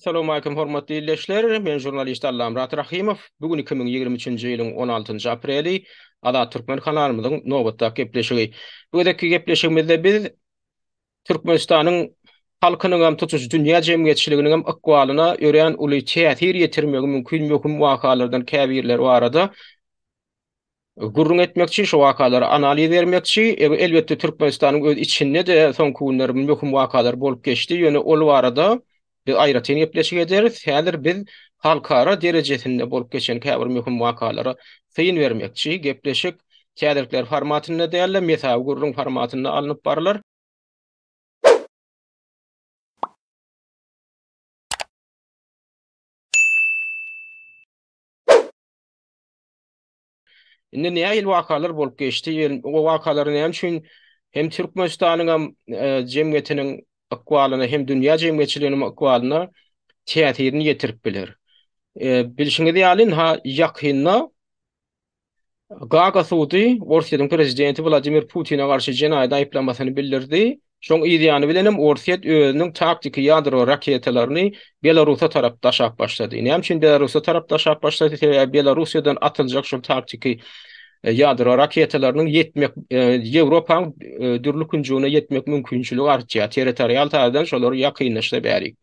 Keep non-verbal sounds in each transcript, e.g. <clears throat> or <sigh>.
Assalamu alaykum hormatly dinleyişler. Men jurnalist Allam Rat Rahimov. Bugün 2023-nji ýylyň 16-njy apreli Ada Türkmen kanalymyzyň nowatdaky gepleşigi. Bu gedeki gepleşigimizde biz Türkmenistanyň halkynyň hem tutuş dünýä jemgyýetçiliginiň hem akwalyna ýören uly täsir ýetirmegi mümkin ýokmy wakalardan käbirler barada gurrun etmek için şu vakaları analiz vermek için e, elbette Türkmenistan'ın öz içinde de son kuğunları mühüm vakalar bolup geçti. Yani ol arada biz ayra teni ederiz. Häzir biz halkara derecesinde bolup geçen käbir mühim wakalara feyin bermekçi gepleşik täzelikler formatında değerli mesaw gurrun formatında alınıp barlar. Indi näme ýa-da wakalar bolup hem Bu hem Türkmenistanyň hem e, jemgyýetiniň akwalyna hem dünýä jemgyçiligini akwalyna täsirini ýetirip biler. E, Bilşiňiz ýaly ha ýakynna Gaga Suti Russiýanyň prezidenti Vladimir Putin agarşy jenaýda diplomatiýany bildirdi. Şoň ýa bilenim bilenem öýüniň taktiki ýadro raketalaryny Belarusa tarap daşap başlady. Näme üçin Belarusa tarap daşap başlady? Belarusiýadan atyljak şol taktiki E, ýadyra raketalarynyň ýetmek e, Ýewropanyň e, dürlük ünjüne ýetmek mümkinçiligi artýar. Territorial taýdan şolary ýakynlaşdyra bilärik.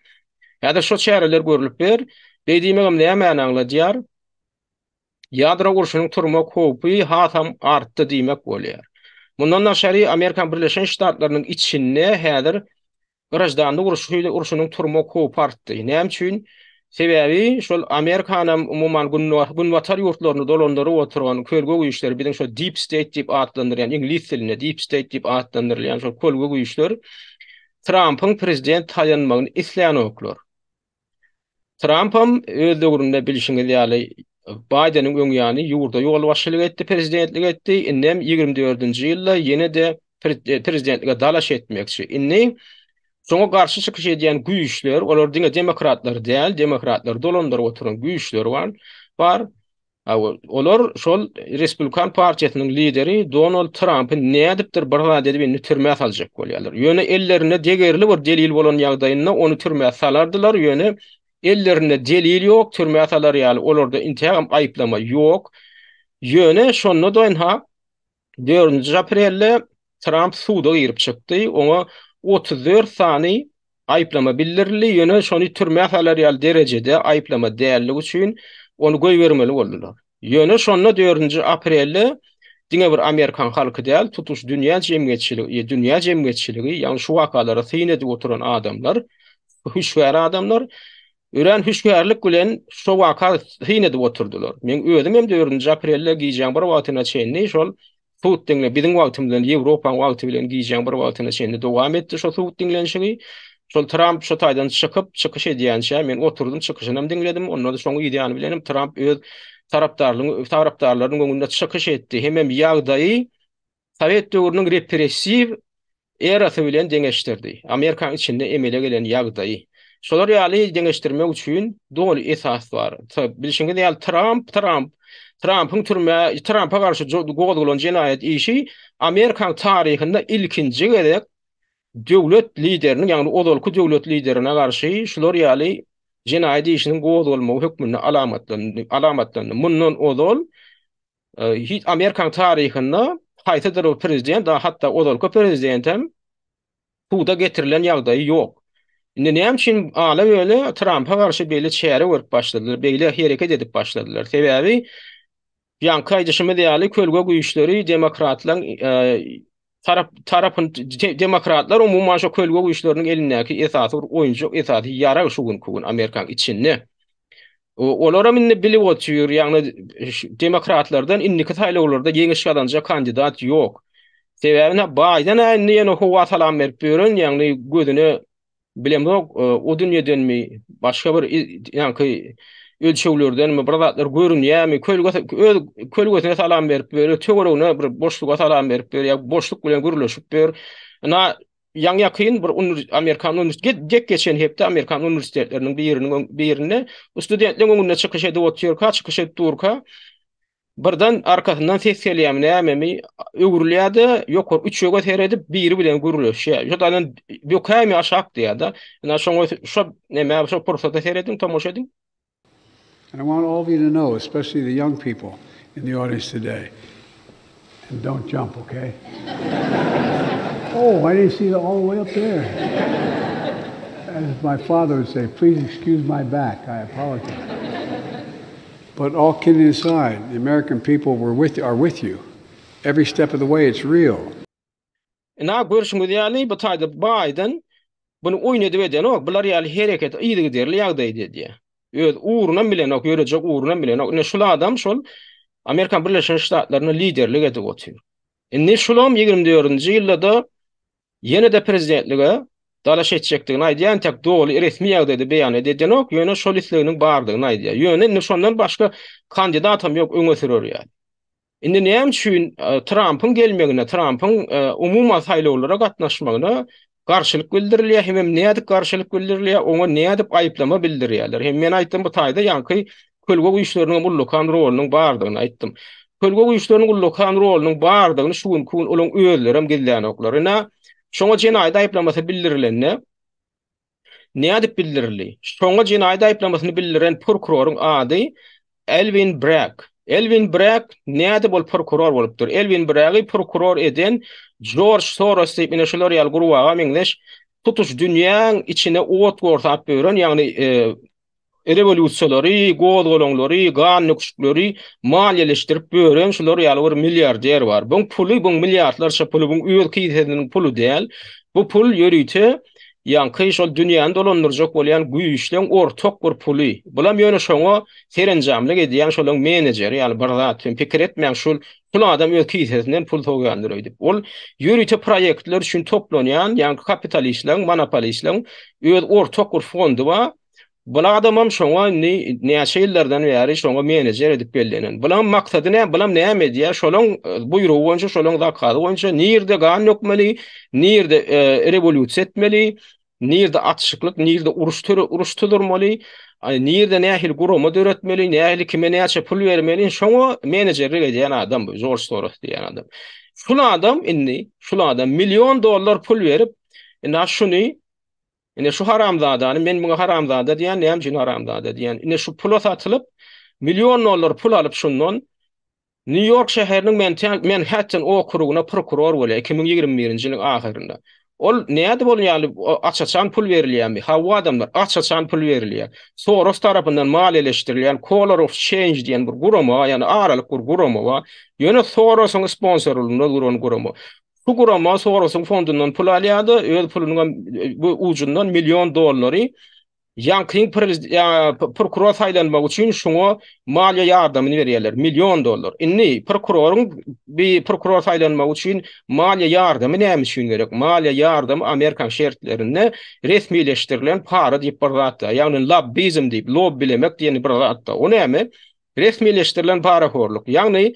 Ýa-da şol çäreler görülip ber, beýdime gam näme maana anladýar? Ýadyra urşunyň turma köpü hatam artdy diýmek bolýar. Mundan da şäri Amerika Birleşen Ştatlarynyň içinde häzir Gürcistan urşunyň turma köpü artdy. Näme üçin? Sebebi şu Amerikanın umuman gün vatar yurtlarını dolandırı oturan kölge uyuşları bizim şu deep state tip adlandırı yani İngiliz diline deep state tip adlandırı şu kölge Trump'ın prezident tayanmağını isleyen okular. Trump'ın özde gurunda bilişini deyali Biden'ın ön yani yurda yol başlılık etti, prezidentlik etti, 24. yy yy de yy yy yy inney. Soňa garşy çykyş edýän güýçler, olar diňe demokratlar däl, demokratlar dolandyr oturan güýçler bar. Bar. Olar şol Respublikan partiýetiniň lideri Donald Trump näde dipdir bir wagt edip ýöne türmäge saljak bolýarlar. Ýöne ellerine degerli bir delil bolan ýagdaýynda onu türmäge salardylar. Ýöne ellerine delil ýok, türmäge salar ýaly. Olarda intiham ayıplama ýok. Ýöne şonda da ha 4 aprelde Trump suwda girip çykdy. 34 sani ayplama bildirli yönü şonu türme halar yal derecede ayplama değerli üçün onu goy vermeli oldular. Yönü şonla 4. aprelli Dine bir Amerikan halkı değil, tutuş dünya cemiyetçiliği, dünya cemiyetçiliği, yani şu vakalara sıyın edip oturan adamlar, hüşver adamlar, Ören hüşkörlük gülen şu vaka hiyin edip oturdular. Men üyedim hem de 4. aprelle giyeceğim bir vatina çeyinli iş Suut dinle bizim wagtymyzda Yewropa wagty bilen giýjän bir wagtyna şeýle dowam etdi şu suut dinlenişini. Şol Trump şu taýdan çykyp çykyş edýän şeýle men oturdum çykyşyny dinledim. Ondan da şoňa ideýany bilenim Trump öz tarapdarlygy, tarapdarlarynyň öňünde çykyş etdi. Hemme ýagdaý Sowet döwrüniň repressiw era bilen deňeşdirdi. Amerika içinde emele gelen ýagdaý. Şolary ýaly deňeşdirmek üçin dol esas bar. Bilşiňiz ýaly Trump, Trump Trump'ın türme, Trump'a karşı gogod olan cinayet işi Amerikan tarihinde ilkinci gedek devlet liderinin, yani odolku devlet liderine karşı şular yali cinayet işinin gogod olma hükmünü alamatlandı. Bunun odol e, hiç Amerikan tarihinde haytadır o prezident, daha hatta odolku prezidentem huda getirilen yagdayı yok. Ne näme üçin ala böyle Trumpa garşy beýle çäre wörk başladylar, beýle hereket edip başladylar. Sebäbi Yani kaydışı medyali kölge güyüşleri demokratlar e, tarap, tarapın de, demokratlar o mumaşa kölge güyüşlerinin elindeki etatı oyuncu etatı yarak şugun kugun Amerikan içinde. Olara minne bili otuyur yani demokratlardan inni kitayla olur da geniş kadanca kandidat yok. Sebebine baiden aynı yana huvat alam merpürün yani gözünü bilemdok o dünya dönmü başka bir yani ölçewlerde näme bir zatlar görünýärmi? Köl köl gözüne salam berip, böyle çögörüne bir boşluk salam berip, böyle boşluk bilen gürleşip ber. Na yang yakyn bir Amerikan universitet gek geçen hepde Amerikan universitetlerinin bir yerini bir yerine studentlerin önüne çıkış edip durka. Birden arkasından ses geliyor näme mi? Ögürlüyade üç yoga teredip biri bilen Ya bir kaymi da. şo teredim And I want all of you to know, especially the young people in the audience today, and don't jump, okay? <laughs> oh, I didn't see that all the way up there. As my father would say, please excuse my back. I apologize. but all kidding aside, the American people were with, are with you. Every step of the way, it's real. now, gwersh mudiali I the Biden, bun uyne dwe denok, blari al hereket idig der liag da ididiye. Öz uğruna bilen ok, görecek uğruna bilen ok. şu adam şul Amerikan Birleşik Devletleri'nin liderlik edip otuyor. E ne şul am 24. yılda da yine de prezidentliğe dalaş edecektiğini aydı. Yani tek doğulu resmi yağı dedi beyan edildi. Ne ok, yöne şul isliğinin bağırdığını aydı. Yöne ne şundan başka kandidatam yok, öne sürür yani. Indi neyem çün Trump'ın gelmegine, Trump'ın e, umuma saylı olarak atnaşmagine Garşylyk bildirilýär, hem näme diýip garşylyk bildirilýär, oňa näme diýip aýyplama bildirýärler. Hem men aýtdym bu taýda ýa-ni kölgä güýçlerini bu lokan rolunyň bardygyny aýtdym. Kölgä güýçlerini bu lokan rolunyň bardygyny şu gün kun ulun öýlerim gelýän oklaryna şoňa jenaýat aýyplamasy bildirilende näme diýip bildirilýär? Şoňa jenaýat aýyplamasyny bildiren prokuroruň ady Elvin Brack. Elvin Bragg näde bol prokuror bolupdyr. Elvin Braggi prokuror eden George Soros diýip ýaşylar ýal gurwa gamingleş tutuş dünýäniň içine owat gorsap beren, ýagny e, revolýusiýalary, gowdgolonglary, gany kuşlary maliýeleşdirip beren, şular ýaly bir milliarder bar. Bu puly, bu milliardlar şu puly, bu ýol kiýdiň puly Bu pul ýörüte Yani kıyış ol dünyanın dolandırıcak ol yani güyüşlen ortak bir pulu. Bula miyona şonu teren camlı gidi yani şonu menedjer yani barda tüm pikir etmeyen şul pul adam yok ki pul togu yandır oydu. Ol yürüte proyektler şun toplan yani yani kapital işlen, manapal işlen, öz ortak bir fondu var. Bula adamam şonu neya şeylerden veri şonu menedjer edip bellenin. Bula maktadı ne? Bula neya medya? Şonu buyru oyunca, şonu dakadı oyunca, nirde gani, nirde, nirde, nirde, nirde, Nirde atışıklık, nirde uruş türü uruş tutulmalı. Ani nirde nähil guruma döretmeli, nähil kime näçe pul vermeli. Şoňa menejerlik eden adam bu, zor soruk diýen adam. Şul adam indi, şul adam milyon dollar pul verip, indi şuny Ine şu haramzada, men bunu haramzada diyen, ne hem cin haramzada diyen. Ine şu pulot atılıp, milyon dolar pul alıp şundan, New York şehrinin Manhattan okuruguna prokuror veli, 2021-ci ilin ahirinde. Ol näde bolan ýaly açaçan pul berilýän hawa adamlar açaçan pul berilýär. Soros tarapyndan mal eleşdirilýän Color of Change diýen bir guramy, ýani aralyk bir guramy we ýöne Sorosyň sponsorlygyna guran guramy. Bu guramy Sorosyň fondundan pul alýardy, öz pulunyň bu ujundan million dollary Yan king prokuror saylanmak üçin şuna maliyyə yardımını verirlər milyon dollar. İndi prokurorun bir prokuror saylanmak üçin maliyyə yardımı nəmi üçün gərək? Maliyyə yardım Amerikan şərtlərində resmiləşdirilən para deyib bir rahat. Yəni lobbyizm deyib lobby eləmək deyib bir rahat. O nəmi? Resmiləşdirilən para horluk Yəni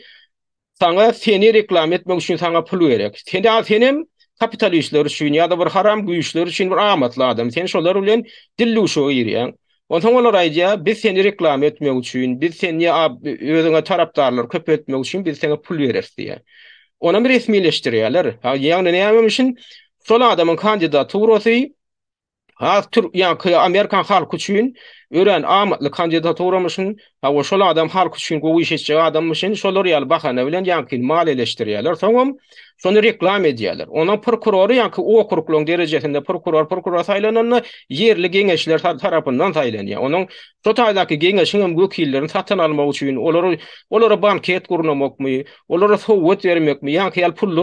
sənə seni reklam etmək üçün sənə pul verək. Sənə sənim kapitalistler üçin ýa-da bir haram güýçler üçin bir amatly adam. Sen şolar bilen dilluşo ýerýär. Onda olar aýdýa, biz seni reklam etmek üçin, biz seni özüňe tarapdarlar köp etmek üçin biz seni pul bereris diýär. Onu resmileşdirýärler. Ýa-ni näme üçin? Şol adamyň kandidatury, Haq yani Amerikan halk üçün, ören amatlı kandidat uğramışın, ha o şol adam halk üçün gu iş etcik adammışın, şol oryal baxan evlen, yani ki mal eleştiriyyalar, tamam, reklam ediyyalar. Ona prokuror, yani ki o kurklon derecesinde prokuror, prokuror, saylananla, yerli, yerli, yerli, yerli, yerli, yerli, Totaldaki yerli, yerli, yerli, yerli, yerli, yerli, yerli, yerli, yerli, yerli, yerli, yerli, yerli, yerli, mi yerli, yerli,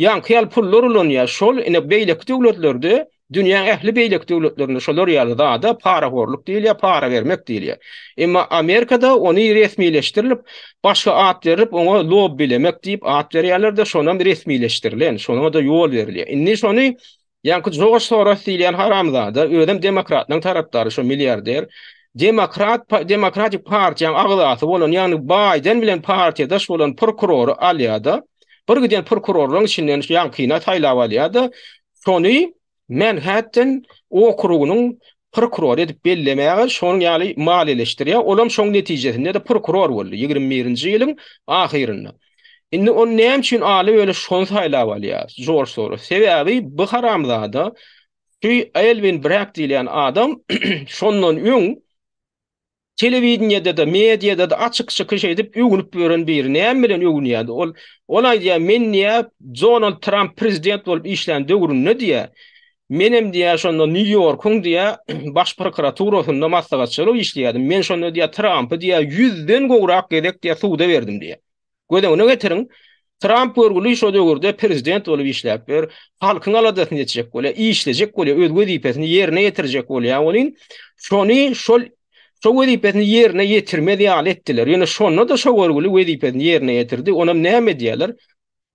yerli, yerli, yerli, yerli, Dünya ehli beylik devletlerini şolar ýaly da para horluk diýil ýa, para bermek diýil ýa. Emma Amerikada ony resmileşdirilip, başga at berip, ony lob bilemek diýip at berýärler de şonu resmileşdirilen, şonu da ýol berilýär. Indi şonu ýa-ni Joğuş Soros diýilen haramlarda öwrem demokratlaryň tarapdary şo milliarder, demokrat demokratik partiýanyň agla bolan, ýa-ni Biden bilen partiýada şo bolan prokuror Aliada, bir gün prokurorlaryň içinden şo ýa-ni Kina taýlawalyady. Manhattan okrugunun prokuror edip bellemäge şonu ýaly mal Olam şoň netijesinde de prokuror boldy 21-nji ýylyň ahyrynda. Indi on näme üçin aly öle şon saýlap alýa? Zor soru. Sebäbi bu haramzada Tüy Elvin Brack diýilen adam <clears throat> şondan üň televizyonda da mediada da açık çıkış edip ügünüp bören bir näme bilen ügünýärdi? Ol olaýdy men näme Donald Trump prezident bolup işlendi ugruny diýär. Menem diýär şonda New York'un diýär <clears throat> baş prokuraturasynda maslahat çyryp işleýärdim. Men şonda diýär Trump diýär 100den gowrak gerek diýär suwda berdim diýär. Gözde onu getiriň. Trump örgülü iş odur de prezident bolup işläp ber. Halkyň aladatyny ýetjek bolýar, iýi işlejek bolýar, öz dipetni ýerine ýetirjek bolýar. Onun şonu şol şol dipetni ýerine ýetirmedi ýaly etdiler. Ýöne yani şonda da şol örgülü wezipetini ýerine ýetirdi. Onam näme diýerler?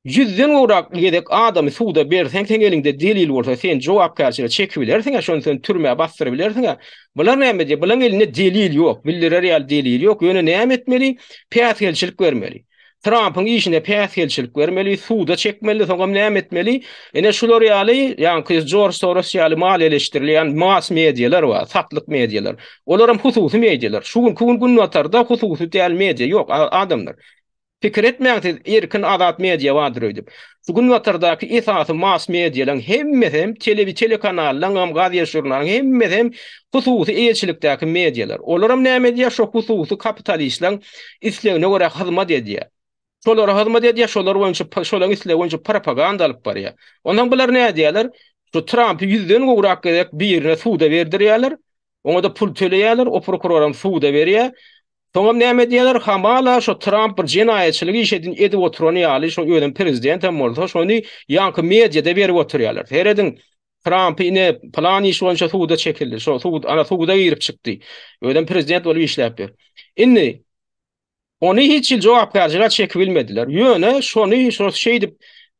Yüzden uğrak yedek adamı suda bersen sen elinde delil olsa sen cevap karşıya çekebilirsin ya şunu sen türmeye bastırabilirsin ya. Bunlar ne emedi? Bunların elinde delil yok. Millere real delil yok. Yönü ne etmeli Piyas gelişilik vermeli. Trump'ın işine piyas gelişilik vermeli. Suda çekmeli. Sonra ne emetmeli? Yine şu loriyali, yani George Soros yali mal eleştirilen mas medyalar var. Satlık medyalar. Olarım hususi medyalar. Şu gün kugun gün atarda hususi değil medya yok adamlar. pikir etmeňdi erkin adat media wadyr edip. Şu gün watardaky ýetäti mass medialaryň hemme hem telewizion telekanallaryň hem gazia jurnalaryň hemme hem hususy ýetilikdäki medialar. Olar näme diýe şu hususy kapitalistleriň islegine görä hyzmat edýär. Şolara hyzmat edýär, şolara bolan şu şolaryň islegine görä propaganda alyp barýar. Onuň bular näme diýerler? Şu Trump ýüzden gowrak gerek bir ýerine suw da berdirýärler. Onda pul töleýärler, o prokurorlar suw berýär. Tomam näme diýerler? Hamala şu Trump bir jinayetçilik iş edin edip oturany ýaly şu ýerden prezident hem bolsa şonu ýanky mediýada berip oturýarlar. Heredin Trump ine plan iş bolan şu da çekildi. Şu şu ana tuwda girip çykdy. Ýerden prezident bolup işläp ber. Inni onu hiç ýyl jogap garjyna çekibilmediler. Ýöne şonu şu şeýdip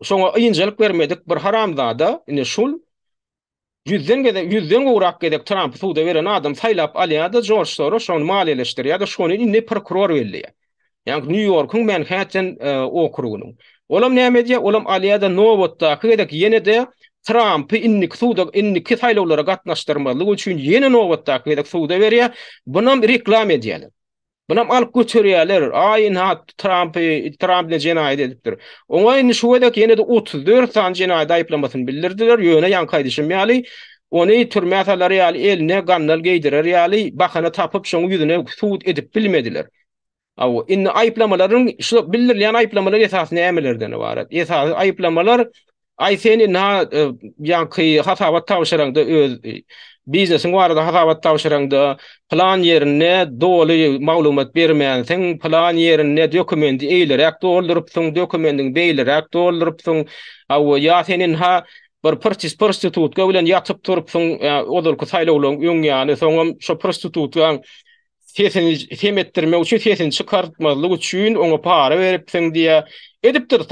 şoňa ýinjelik bermedik bir haramda da ine şul Yüzden gede, yüzden uğrak gede Trump suda veren adam saylap alya da George Soros onu mal eleştir ya da şonu prokuror verli ya. Yani New York'un men hayatın o Olam ne amediye, olam alya da novot da ki gede ki Trump inni suda inni kisaylı olara katnaştırmalı. yeni novot da ki suda veriyor Bunam reklam ediyelim Bunam alıp götürýärler. Aýyn hat Trumpy Trumpyna jenayet edipdir. Oňa indi şu wagtda ýene-de 34 san jenayet aýplamasyny bildirdiler. Ýöne ýan kaýdyşym ýaly. Ony türme ýaly ýaly eline gandal geýdirer ýaly. Bahana tapyp şoňu ýüzüne suwut edip bilmediler. Aw indi aýplamalaryň şol bildirilýän aýplamalar ýetasyny ämelerden ibaret. Ýetasy aýplamalar Ay seni na ýa-ni hatawat tawşaryňda öz Biznesin varada hasabat tavşırandı, plan yerine doly mağlumat vermeyen, sen plan yerine dokumenti eylerek doldurupsun, dokumentin beylerek doldurupsun, aw ya senin ha, bir pırtis pırstitut gavulen yatıp turupsun, e, odol kusayla ulan yun yani, sonom, so pırstitut gavulen, sesini sem ettirme uçun, ma çıkartmazlı uçun, onu para verip, edip, edip, edip, edip, edip,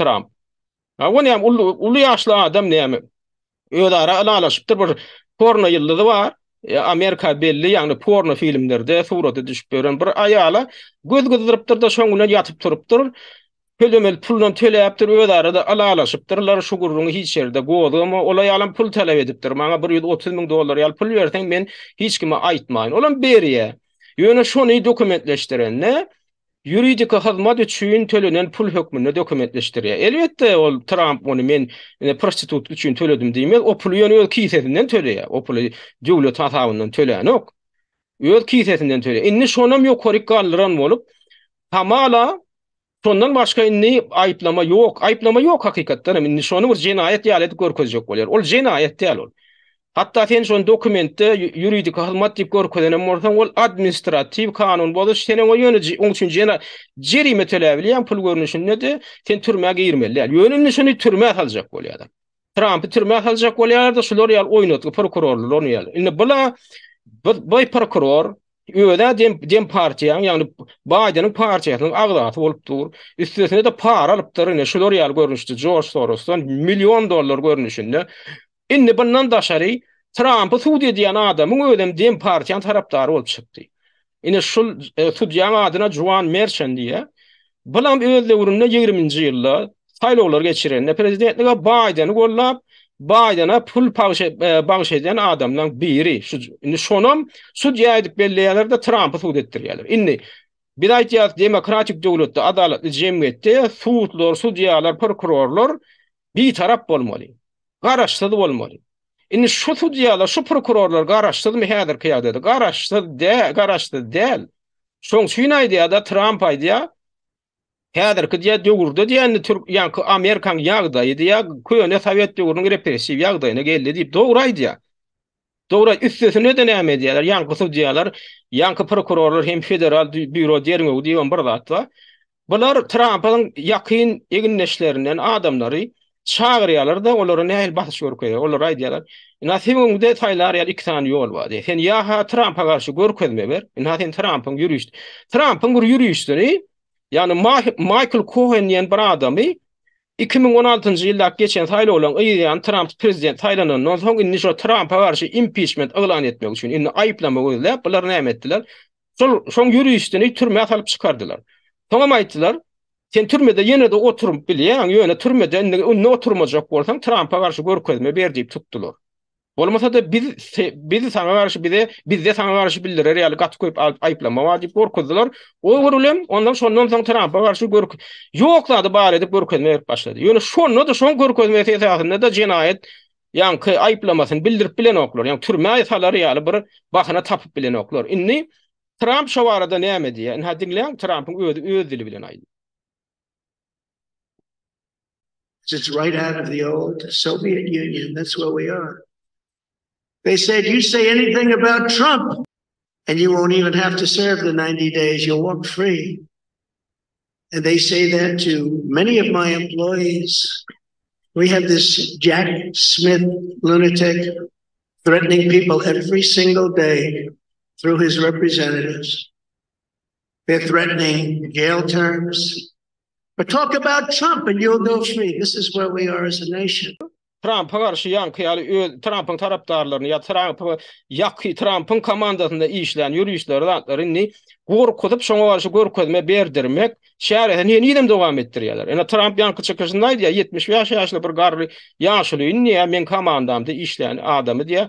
edip, ulu edip, adam edip, ýöre alaşypdyr bir porno ýyldyzy bar. Ya e, Amerika belli ýagny porno filmlerde suraty düşüp gören bir aýala göz gözdirip durda şoň bilen ýatyp durupdyr. Pulmel pulun töleýäpdir, öwdäri ala alaşypdyrlar şu gurruny hiç ýerde goýdym, ola ýalan pul talap edipdir. Maňa 130000 dollar ýal pul bersen, men hiç kime aýtmaýyn. Olam berýä. Ýöne şonu dokumentleşdirin, ne? Yuridik hizmet üçin tölenen pul hökmünü dokumentleştirir. Elbette o Trump onu men prostitut üçin töledim diýmek, o pulu ýöne ýol kiýsetinden töleýär. O pulu jüwle tahawundan töleýän ok. Ýol kiýsetinden töleýä. Indi şonam ýok horik galran bolup, tamala şondan başga inni ayplama ýok. Ayplama ýok hakykatda. Inni şonu bir jinayet ýaly görkezjek bolýar. Ol jinayet ýaly. Hatta sen şu dokumentte yuridik hizmet dip görkeden mortan ol administrativ kanun bolu senin o yönü 13-cü yana jeri metelebilen pul görünüşün nedir? Sen türmeye girmeli. Yani yönünü seni türmeye salacak bolu adam. Trump'ı türmeye salacak bolu adam da şular yal oynatı prokurorlu onu yal. İnne bula bay prokuror Öde dem dem partiyan yani Biden'ın agda ağlatı olup dur. Üstüne de para alıp durun. Şular yal görünüşte George Soros'tan milyon dolar görünüşünde. Inni bundan daşary Trump sudi diýen adam bu ölüm diýen partiýanyň tarapdary bolup çykdy. Ine şol e, sudiýan adyna Juan Merchan diýe. Bulam öwle urunda 20-nji ýylda saýlawlar geçirende prezidentlige Biden gollap, Bidena pul bagş e, eden adamlar biri. Şu şonam sudiýa edip belleýärler de Trump sudi etdirýärler. Inni bir aýtýar demokratik döwletde adalatly jemgyýetde sudlar, sudiýalar, prokurorlar bir tarap bolmaly. garaşdy bolmaly. Indi şu sudiyalar, şu prokurorlar garaşdy mi häzir ki ýa-da de, garaşdy del. Şoň süýnäýdi ýa-da Trump aýdy ýa. Häzir ki diýe döwürdi diýen türk, ýa-ki Amerikan ýagda ýa-da ýa köýene Sowet döwürüniň repressiýa ýagdaýyna geldi diýip dogry Doguray, ýa. Dogry üstüne de näme diýerler? Ýa-ki ýa-ki prokurorlar hem federal büro derin ýa bir zat Bunlar Trump'ın yakın eginleşlerinden adamları çağırıyorlar da onlara ne el bahsi görüp koyuyor. Onlara diyorlar. Nasibin detayları yani iki tane yol var. Diye. Sen ya ha Trump'a karşı görüp koyma ver. Nasibin Trump'ın yürüyüştü. Trump'ın bir yürüyüştü. Yani Michael Cohen diyen bir adamı 2016-njy ýylda geçen saýlaw bilen ýa-da Trump prezident saýlanan ondan soň indi şu Trumpa garşy impeachment aglan etmek üçin indi aýyplama goýdylar, bular näme etdiler? Şol şoň ýürüýüşdeni türmäge salyp çykardylar. Tamam aýtdylar, Sen türmede yine de oturup bile yani yine türmede ne oturmayacak olsan Trump'a karşı görkezme ver deyip tuttular. Olmasa da biz, se, biz sana karşı bir de biz de sana karşı bildiler. Reali katı koyup ayıplama var korkuzdular. O görülen ondan sonra ondan sonra Trump'a karşı görkezme. Yokladı bari de görkezme yapıp başladı. Yani şunu da şunu görkezme esasında da cinayet yani ayıplamasını bildirip bilen okular. Yani türme ayıpları yani bir bakana tapıp bilen okular. İnni Trump şovarada neyemedi ya. Yani, Trump'ın öz, öz dili bilen aydı. It's right out of the old Soviet Union. That's where we are. They said, You say anything about Trump, and you won't even have to serve the 90 days. You'll walk free. And they say that to many of my employees. We have this Jack Smith lunatic threatening people every single day through his representatives. They're threatening jail terms. But talk about Trump and you'll go free. This is where we are as a nation. Trump garşy yankı ýaly Trump'ın tarapdarlaryny ýa Trump ýaky Trumpyň komandasynda işleýän ýürüýişleri adlaryny gorkudyp şoňa garşy gorkudyma berdirmek şäherde näme näme dowam etdirýärler. Ene Trump ýanky çykyşyndaýdy ýa 70 ýaş ýaşly bir garly ýaşly inni ýa men komandamda işleýän adamy diýe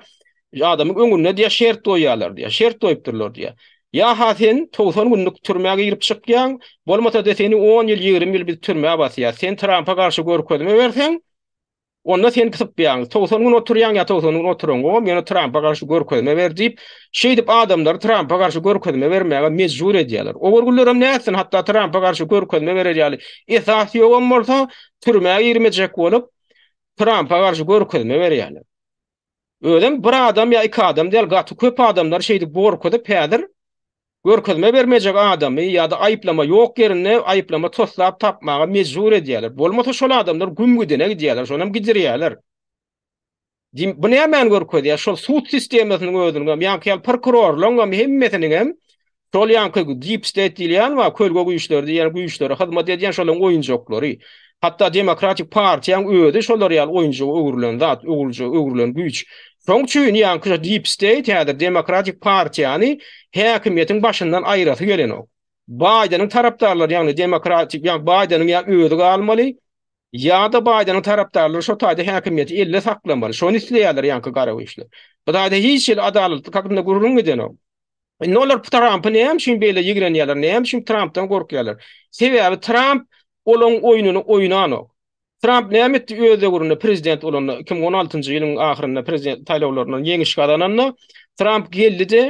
adamy öňünde diýe şert toýýarlar diýe şert toýupdyrlar diýe Ya ha sen tosan gündük türmäge girip çykýan, bolmasa da seni 10 ýyl, 20 ýyl bir türmä basýar. Sen Trumpa garşy görkezme berseň, onda sen kisip ýaň, tosan gün oturýan ýa tosan gün oturan, o meni Trumpa garşy görkezme berdip, şeýdip adamlar Trumpa garşy görkezme bermäge mezdur edýärler. O gurgullar hem näçesin, hatda Trumpa garşy görkezme bererýär. Esas ýogam bolsa, türmäge girmejek bolup Trumpa garşy görkezme berýärler. Öwrem bir adam ýa iki adam diýil, gaty köp adamlar şeýdi gorkuda päder, Görkezme vermeyecek adamı ya da ayıplama yok yerine ayıplama toslap tapmağa mezur ediyorlar. Bolmasa şol adamlar güm güdene gidiyorlar. Şonam gidiriyorlar. Bu ne hemen görkezme? Şol suç sistemesinin özünü. Yankı yal parkurorlunga mühimmetini hem. Şol yankı deep state değil var. Kölge yani güyüşleri. Hizmet ediyen Hatta Demokratik Partiýa öde şolları yani oyuncu, Soňky çüýün ýa-ni deep state ýa-da Democratic Party ýa-ni häkimetiň başyndan aýrat gelenok. Baýdanyň tarapdarlary ýa Democratic demokratik ýa-ni Baýdanyň ýa-ni öwrüg almaly ýa-da Baýdanyň tarapdarlary şo taýda häkimeti elle saklamaly. Şonu isleýärler ýa-ni garawy işler. Bu taýda hiç ýyl adalet gapyna gurulun gedenok. E, Nolar Trump'ı ne hem şimdi böyle yigren ne hem şimdi Trump'tan korkuyalar. Sebebi Trump olon oyununu oynanok. Trump näme etdi gurunu prezident olunu 2016-njy ýylyň ahyrynda prezident taýlawlaryna ýeňiş gadananda Trump geldi de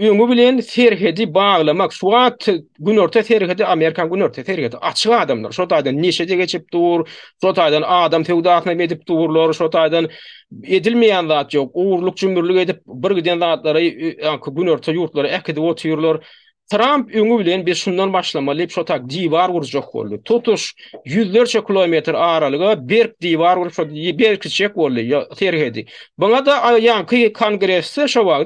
ýöňü bilen serhedi baglamak, suat günorta serhedi Amerikan günorta serhedi açyk adamlar. Şo taýdan neşe geçip dur, şo taýdan adam tewdatna medip durlar, şo taýdan edilmeýän zat ýok, uğurluk jümürlük edip bir giden zatlary günorta ýurtlary äkdi otyrlar. Trump ünü bilen bir şundan başlama lep şotak divar vurjak boldu. Tutuş yüzlerçe kilometr aralığa bir divar vurşa bir kiçik boldu. Terhedi. Buna da ayan kı kongresse şova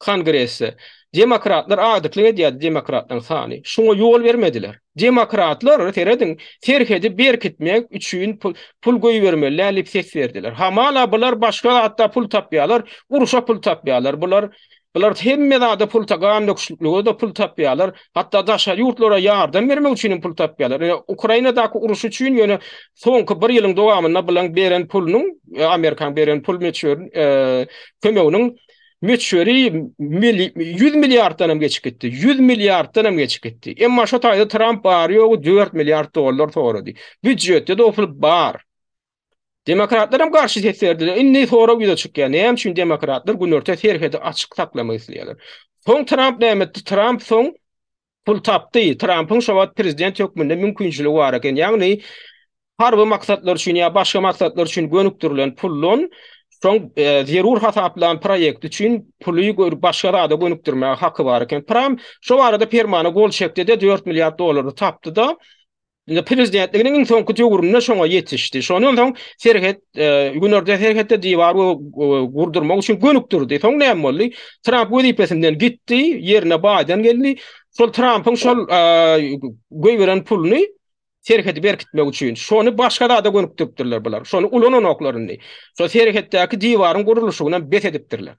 kongresse. Demokratlar adıklı ediyordu demokratların sani. Şuna yol vermediler. Demokratlar teredin terhedi bir kitmek üçün pul, pul goy vermeliler lep ses verdiler. Hamala bular başka hatta pul tapyalar, uruşa pul tapyalar. Bular Bular hemme da pul tagan dokşlukluğu da pul tapyalar. Hatta daşa yurtlara yardım bermek üçin pul tapyalar. Yani Ukrayna da uruş üçin yönü sonki bir ýylyň dowamyna bilen beren pulnyň e, Amerikan beren pul meçhur e, kömeginiň meçhuri 100 milyardan geçip gitdi. 100 milyardan hem geçip gitdi. Emma şo taýda Trump bar ýogy 4 milliard dollar toýrady. Büdjetde de pul bar. Demokratlaram garşy seçerdiler. Inni sonra güýde çykýar. Näme üçin demokratlar bu nörte ferhede açyk saklamak isleýärler? Soň Trump näme Trump soň pul tapdy. Trumpyň şowat prezident ýokmunda mümkinçiligi bar eken. Ýagny harby maksatlar üçin ýa başga maksatlar üçin gönükdirilen pullun soň e, zerur hasaplan proýekt üçin puly gör başga rada gönükdirmäge haky bar eken. Trump şowarda permana gol çekdi de 4 milliard dollary tapdy da. Ne prezident degen iň soňky töwürüne şoňa ýetişdi. Şonuň soň serhet ýunurda e, serhetde diwar we gurdurmak üçin gönüp Soň näme bolly? Trump öýdi presidentden gitdi, ýerine baýdan geldi. Şol Trumpyň şol e, goýberen pulny serhet berkitmek üçin. Şonu başga da da gönüp bular. Şonu ulun onoklaryny. Şol serhetdäki diwaryň gurulyşyna edipdirler.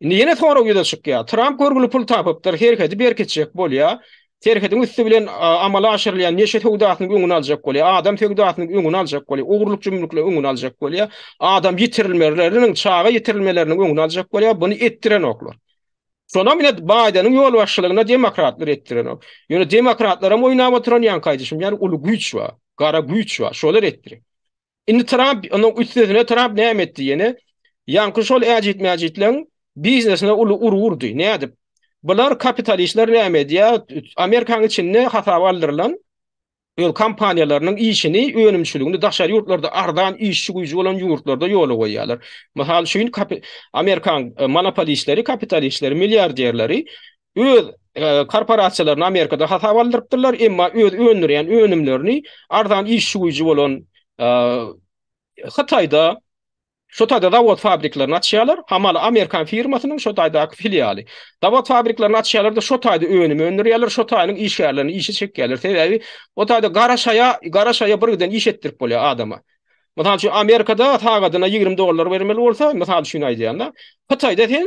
Indi ýene soňra ýa-da Trump pul tapypdyr, serhet berkitjek bolýar. Terhetin üstü bilen amala aşırlayan neşet hudatnyň öňüne aljak bolýar. Adam tegdatnyň öňüne aljak bolýar. Ogurlukçy mümkinlikler öňüne aljak bolýar. Adam ýetirilmeleriniň çağa ýetirilmeleriniň öňüne aljak bolýar. Buny etdiren oklar. Şonda men Baydanyň ýol başçylygyna demokratlar etdiren ok. Ýöne demokratlara oýnap oturan ýan kaýdyşym, ýani ulu güýç we gara güýç we şolar etdiren. Indi Trump onuň üstüne Trump näme etdi ýene? Ýan kuşol ejitmäjitläň biznesine ulu urwurdy. Näde? Bular kapitalistler näme diýä? Amerikan içinde hata aldyrylan ýol kompaniýalarynyň işini öýnümçiligini daşary ýurtlarda ardan işçi güýji bolan ýurtlarda ýol goýýarlar. Mahal şuýn Amerikan e, monopolistleri, kapitalistleri, milliarderleri öz e, korporasiýalaryny Amerikada hata aldyrypdylar, emma öz önüren önümlerini ardan işçi güýji bolan e, Hatay'da Şotayda davot fabriklarını açýarlar, hamal Amerikan firmasynyň Şotaydaky filiali. Davot fabriklarını açýarlar da Şotayda öwünümi öndürýärler, Şotaýynyň iş ýerlerini işe çekýärler. Sebäbi, Şotayda garaşaya, garaşaya bir iş ettirip bolýar adama. Mesalan, şu Amerikada tagadyna 20 dollar bermeli bolsa, mesalan şu näde ýanda, Şotayda sen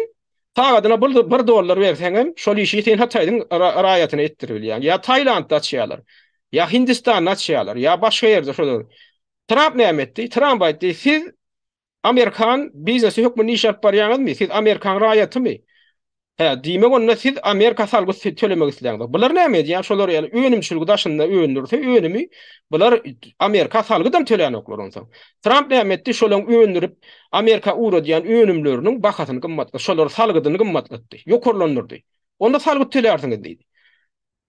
tagadyna 1 dollar hem şol işi sen Şotaýynyň raýatyna etdirilýär. Yani. Ya Tayland'da açýarlar, ya Hindistanda açýarlar, ya başga ýerde şolar. Trump näme etdi? Trump aýtdy, siz Amerikan biznesi hükmü nişat bariyanız mı? Siz Amerikan rayatı mı? He, dime siz Amerika salgı tölemek istiyanız. Bunlar ne miydi? Yani şolar yani ünüm daşında ünümü bunlar Amerika salgı da mı onsan? Trump ne miydi? Şolan ünlürüp Amerika uğra diyan ünümlörünün bakatını gımmatlı. Şolar salgıdını gımmatlı. Yokorlanırdı. Onda salgı tölemek istiyanız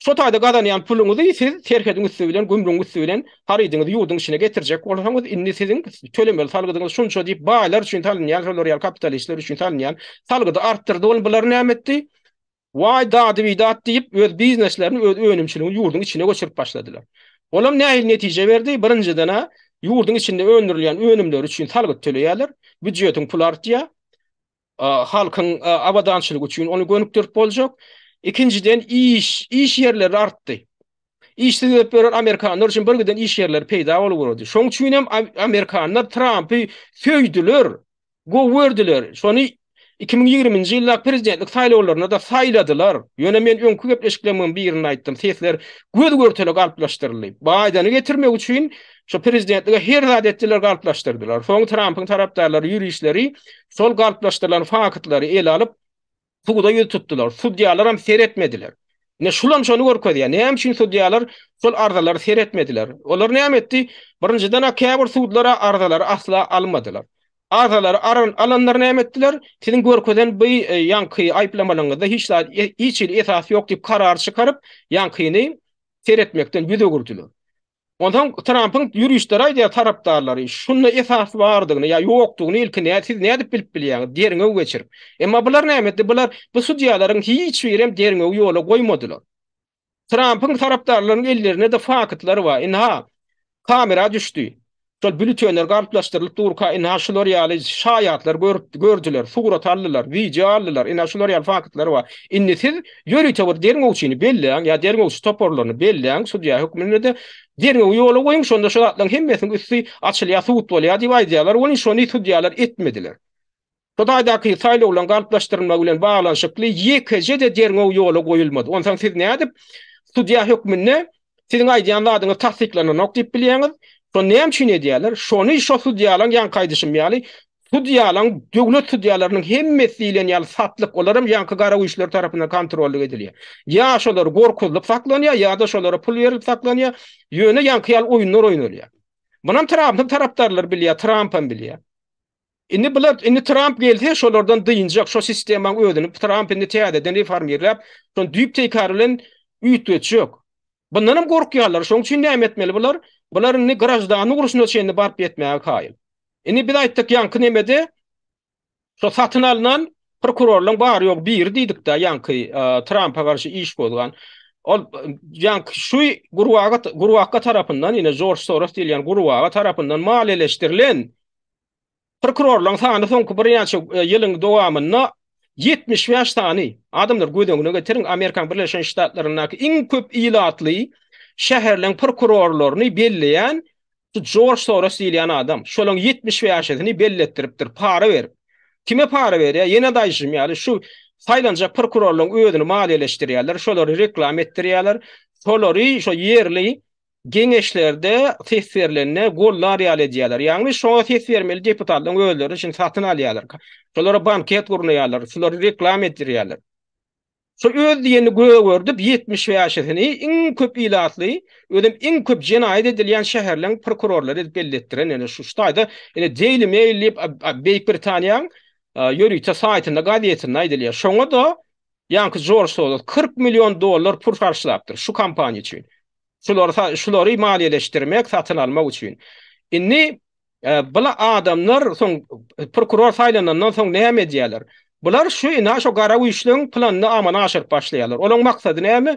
Sotayda gadanyan pulunuzu siz terkedin üstü bilen, gümrün üstü bilen, haridiniz yurdun içine getirecek. Olsanız inni sizin tölemel salgıdınız şun deyip bayiler üçün talinyan, röloryal kapitalistler üçün talinyan, salgıda arttırdı olin bular Vay da adi deyip öz öz yurdun içine goçirip başladılar. Olam ne netice verdi? Birinci dana yurdun içinde öndürlüyan önümler üçün talgı tölü yalir, pul artıya halkın büdü büdü onu büdü ikinciden iş iş yerleri arttı. İşte böyle Amerikanlar için bir iş yerleri peyda oluyordu. Şon üçün hem Amerikanlar Trump'ı söydüler, gövürdüler. Şonu 2020-nji ýylda prezidentlik saýlawlaryna da saýladylar. Ýöne men öňkü gepleşiklerimiň birini aýtdym. Sesler göz görtelik alplaşdyryldy. Baýdany getirmek üçin şu prezidentlige her zat etdiler, alplaşdyrdylar. Trumpın Trumpyň tarapdarlary ýürişleri, sol alplaşdyrylan fakatlary el alyp Suguda yüz tuttular. Sudyalar hem seyretmediler. Ne şulam şonu görkedi ya. Ne hem şin sudyalar sol ardalar seyretmediler. Olar ne hem etti? Birinciden akabur sudlara ardalar asla almadılar. Ardalar aran alanlar ne hem ettiler? Senin görkeden yan kıyı e, yankıyı da hiç, hiç esas yok deyip karar çıkarıp yan neyim? Seyretmekten yüze Ondan Trump'ın yürüyüşleri aydı ya taraftarları, Şunun ifaat vardı ya yoktuğunu ne ilk ne siz ne edip bilip bilyan derine u geçirip. Emma bular ne emetti bular bu sudyaların hiç birim derine u yola koymadılar. Trump'ın taraftarlarının ellerine de fakatları var. İnha kamera düştü. Sol bülütenler garplaşdyrylyp durka ina şolar ýaly şaýatlar gördiler, sugra tallylar, wiji allylar, ina şolar ýaly faqatlar we inni sil ýöri derin goçyny belläň, ýa derin goç toporlaryny belläň, şu ýa hukmyny de derin ýoly goýum, şonda şol atlan hemmesin üstü açyly ýatyp bolýar, ýa diýýärler, ony şonu ýetdiýärler, etmediler. Şoda da ki saýly olan garplaşdyrylma bilen baglanyşykly ýekeje de derin ýoly goýulmady. Onda siz näde? Şu ýa hukmyny Sizin aýdyanlaryňyz tasdiklenýän nokdyp bilýäňiz, Şo näme diýerler? Şonu şosu diýerler, ýan kaýdyşym ýaly. Tudyalan döwlet tudyalarynyň hemmesi bilen ýaly satlyk olaram ýanky gara uýuşlar tarapyndan kontrol edilýär. Ýaş olar gorkuzlyk saklanýar, ýa-da şolara pul berip saklanýar, ýöne ýanky ýaly oýunlar oýnalýar. Bunam Trumpyň tarapdarlary bilýär, Trumpyň bilýär. Indi bular, indi Trump geldi, şolardan dıyınacak, şo sistemang ödünü, Trump indi teyad eden reform yerlap, şon düyüp teykarilin üyüt üyüt üyüt üyüt üyüt üyüt üyüt üyüt Bular ni garajdan ugrusno çenni barp etme kayl. Ini bir aytdyk yankı nemedi? Şo satın alınan prokurorlun bar ýok bir diydik da yankı e, Trumpa garşı iş bolgan. Ol yank şu guruwaga guruwaga tarapından ine George Soros diýen guruwaga tarapından mal eleştirilen prokurorlun sanan soň köpriýän şu e, ýylyň dowamyna 70 ýaşdan adamlar gödüňüne getirin Amerikanyň Birleşen Ştatlarynyň iň köp ýylatly şehirlen prokurorlarını belleyen George Soros diýilýän adam. Şolaň 70 ýaşyny belletdiripdir, para berip. Kime para berýär? Ýene daýşym ýaly şu saýlanja prokurorlaryň öýüdini maliýeleşdirýärler, şolary reklam etdirýärler. Şolary şo yerli geňeşlerde tehferlenne gollar ýaly diýerler. Ýagny şo tehfermeli deputatlaryň öýüdleri üçin satyn alýarlar. Şolara banket gurnaýarlar, şolary reklam etdirýärler. So öz diýeni gowurdyp 70 ýaşyny iň köp ilatly, ödem iň köp jinayet edilýän şäherleriň prokurorlary belletdiren, ene ni şu şuýda, ýa-ni Daily Mail diýip Beýik Britaniýanyň ýörüýçe saýtynda gazetini aýdylýar. Şoňa da ýa-ni 40 million dollar pul garşylapdyr şu kompaniýa üçin. Şulary şulary maliýeleşdirmek, satyn almak üçin. Indi e, bula adamlar soň prokuror saýlanandan soň näme diýerler? Bular şu ina şu garawy işliň planyny amana aşyryp başlaýarlar. Olaň maksady näme?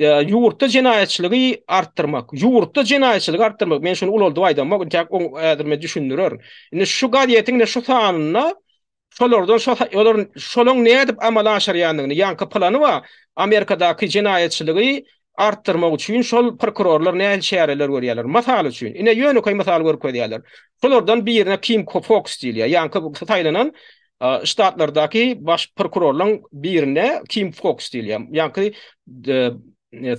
Ýuwurtda jinayetçiligi artdyrmak, ýuwurtda jinayetçiligi artdyrmak. Men şonu ulaw diýdim, ma gün täk ädirme düşündürer. Indi şu gadiýetiň şu sanyna? Şolardan şo ýolar şolong näme diýip amala aşyrýandygyny, ýa-ni planı bar. Amerikadaky jinayetçiligi artdyrmak üçin şol prokurorlar näme şäherler görýärler. Masal üçin. Indi ýöne mysal masal görýärler. Şolardan birine kim Fox diýilýär. Ýa-ni bu Taylanyň штатлардаки баш прокурорлун бирине Ким Фокс дилем. Яки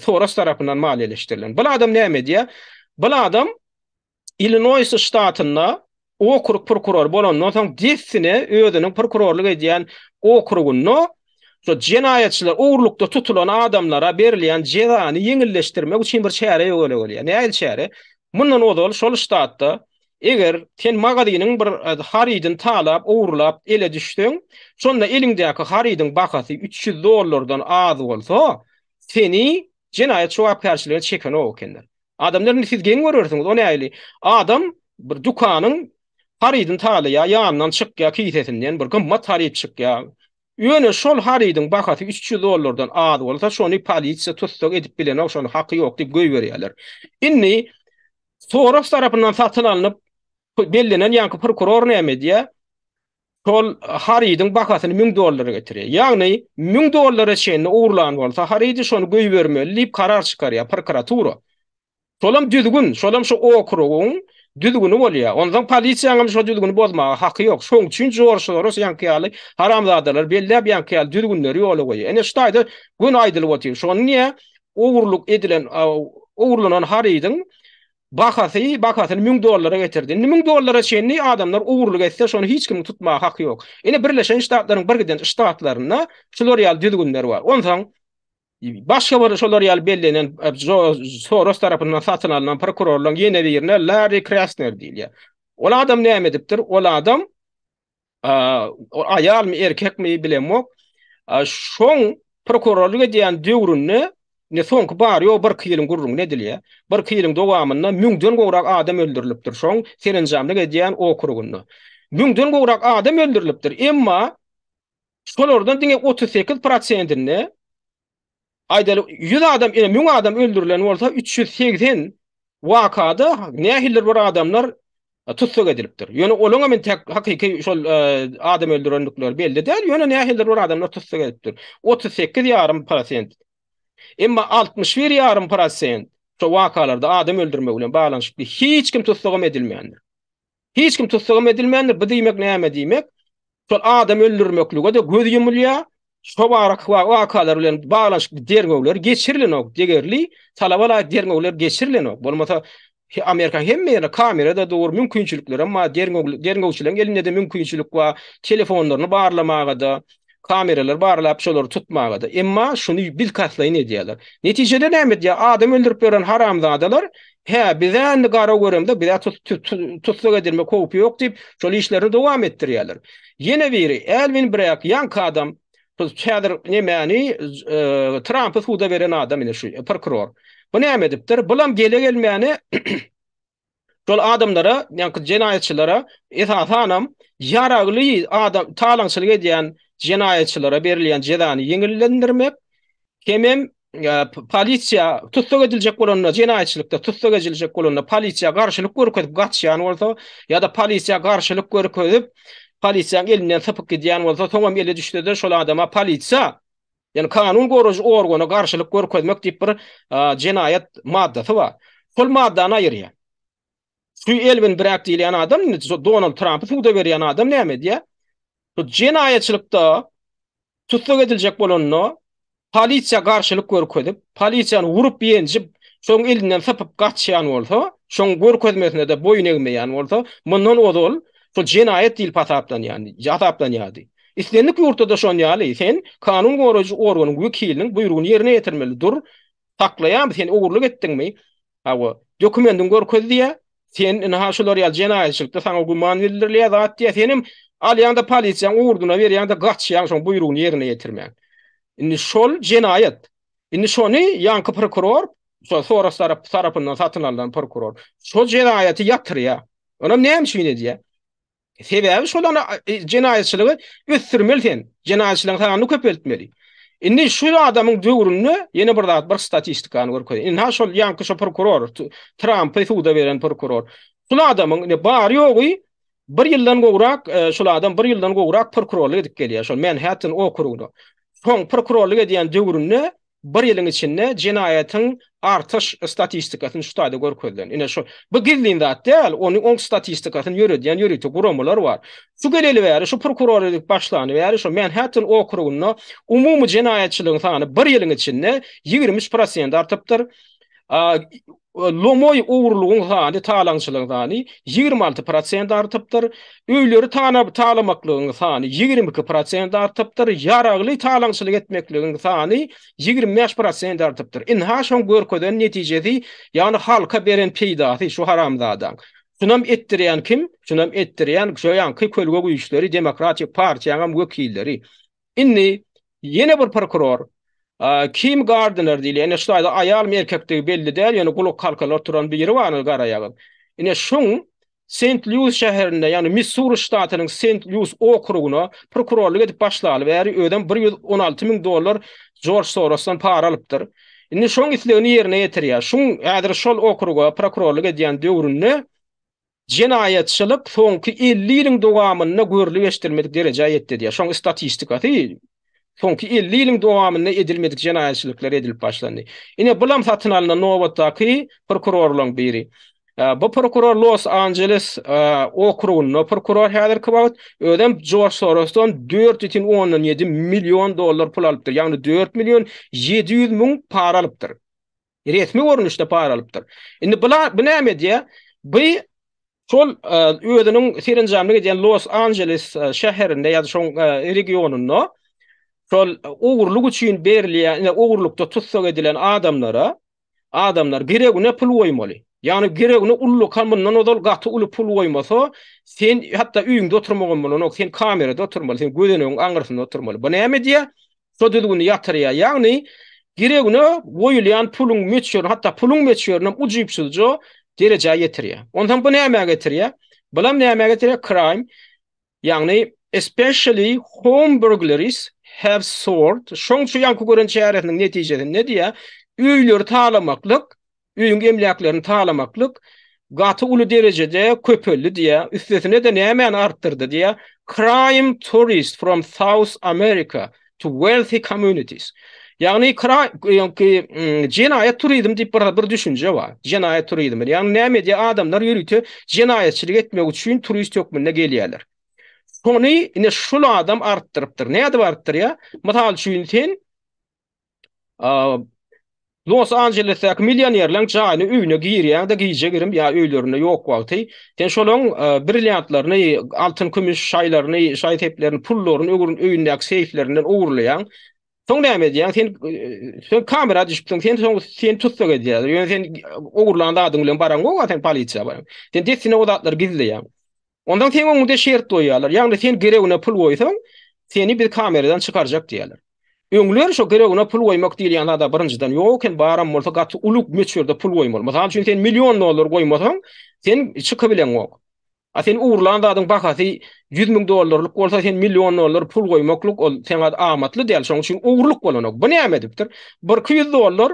Торас тарапынан мал элештирилен. Бул адам неме дия? Бул адам Иллинойс штатында округ прокурор болон нотан дессине өөдөнүн прокурорлугу деген округунно so jinayetçiler uğurlukta tutulan adamlara berilen cezanı yengilleştirmek için bir çare yok öyle oluyor. Ne el Eger sen magadynyň bir e, haridin talap, owurlap ele düşdüň, sonra elindäki haridin bahasy 300 dollardan az bolsa, seni jinayet şowapkärçiligine çeken okendir. Adamlar ni siz geň görürsiňiz, ony aýly. Adam bir dukanyň haridin talap ya ýanyndan çykýa, kiýetinden bir gymmat harid çykýa. Ýöne şol haridin bahasy 300 dollardan az bolsa, şonu polisiýa tutsak edip bilen, o şonu haqqy ýok diýip goýberýärler. Inni Soros tarapından satın alınıp bellenen yankı prokuror näme diýe? Tol haridin bakasyny 1000 dollara getirýär. Ýagny 1000 dollara şeýle uğurlan bolsa haridi şonu göý lip karar çykarýar prokuratura. Tolam düzgün, şolam şu okrugun düzgünü bolýar. Ondan polisiýa hem şu düzgünü bozmaga haqqy ýok. Şoň üçin jorşlar osy ýanky ýaly haramzadalar belläp ýanky ýaly düzgünleri ýol goýy. Ene ştaýda gün aýdylyp otyr. Şoň näme? Uğurluk edilen uğurlanan haridin bakasy bakasyny 1000 dollara getirdi. 1000 dollara şeýni adamlar ugurlyk etse şonu hiç kim tutma hakky ýok. Ene Birleşen Ştatlaryň bir giden ştatlaryna Floryal düzgünler bar. Onsoň başga bir Floryal bellenen e, Soros tarapyndan satyn alynan prokurorlaryň ýene bir Larry Krasner diýilýär. Ol adam näme edipdir? Ol adam e, aýal mi erkek mi bilemok? E, şoň prokurorlugy diýen döwrünni ne soňky bar ýo bir kiýilin gurrun nedil dilä? Bir kiýilin dowamyna müňden gowrak adam öldürilipdir şoň senin jamda gedýän okurugyny. Müňden gowrak adam öldürilipdir. Emma şolardan diňe 38 prosentini aýdalyk 100 adam ýa 1000 adam öldürilen bolsa 380 wakada nähiller bir adamlar tutsak edilipdir. Yöne yani olunga men tek hakiki şol e, adam öldürenlikler belli değil. Yöne yani nähiller bir adamlar tutsak edilipdir. 38.5% Emma 61 yarım prosent şu vakalarda adam öldürmek bilen bağlanışlı hiç kim tutsuğum edilmeyendir. Hiç kim tutsuğum edilmeyendir. Bu demek ne yeme demek? Şu adam öldürmeklik o da göz yumulya şu varak vakalar bilen bağlanışlı dergovler geçirilen o degerli talabala dergovler geçirilen o. Bolmasa Amerika hem meyre kamera da doğru mümkünçülükler ama dergovçilerin elinde de mümkünçülük var. Telefonlarını bağlamağa da kameralar barla şolar tutmagada. Emma şunu bil ediyalar. edýärler. Netijede näme diýär? Adam öldürip veren haram zadalar. Ha, bizden gara görüm de bir atyp tutsa gedirme köp ýok diýip şol işleri dowam etdirýärler. Ýene biri, Elvin Break ýan adam, bu çäder nämäni e, Trumpa suda beren adam ýene şu e, prokuror. Bu näme diýipdir? Bulam gele gelmäni <clears throat> şol adamlara, ýa-ni cinayetçilere, ýa-ni adam talançylyga diýen jinayetçilere berilen cezanı yengillendirmek kemem polisiya tutsak edilecek bolunna jinayetçilikde tutsak edilecek bolunna polisiya garşylyk görüp gatşan bolsa ya da polisiya garşylyk görüp polisiyan elinden sapyk gidiyan bolsa soňam ele düşdirdi şol adama polisiya yani kanun goruşy organyna garşylyk görüp görmek diýip bir jinayet maddasy bar şol maddany aýyrýa Şu Elvin Brack diýilen adam, Donald Trump'a suda berýän adam näme ya Bu cinayetçilikde tutuk edilecek bolonno polisiya garşılık görüp ködip polisiyany vurup yenip soň elinden sapyp gaçýan bolsa soň görkezmesine de boyun egmeýän bolsa mundan odol bu cinayet dil patapdan ýani jatapdan ýady. Islenlik ýurtda son ýaly sen kanun goraj organyň wekiliniň buyrugyny ýerine ýetirmeli dur. Taklaýan sen ogurlyk etdiňmi? Ha bu dokumentiň görkezdi ýa? Sen ýa-da şolary ýa-da cinayetçilikde saňa gumanwildirliýä alýan da polisiýany urduna berýän da gaçýan şoň buyrugyny ýerine ýetirmän. Indi şol jinayet. Indi şonu ýanky prokuror, şol sora sarap sarapyndan satyn alan prokuror. Şol jinayeti ýatyrýa. Ona näme şeýin edýä? Sebäbi şol ana e, jinayetçiligi ösürmeli sen. Jinayetçiligi köpeltmeli. Indi şu adamın döwrünü ýene bir bir statistikany görkezi. Indi ha şol ýanky şo prokuror, Trump, Fuda beren prokuror. Şol adamın ne bar ýogy, bir yıldan gowrak e, şol adam bir yıldan gowrak prokurorlu edip gelýär. Şol Manhattan hatyn o kurudy. Soň prokurorlu edýän döwründe bir ýylyň içinde jinayatyň artyş statistikasyny şutady görkezdiler. Ine şol bu gildin zat däl, onuň oň statistikasyny ýöredýän yani ýöretýän guramlar bar. Şu geleli wäre, şu prokuror edip başlany wäre, şu Manhattan okrugyny umumy jinayatçylygyň sanyny bir ýylyň içinde 20% artypdyr. lomoy uğurluğun hani talançılığın hani 26 prosent artıptır. Öylörü tanab talamaklığın hani 22 prosent artıptır. Yaraglı talançılık etmekliğin hani 25 prosent artıptır. İn haşan görkoden neticesi yani halka beren peydatı şu haramdadan. Şunam ettiriyen kim? Şunam ettiriyen şu yankı kölgü güçleri, demokratik partiyanam vekilleri. İnni yine bir prokuror, Kim Gardiner diýil, ýani şuda aýal mi erkekdigi belli däl, ýani guluk kalkalar turan bir ýeri bar, gara ýagyn. Ine şoň St. Louis şäherinde, ýani Missouri ştatynyň St. Louis okruguna prokurorlyk edip başlaýar we ýeri öden 116.000 dollar George Soros'dan para alypdyr. Ine şoň islegini ýerine ýetirýär. Şuň ädir şol okruga prokurorlyk edýän döwründe jenayetçilik soňky 50 ýylyň dowamyny görülýeşdirmedik derejä ýetdi diýär. Şoň statistika diýil. Sonki 50 ýylyň dowamynda edilmedik jinayetçilikler edilip başlandy. Ine bulam satyn alyna Nowatdaky prokurorlaryň biri. Äh, bu prokuror Los Angeles äh, okrugunda prokuror häzir kibat ödem George Soros'tan 4.17 milyon dollar pul alypdyr. Ýagny 4 milyon 700 000 para alypdyr. Resmi görünüşde para alypdyr. Indi bula bu näme diýe? Bu şol äh, ödünün diýen Los Angeles şäherinde ýa-da şoň regionunda Sol ogurluk üçin berilýän, ogurlukda tutsak edilen adamlara, adamlar gereguni pul goýmaly. Yani gereguni ullu kalmandan odal gatı ulu pul koymasa sen hatta üýüňde oturmagyn bolan ok sen kamerada oturmaly sen gödenegiň aňyrsynda oturmaly. Bu näme diýe? Sodudugyny ýatyrýa. Ýagny gereguni goýulýan pulun meçhür hatta pulun meçhür nam ujyp sözjo dereje ýetirýä. Ondan bu näme getirýä? Bilem näme getirýä? Crime. Ýagny especially home burglaries have sword. Şoň şu ýanky gören şäheriň netijesi ne diýe? Üýleri taýlamaklyk, üýüň emlaklaryny taýlamaklyk gaty ulu derejede köpöllü diýe. Üstesine de näme arttırdı diýe? Crime Tourist from South America to wealthy communities. Yani kra yani cinayet turizm bir, düşünce var. Cinayet turizm. Yani ne medya adamlar yürütü cinayetçilik etmek için turist yok mu ne Sonra ne şul adam arttırıptır. Ne adı arttır ya? Mataal şuyun sen Los Angeles'a ki milyonerlang çayını üyünü giyir ya da giyice girim ya üyülörünü yok valti. Ten şolong e, briliantlarını, altın kümüş şaylarını, şay teplerini, pullorunu, öğürün üyünün seyiflerinden uğurlayan Son näme diýär? Sen e, sen kamera düşüpden sen sen sen tutsagy diýär. Ýöne sen oglanda adyňlaryň baran goýa, sen polisiýa baran. Sen diýsin o zatlar gizli ýa. Ondan sen onu da şerit doyalar. Yani sen gerevine pul koysan, seni bir kameradan çıkaracak diyalar. Öngülür şu gerevine pul koymak değil yani da birinciden yokken bağıran molta katı uluk meçhörde pul koymalı. Mesela çünkü sen milyon dolar koymasan, sen çıkabilen yok. A sen uğurlan dadın bakası 100 bin dolarlık olsa sen milyon dolar pul koymakluk ol, sen adı amatlı değil. Şu için uğurluk olanok. Bu ne Bir 200 dolar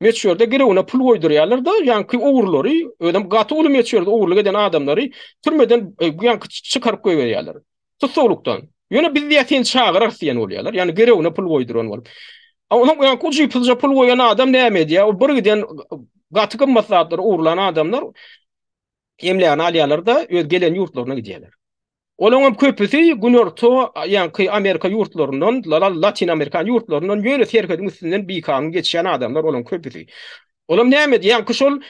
meçhörde girewine pul goydyrýarlar da, ýa-ni ogurlary, ödem gaty ulum meçhörde ogurlyga den adamlary türmeden e, ýa-ni çykaryp goýberýärler. Tutsuluktan. Ýöne biz diýetin çağırar diýen bolýarlar. Ýa-ni girewine pul goydyran bolup. A onuň ýa kuji pulja pul goýan adam näme diýe? O bir giden gatykym masatlar uğurlan adamlar emleýän alýarlar da öz gelen ýurtlaryna gidýärler. Olonam köpüsi gün orto yani kıy Amerika yurtlarından la la Latin Amerikan yurtlarından böyle serkedin üstünden bir kanun geçen adamlar olon köpüsi. Olon ne amedi yani kuşul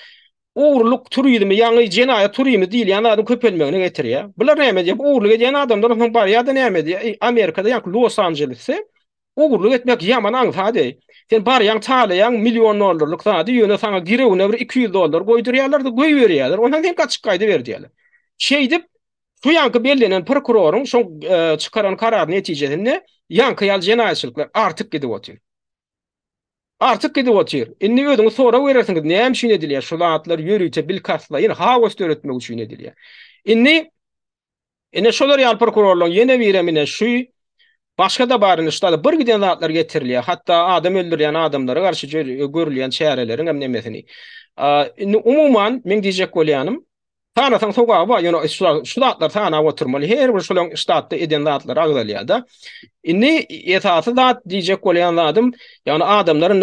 uğurluk turuydu mi yani cenaya turuydu mi değil yani adam köpelmeğine getir ya. Bunlar ne amedi yani uğurluk eden adamlar onun bari ya da ne amedi Amerika'da yani Los Angeles'te uğurluk etmek yaman an sade, Sen bari yani tale yani milyon dolarlık sade, yöne sana girevine 200 dolar koyduruyorlar da koyuveriyorlar. Ondan hem kaçık kaydı verdi yani. Şey Tuyankı Berlin'in prokurorun şu e, çıkaran karar neticesinde yankı yal cenayetçilikler artık gidip otuyor. Artık gidip otuyor. İnni ödünü sonra verirsin ki neyem şu nedir Şu lanatları yürüyte bil kaslayın havas da öğretmek için nedir İnni inni şolar yal prokurorlarla yine viremine şu başka da bari nişta bir giden lanatlar getirli hatta adam öldür yani adamlara karşı görülü yani çeyarelerin umuman, men diyecek olyanım Tana tan soga ba yana istatlar tana oturmali her bir şolong istatda eden datlar agdalyada. Inni etatı dat diyecek olayan adam yani adamların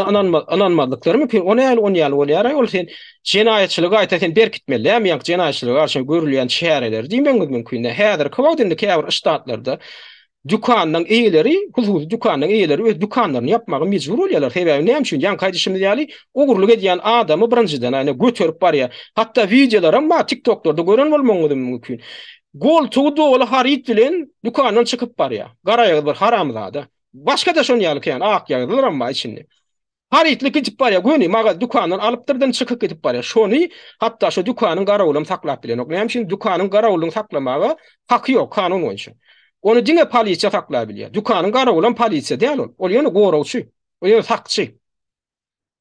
ananmadıkları mı ona yal on yal ol yaray ol sen cinayetçilik aytasen ber gitmeli hem yan cinayetçilik arşa görülen şehirler diyen mümkün ne hader kovdun ki istatlarda dükkandan eýleri, huzur dükkandan eýleri we dükkanlaryny ýapmagy mejbur bolýarlar. Hebäbi näme üçin? Ýa-ni gaýdy şimdi ýaly ugurlyk edýän adamy birinjiden hani götürip barýar. Hatda wideolary ma TikTok-larda gören mümkin. Gol tugdu ol harit bilen dükkandan çykyp barýar. Gara ýagdy bir haramlady. Başga da şonu ýaly kyan, ak ýagdylar ma içinde. Haritli gitip barýar, göni ma gaýdy dükkandan alypdyrdan çykyp gitip barýar. Şonu hatda şu dükkanyň garawulym saklap bilenok. Näme üçin dükkanyň garawulyny saklamaga hakyk ýok kanun boýunça. onu dine polisiya takla bilýär. Dukanyň garawlan polisiya diýen ol. Ol ýene gorawçy. O ýene takçy.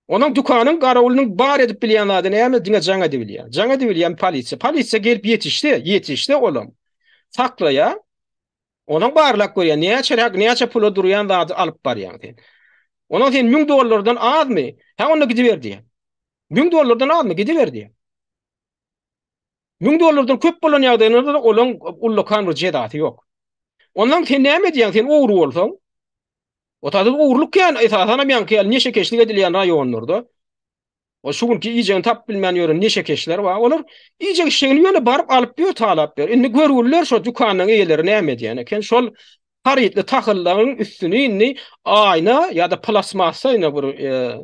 Onuň dukanyň garawlanyň bar edip bilýän adyny näme dine jaň edip bilýär. Jaň edip bilýän polisiya. Polisiya gelip ýetişdi, ýetişdi olam. Takla ýa. Onuň barlak görýär. Näçe çerek, näçe pulu durýan da alyp barýan diýen. Onuň sen 1000 dollardan azmy? Hä onu gidiber diýen. 1000 dollardan azmy gidiber diýen. 1000 dollardan köp bolan ýagdaýlarda olan ullukan bir jedaty Ondan sen näme diýen? Sen ogry bolsaň. Otady ogryluk e, ýan esasana men kel neşe keşlik edilýän raýonlarda. O şugun ki iyice tap bilmen yorun neşe keşler var olur. İyice şeyini yöne barıp alıp bir talap ver. İndi görürler şu dükkanın eyleri näme emedi Ken şol paritli takılların üstünü inni ayna ya da plasmasa yine buru e,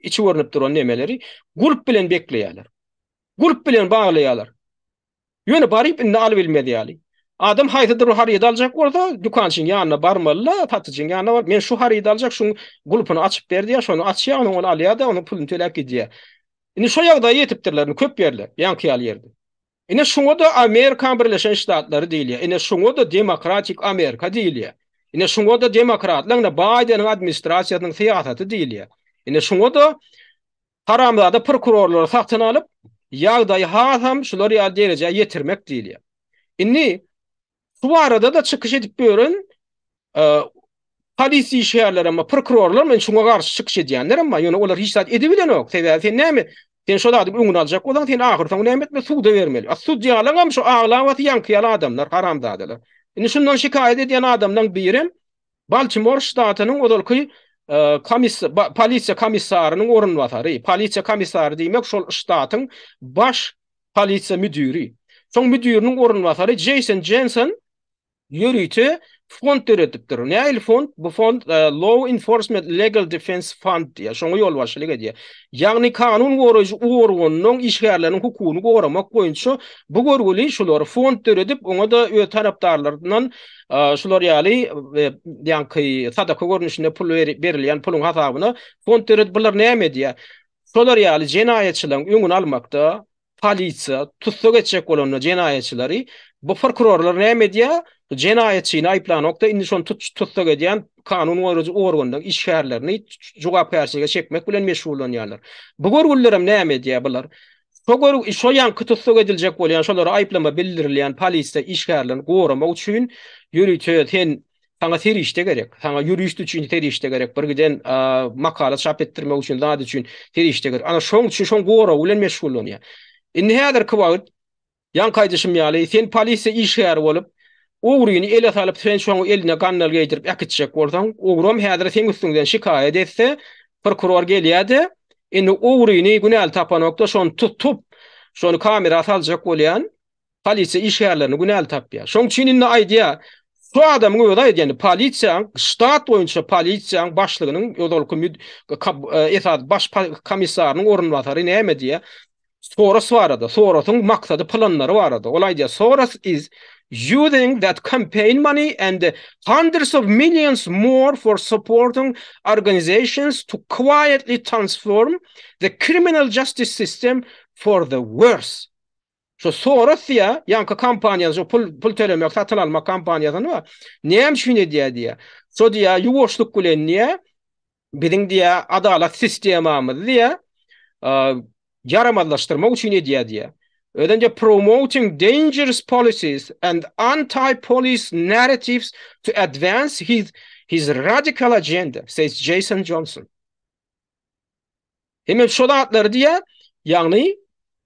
içi vurunup duran nemeleri gulp bilen bekleýärler. Gulp bilen baglaýarlar. Ýöne barıp inni alı bilmedi yani. Adam haýtydyr bir hariýet aljak bolsa, dukançyň ýanyna barmaly, patyjyň ýanyna bar. Men şu hariýet aljak, şu gulpyny açyp berdi ýa, şonu açýan onuň alýady, onuň pulyny töläp gidýär. Ine şo ýagda ýetipdirler, köp ýerler, ýan kyýal ýerdi. Ine şuňa da Amerika Birleşen Ştatlary diýilýär. Ine şuňa da demokratik Amerika diýilýär. Ine şuňa da demokratlaryň da Bidenň administrasiýasynyň syýasaty diýilýär. Ine şuňa da paramlarda prokurorlary saxtyna alyp, ýagdaýy hatam şulary ýaly derejä ýetirmek diýilýär. Ine Şu arada da çıkış edip görün. E, polisi işe yerler ama prokurorlar men şuna karşı çıkış edenler ama yani onlar hiç saat edebilen yok. Sen sen ne mi? Sen şu adam ünün alacak olan sen ahır sen ne etme su da vermeli. Su diyalan ama şu ağlan yan adamlar karam dadılar. Yani şundan şikayet eden adamdan birim Baltimore ştatının odur e, ki Kamis polisya komissarının orun vatarı. Polisya komissarı demek şu ştatın baş polis müdürü. Son müdürünün orun vatarı Jason Jensen yürüyüşü fond üretipdir. Näil fond? Bu fond uh, Law Enforcement Legal Defense Fund ya şoňa ýol başlygy diýe. Ýagny kanun goraýy ugurgunyň işgärleriniň hukugyny gorama goýunça bu gorgulyň şular fond üretip oňa da öý tarapdarlardan e, şular ýaly e, ýa-ni sadaka görnüşinde pul berilýän ber, ber, yani, pulun hasabyny fond üretip bular näme diýe. Şular ýaly jenayetçiligiň ýüňüni almakda polisiýa tutsa geçecek bolan jenayetçileri Bu prokurorlar näme edýä? Jenayetçi näplan okda indi şon tut tutsa gedýän kanun wargy orgonda işgärlerini jogap gärsige çekmek bilen meşgullanýarlar. Bu gorgullar näme diýe bular? Şo gor şo ýan kutsa gediljek bolýan şolara aýplama bildirilýän polisiýa işgärlerini gorama üçin ýürütýän Sana teri işte gerek, sana yürü üstü için teri işte gerek, bir giden uh, makala çap ettirmek için, daha da için teri işte gerek. Ama şu an için, şu an gora, ulen meşgulluğun ya. İndi hader kıvağıt, Yan kaydışım yali, sen polisi iş gher olup, uğruyunu ele atalıp, sen şu an eline kanal geydirip, ekitecek oradan, uğruyum hadir sen üstünden şikayet etse, prokuror geliyade, enni uğruyunu günel tapan şu an tutup, şu an kamera atalacak olayan, polisi iş yerlerini günel tapya. Şu an çinin şu adamın odaydi, yani oyuncu polisiyan, başlığının, başlığının, başlığının, başlığının, baş başlığının, başlığının, başlığının, So Russia da, sonrası maksadı planları var da. Olayca sonrası is using that campaign money and hundreds of millions more for supporting organizations to quietly transform the criminal justice system for the worse. So Russia yani kampanya pul pul tölemeyek satılma kampanya dana var. Niye hem şunu diye diye, so dia yuwuşluk gülen niye? Birin diye adalat sistemi ammı diye. yaramadlaştırma üçin edýär diye, Ödence promoting dangerous policies and anti-police narratives to advance his his radical agenda, says Jason Johnson. Hem şoda atlar diye, yani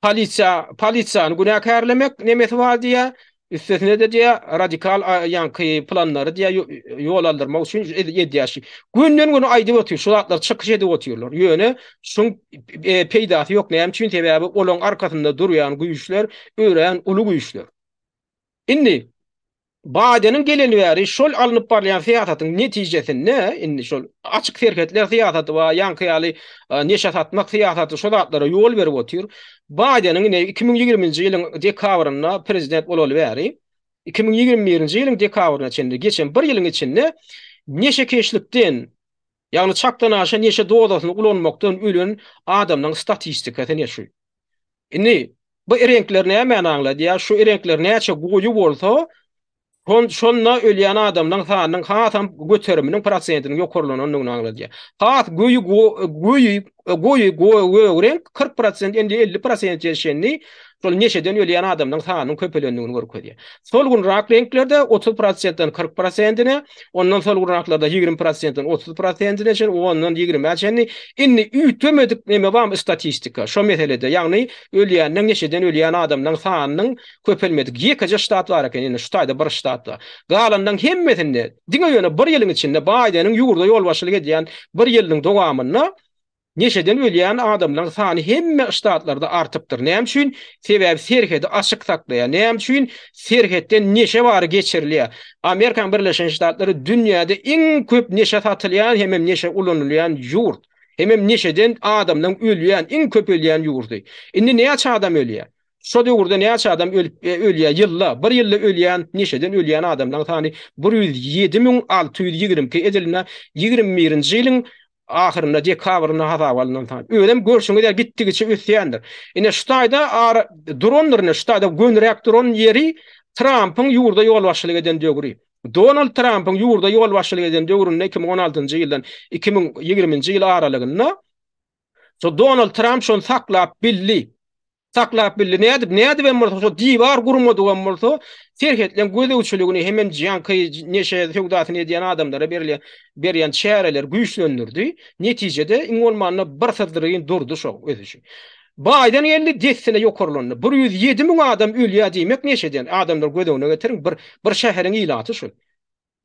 polisiya, polisiyanı günahkarlamak nemeti var diye, İstesine de diye radikal yankıyı planları diye yol aldırmak için ediyasi. Günden günü aydı otuyor. Şulatlar çıkış edip otuyorlar. Yönü şun e, peydası yok neyem çün tebebi olan arkasında duruyan güyüşler, öğren ulu güyüşler. Indi Badenin gelenleri şol alınıp barlayan fiyatatın neticesinde indi şol açık serketler fiyatatı va yankı yali e, neşe satmak fiyatatı şol atlara yol verip otur. Badenin 2020-nji ýylyň dekabrynda prezident bolal beri 2021-nji ýylyň dekabryna çenli geçen bir ýylyň içinde neşe keşlikden Yani çaktan aşa neşe doğdasını ulanmaktan ölün adamdan statistikaten yaşıyor. Yani bu erenkler neye menanladı ya? Şu erenkler neye çe goyu olsa Kon şonna ölýän adamdan sanyň hatam göterminiň prosentini ýokurlanyň onuň anladyň. Hat goýy goýy goýy goýy goýy 40% endi 50% ýeşenni Sol neşe dönüyor yani adamın sağının köpelenliğini görüyor diye. Sol gün rak renklerde 30%'dan 40%'ine, ondan sol gün raklarda 20%'dan 30%'ine şey ondan 20'ye yani inni ütömedik neme var mı istatistika? Şu meselede yani ölüyenin neşeden ölüyen adamın sağının köpelmedik yekaca statı var ekeni yani, şutayda bir statı. Galandan hemmetinde, metinde dinga yönü bir yılın içinde bayadenin yurda yol başlığı diyen bir yılın doğamını Neşeden adamlar adamların sani hemme da artıptır. Näme çün? Sebebi serhedi açyk saklaya. Näme çün? Serhetten neşe var geçirilýär. Amerikan Birleşen Ştatlary dünyada en köp neşe satılayan hemem neşe ulanılayan yurt. Hemem neşeden adamların ölüyen, en köp ölüyen yurdu. Indi neye adam So Şo dogurda näçe adam ölüýär e, ýylla, bir ýylla ölýän, neşeden ölýän adamlar sany 107.620 ki edilme 20 ýylyň ahırında dekabrına hada valından tan. Öwrem görşüňe de gitdi geçip ýetýändir. Ine Ştaýda dronlar ne Ştaýda gön reaktoryň ýeri Trumpyň ýurda ýol başlygy eden degri. Donald Trumpyň ýurda ýol başlygy eden degri 2016-njy ýyldan 2020-nji ýyl aralygyna. So Donald Trump şon saklap billi. saklap bilir. Ne edip ne edip emmer so divar gurmadı emmer so terhetlen gözü uçuluğunu hemen ciyan kıy neşe hükdatını diyen adamlara berli çäreler çareler güçlendirdi. Neticede ingolmanla bir sırdırığın durdu şo özüşü. Baýdan 50 dessine yokorlandı. 107 adam ölüyor demek neşe den adamlar gözüne getirin bir bir şehrin ilatı şu.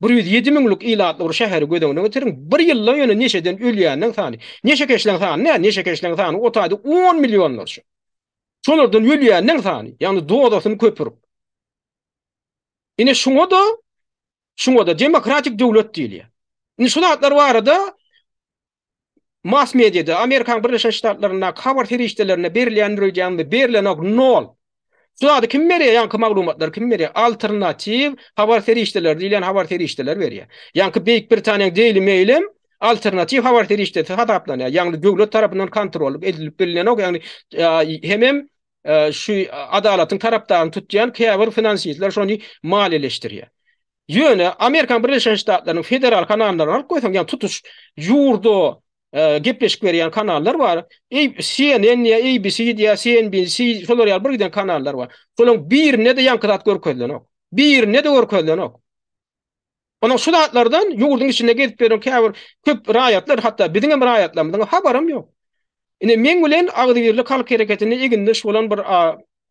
107 minlik ilatlı bir şehri gödöğüne götürün. Bir yılla yönü neşeden ölüyenden sani. Neşe keşlen sani. Ne? Neşe keşlen sani. 10 milyonlar şu. Şonurdan ýüliýä näsäni, ýani dowadasyny köpürip. Ine şuňa da, şuňa da demokratik döwlet diýil. Ine şuňa atlar barada mass mediýada Amerikan Birleşen Ştatlaryna habar terişdelerini berilendirýändi, berilen ok nol. Şuňa da kim berýär, ýani kim maglumatlar kim berýär? Alternatif habar terişdeler diýilen habar terişdeler berýär. Ýani ki Beýik Britaniýa diýilmeýilim, alternatif hawar işte hataplanya yani gövle tarafından kontrol edilip bilinen o yani e, hemem e, şu adalatın taraftan tutjan kever finansiyetler şonu mal eleştiriyor Yöne Amerikan Birleşik Devletleri'nin federal kanallarına koysam yani tutuş yurdu e, gepleşik veriyen kanallar var. E, CNN ya ABC ya CNBC solaryal bir kanallar var. Solon bir ne de yankıdat gör koydun ok. Bir ne de gör ok. Onu şu dağıtlardan yoğurdun içinde gidip verin kevur köp rayatlar hatta bidin em rayatlar mıdın habarım yok. Yine mengulen ağdı verli kalk hareketini ilgindir şu olan bir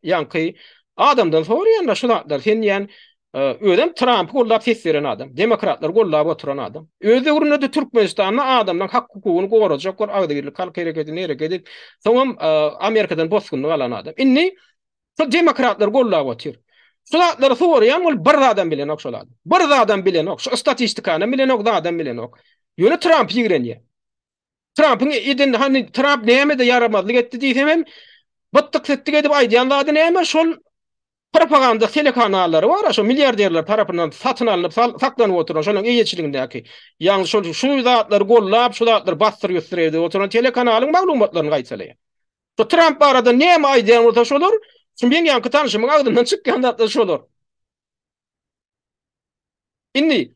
yankı adamdan sonra da şu dağıtlar sen yiyen e, ödem Trump'ı kollab ses veren adam, demokratlar kollab oturan adam. Öde urunu da Türk Meclisi'nin adamdan hak hukukunu koracak kor ağdı verli kalk hareketini erik edip, tamam e, Amerika'dan bozgunluğu alan adam. Yine demokratlar kollab oturan Sulatlary soraýan ol bir adam bilen ok Bir adam bilen ok, şu statistikany bilen ok, adam bilen ok. Ýöne Trump ýigrenýe. Trump'ın edin hani Trump neyme de yaramadlık etti diysem hem bıttık settik edip ay diyan şol propaganda telekanalları var ya şol milyarderler tarafından satın alınıp sal, saklanıp oturan şolun iyiçiliğindeki yani şol şu dağıtları gollap şu dağıtları bastır yüstür evde oturan telekanalın maglumatlarını gaitselaya. Şu Trump arada neyme ay diyan ortaş olur Sümbiyen yan ki tanışı mın ağzından çık ki anda atlaşı olur. İndi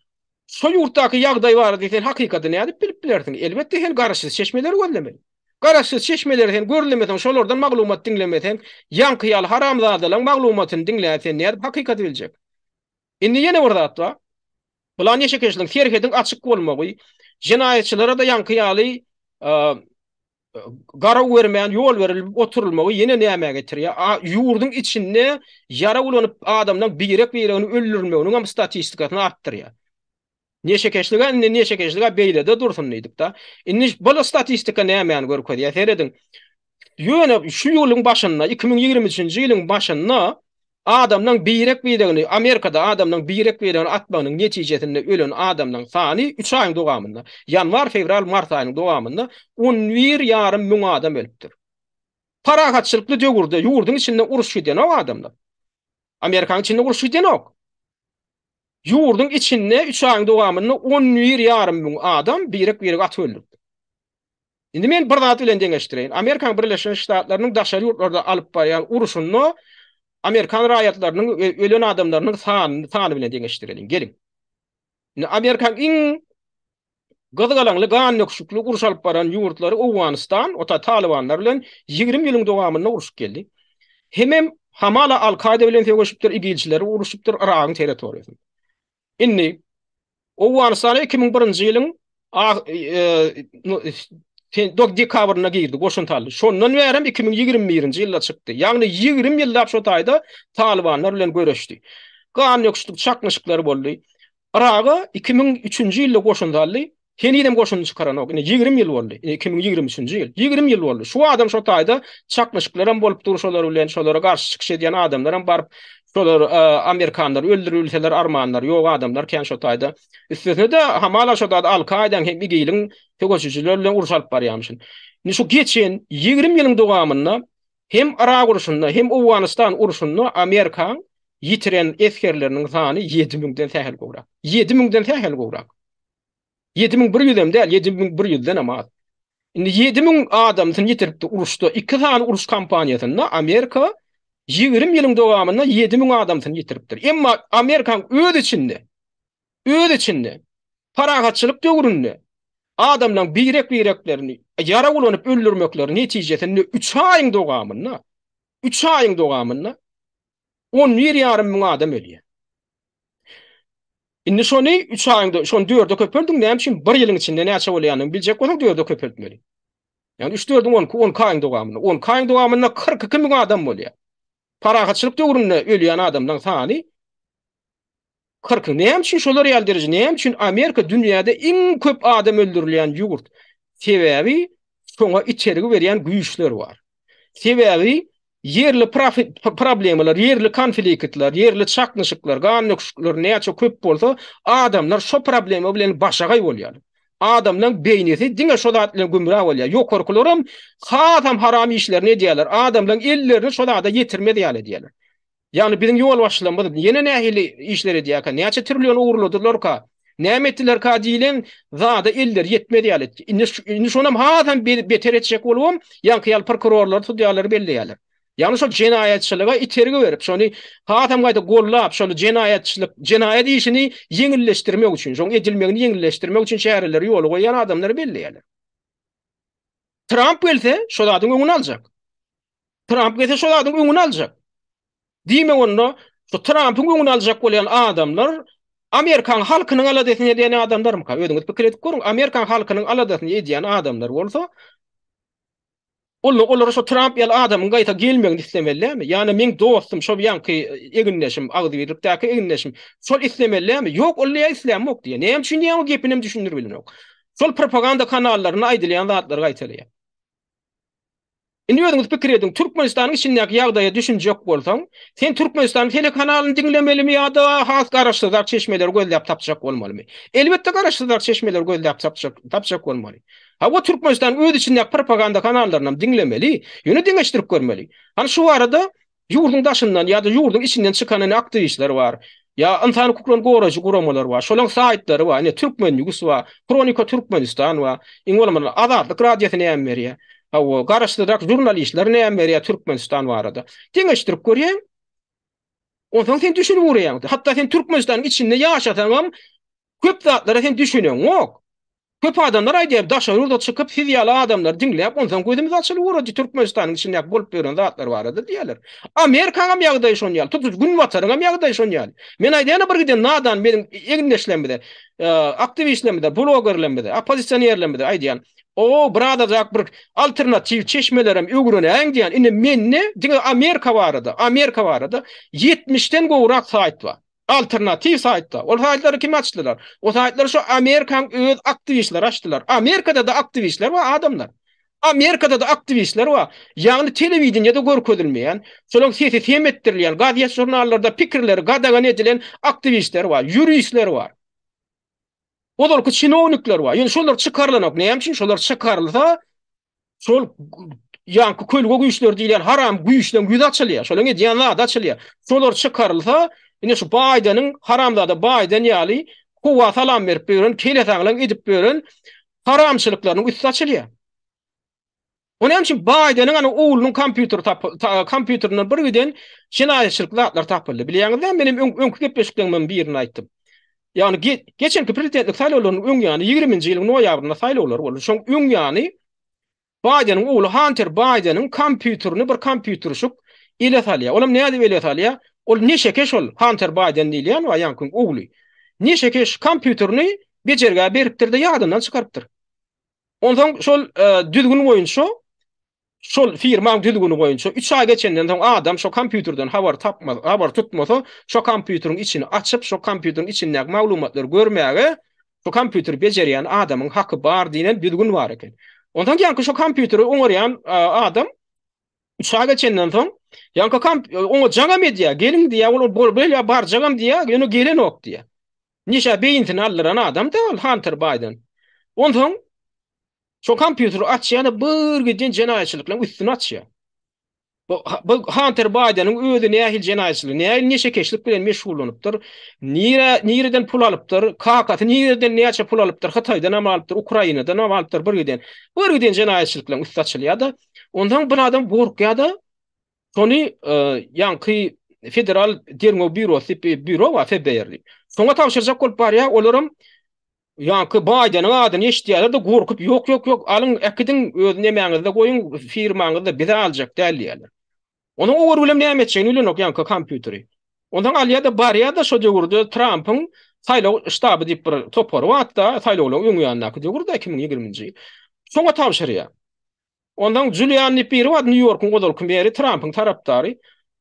soy urtaki yağday var diyen hakikati ne yadip bilip bilerdin. Elbette hen garaşsız çeşmeleri gönlemedin. Garaşsız çeşmeleri hen şol Şolordan maglumat dinlemedin. Yan kıyal haram zadalan maglumatın dinlemedin. Ne yadip hakikati bilecek. İndi yeni vurda atla. Bula neşe keşlin. Fiyer hedin açik olma. Jenayetçilara da yan kıyali garaw vermeýän ýol berilip oturulmagy ýene näme getirýär? A ýurdun içinde yara ulanyp adamdan birek birini öldürmek onuň hem statistikasyny artdyrýar. Neçe keşliga, neçe keşliga beýle de dursun neydik da. Indi bu statistika näme ýany görkezýär? Ýöne şu ýolun başyna 2023-nji ýylyň başyna adamdan birek birdigini Amerika'da adamdan birek birdigini atmanın neticesinde ölen adamdan sani 3 ayın dogamında yanvar fevral mart ayının dogamında 11 yarım адам adam ölüptür. Para kaçırıklı dögürdü yurdun içinde uruş şiden o adamlar. Amerikan içinde uruş ok. Yurdun içinde 3 ayın dogamında 11 yarım adam birek birek at öldürdü. Indi men bir zat bilen Amerikan Birleşik Ştatlarynyň daşary ýurtlarda alyp Amerikan rayatlarının ölen adamlarının sanını sanı bilen deňeşdirelim. Gelin. Amerikan in gazgalanly gan nöksüklü urşalyp baran ýurtlary Awganistan, ota Talibanlar bilen 20 ýylyň dowamynda urşyp geldi. Hemem Hamala al qaeda bilen söýüşüpdir, igilçileri urşypdir Iraq territoriýasy. Inni Awganistan 2001-nji Dok dog dekabrına girdi goşun talı. Şondan berem 2021-nji ýylda çykdy. Ýagny 20 ýylda şu taýda Talibanlar bilen göreşdi. Gaň ýokşuk çaknaşyklary boldy. Araga 2003-nji ýylda goşun Hendi idem goşun çıkaran ok. 20 ýyl boldy. 2023-nji ýyl. 20 ýyl boldy. Şu adam şu taýda çaqlaşyklaram bolup durşolar bilen şolara garşy çykyş edýän adamlaram bar. Şolar e, Amerikanlar öldürilseler armanlar ýok adamlar kän şu taýda. Üstüne de hamala şu taýda Al-Qaeda hem bigiliň töküşçüler bilen urşalyp barýarmyşyn. Ni şu geçen 20 ýylyň dogamyna hem Irak urşunda hem Awganistan urşunda Amerika ýitiren eskerleriniň sany 7000 den täher gowrak. 7000 den täher gowrak. 7100 hem değil 7100 den ama. Indi 7000 adam sen yitiripdi uruşda. İki tane uruş kampanyasında Amerika 20 yılın doğamında 7000 adam sen yitiripdir. Emma Amerikan öz içinde. Öz içinde. Para kaçılıp dövründü. Adamdan birek bireklerini ýara kullanıp öldürmekler netijesinde 3 ayın doğamında. 3 ayın doğamında. 11 yarım bin adam ölüyor. Indi şonu 3 aýda, şonu 4-de köpürdüň, näme üçin 1 ýylyň içinde näçe bolýanyny biljek bolan 4-de köpürtmeli. Ýani 3-4-de 10 10 kaýyň dowamyny, 10 kaýyň dowamyny 42 000 adam bolýar. Paraýatçylyk döwründe ölýän adamdan sany 40. Näme üçin şolary ýaldyrýar? Näme üçin Amerika dünýäde iň köp adam öldürilýän ýurt? Sebäbi şoňa içerigi berýän güýçler bar. Sebäbi Yerli problemler, yerli konfliktler, yerli çaknışıklar, ganyoklar, neye çok köp bolsa, adamlar şu problemi bilen başa bolýar. Adamlar beýnesi diňe şol adatlar gümrä bolýar. Ýok korkularym, hatam haram işler ne diýerler? Adamlar illerini şol adada ýetirme diýerli diýerler. Ýani biziň ýol başlanmady, ýene nähili işleri diýerler. Näçe trilyon uğurlodurlar ka? ne etdiler ka diýilen? Zada iller ýetme diýerler. Indi şonam hatam beter etjek bolýum, ýan-kyal prokurorlar tutýarlar belli ýerler. Yani şol cinayetçiliğe itergi berip, şonu ha adam gaýda gollap, şol cinayetçilik, cinayet işini ýeňilleşdirmek üçin, şonu edilmegini ýeňilleşdirmek üçin şäherleri ýol goýan adamlar belli ýaly. Trump gelse, şol adam öňüni aljak. Trump gelse, şol adam öňüni aljak. Diýme onda, şol Trump öňüni aljak bolan adamlar Amerikan halkynyň aladatyny edýän adamlarmyka? Ödüňiz bir edip görüň, Amerikan halkynyň aladatyny edýän adamlar bolsa, Olu olu şu Trump ýaly adam gaýta gelmegini islemelämi? Ýani meniň dostum şu ýanky egünleşim agdy berip, täki egünleşim. Şol islemelämi? Ýok, ol näme islemi ýok diýen. Näme üçin ýa-da gepini düşündirip bilen ýok. Şol propaganda kanallaryny aýdylan zatlar gaýtalyar. Indi ýa-da bu pikir edin, Türkmenistanyň içindäki ýagdaýa düşünjek bolsaň, sen Türkmenistan telekanalyny kanalyny dinlemeli mi ýa-da has garaşdyrýan çeşmeler gözläp tapjak bolmalymy? Elbetde garaşdyrýan çeşmeler gözläp tapjak tapjak bolmaly. Ha bu Türkmenistan öz içinde propaganda kanallarını dinlemeli, yönü dinleştirip görmeli. Hani şu arada yurdun daşından ya da yurdun içinden çıkan ne aktı işler var. Ya insan kuklan goracı kuramalar var. Şolan saitleri var. Ne Türkmen yugus var. Kronika Türkmenistan var. İngolamalar azadlık radyatını emmeriye. Ha o garaşlarak jurnal ne emmeriye Türkmenistan var arada. Dinleştirip görüyem. Ondan sen düşünüp Hatta sen Türkmenistan içinde yaşatamam. Köp zatlara sen düşünüyorsun. Ok. Köp adamlar aýdyp daşa urda çykyp fiziýal adamlar dinleýär, onsoň gözümiz açylýar, urdy Türkmenistanyň içinde ýak bolup beren zatlar bar edi diýerler. Amerikaň hem ýagdaýy şonu ýaly, tutuş gün watarym hem ýagdaýy şonu ýaly. Men aýdyna bir giden nadan meniň egindeşlem bilen, aktivistlem bilen, blogerlem bilen, opozisionerlem O brada jak bir alternatif çeşmelerim ögrüne eng diyen ini menni diňe Amerika barady. Amerika barady 70-den gowrak saýt bar. alternatif saytta ve faydalı kimatçılar ve saytlar şu Amerika'nın aktifistler açtılar. Amerika'da da aktivistler var adamlar. Amerika'da da aktivistler var. Yani televizyonda görükülmeyen, sol siyasetin temsilcileri, gazete sorunları da fikirleri, gada edilen aktivistler var, juristler var. O da küçük nükler var. Yani şunlar çıkarılmak. Niye hem şolar çıkarlı da sol yankı kölgü güçleri haram bu Şolar Ine şu baydanyň haramlarda baydan ýaly kuwa salam berip beren, kele taglan edip beren, haramçylyklaryny üstäçilýä. Onu hem şu baydanyň ana oglunyň kompýuter tap kompýuterine bir gün şinaýçylyklar tapyldy. Bilýäňizde menim öňkü köp beşikdigimden birini aýtdym. Ýani geçenki prezidentlik saýlawlaryny öňgäni 20-nji ýylyň noýabrynda saýlawlar boldy. Şoň öňgäni baydanyň oglu Hunter baydanyň kompýuterini bir kompýuter şu Ile Thalia. Olam ne adi ve Ile ol neşe keş ol Hunter Biden diýilýän we Yankun ugly. Neşe keş kompýuterni bejerga beriptirdi ýadyndan çykaryptyr. Ondan şol e, düzgün oýunçu şol firma düzgün oýunçu 3 aý geçenden soň adam şo kompýuterden habar tapmaz, habar tutmasa şo kompýuteriň içini açyp şo kompýuteriň içindäki maglumatlary görmäge şo kompýuter bejerýän adamyň haky bar diýen düzgün bar eken. Ondan ýa-da şo kompýuteri oňaryan e, adam 3 aý geçenden soň Yanka kam onu jaga media gelin diye ol bol bol bar jagam diye yönü gelen ok diye. Nişa beyintin alların adam da ol Hunter Biden. Onun şu kompüteri aç yani bir gün cinayetçilikle üstün aç ya. Bu, bu Hunter Biden'ın ödü ne ahil cinayetçilik, ne ahil neşe keşlik bilen meşgulunuptur, nire, nireden pul alıptır, kakatı nireden ne açı pul alıptır, Hıtay'dan ama alıptır, Ukrayna'dan ama alıptır, bir gün, bir gün cinayetçilikle üstün açılıyor da, ondan bu adam gork ya da, Sony uh, yankı federal dirmo büro sipi büro wa fe değerli. Sonra tavşırjak kol bar ya olurum. Yankı Biden'ın adını eşdiyalar da gorkup yok yok yok alın ekidin özüne meğinizde koyun firmanızda bize alacak derli yalar. Onun o problem ne emet çeyin ülünok yankı kompüteri. Ondan aliyya da bar ya da şo diyordu Trump'ın saylo ştabı dip bir topor vaat da saylo ulan uyumuyanlaki diyordu 2020. Sonra tavşırı ya. Ondan Julian Nipi ri New York'un gozol kumberi Trump'ın taraftarı.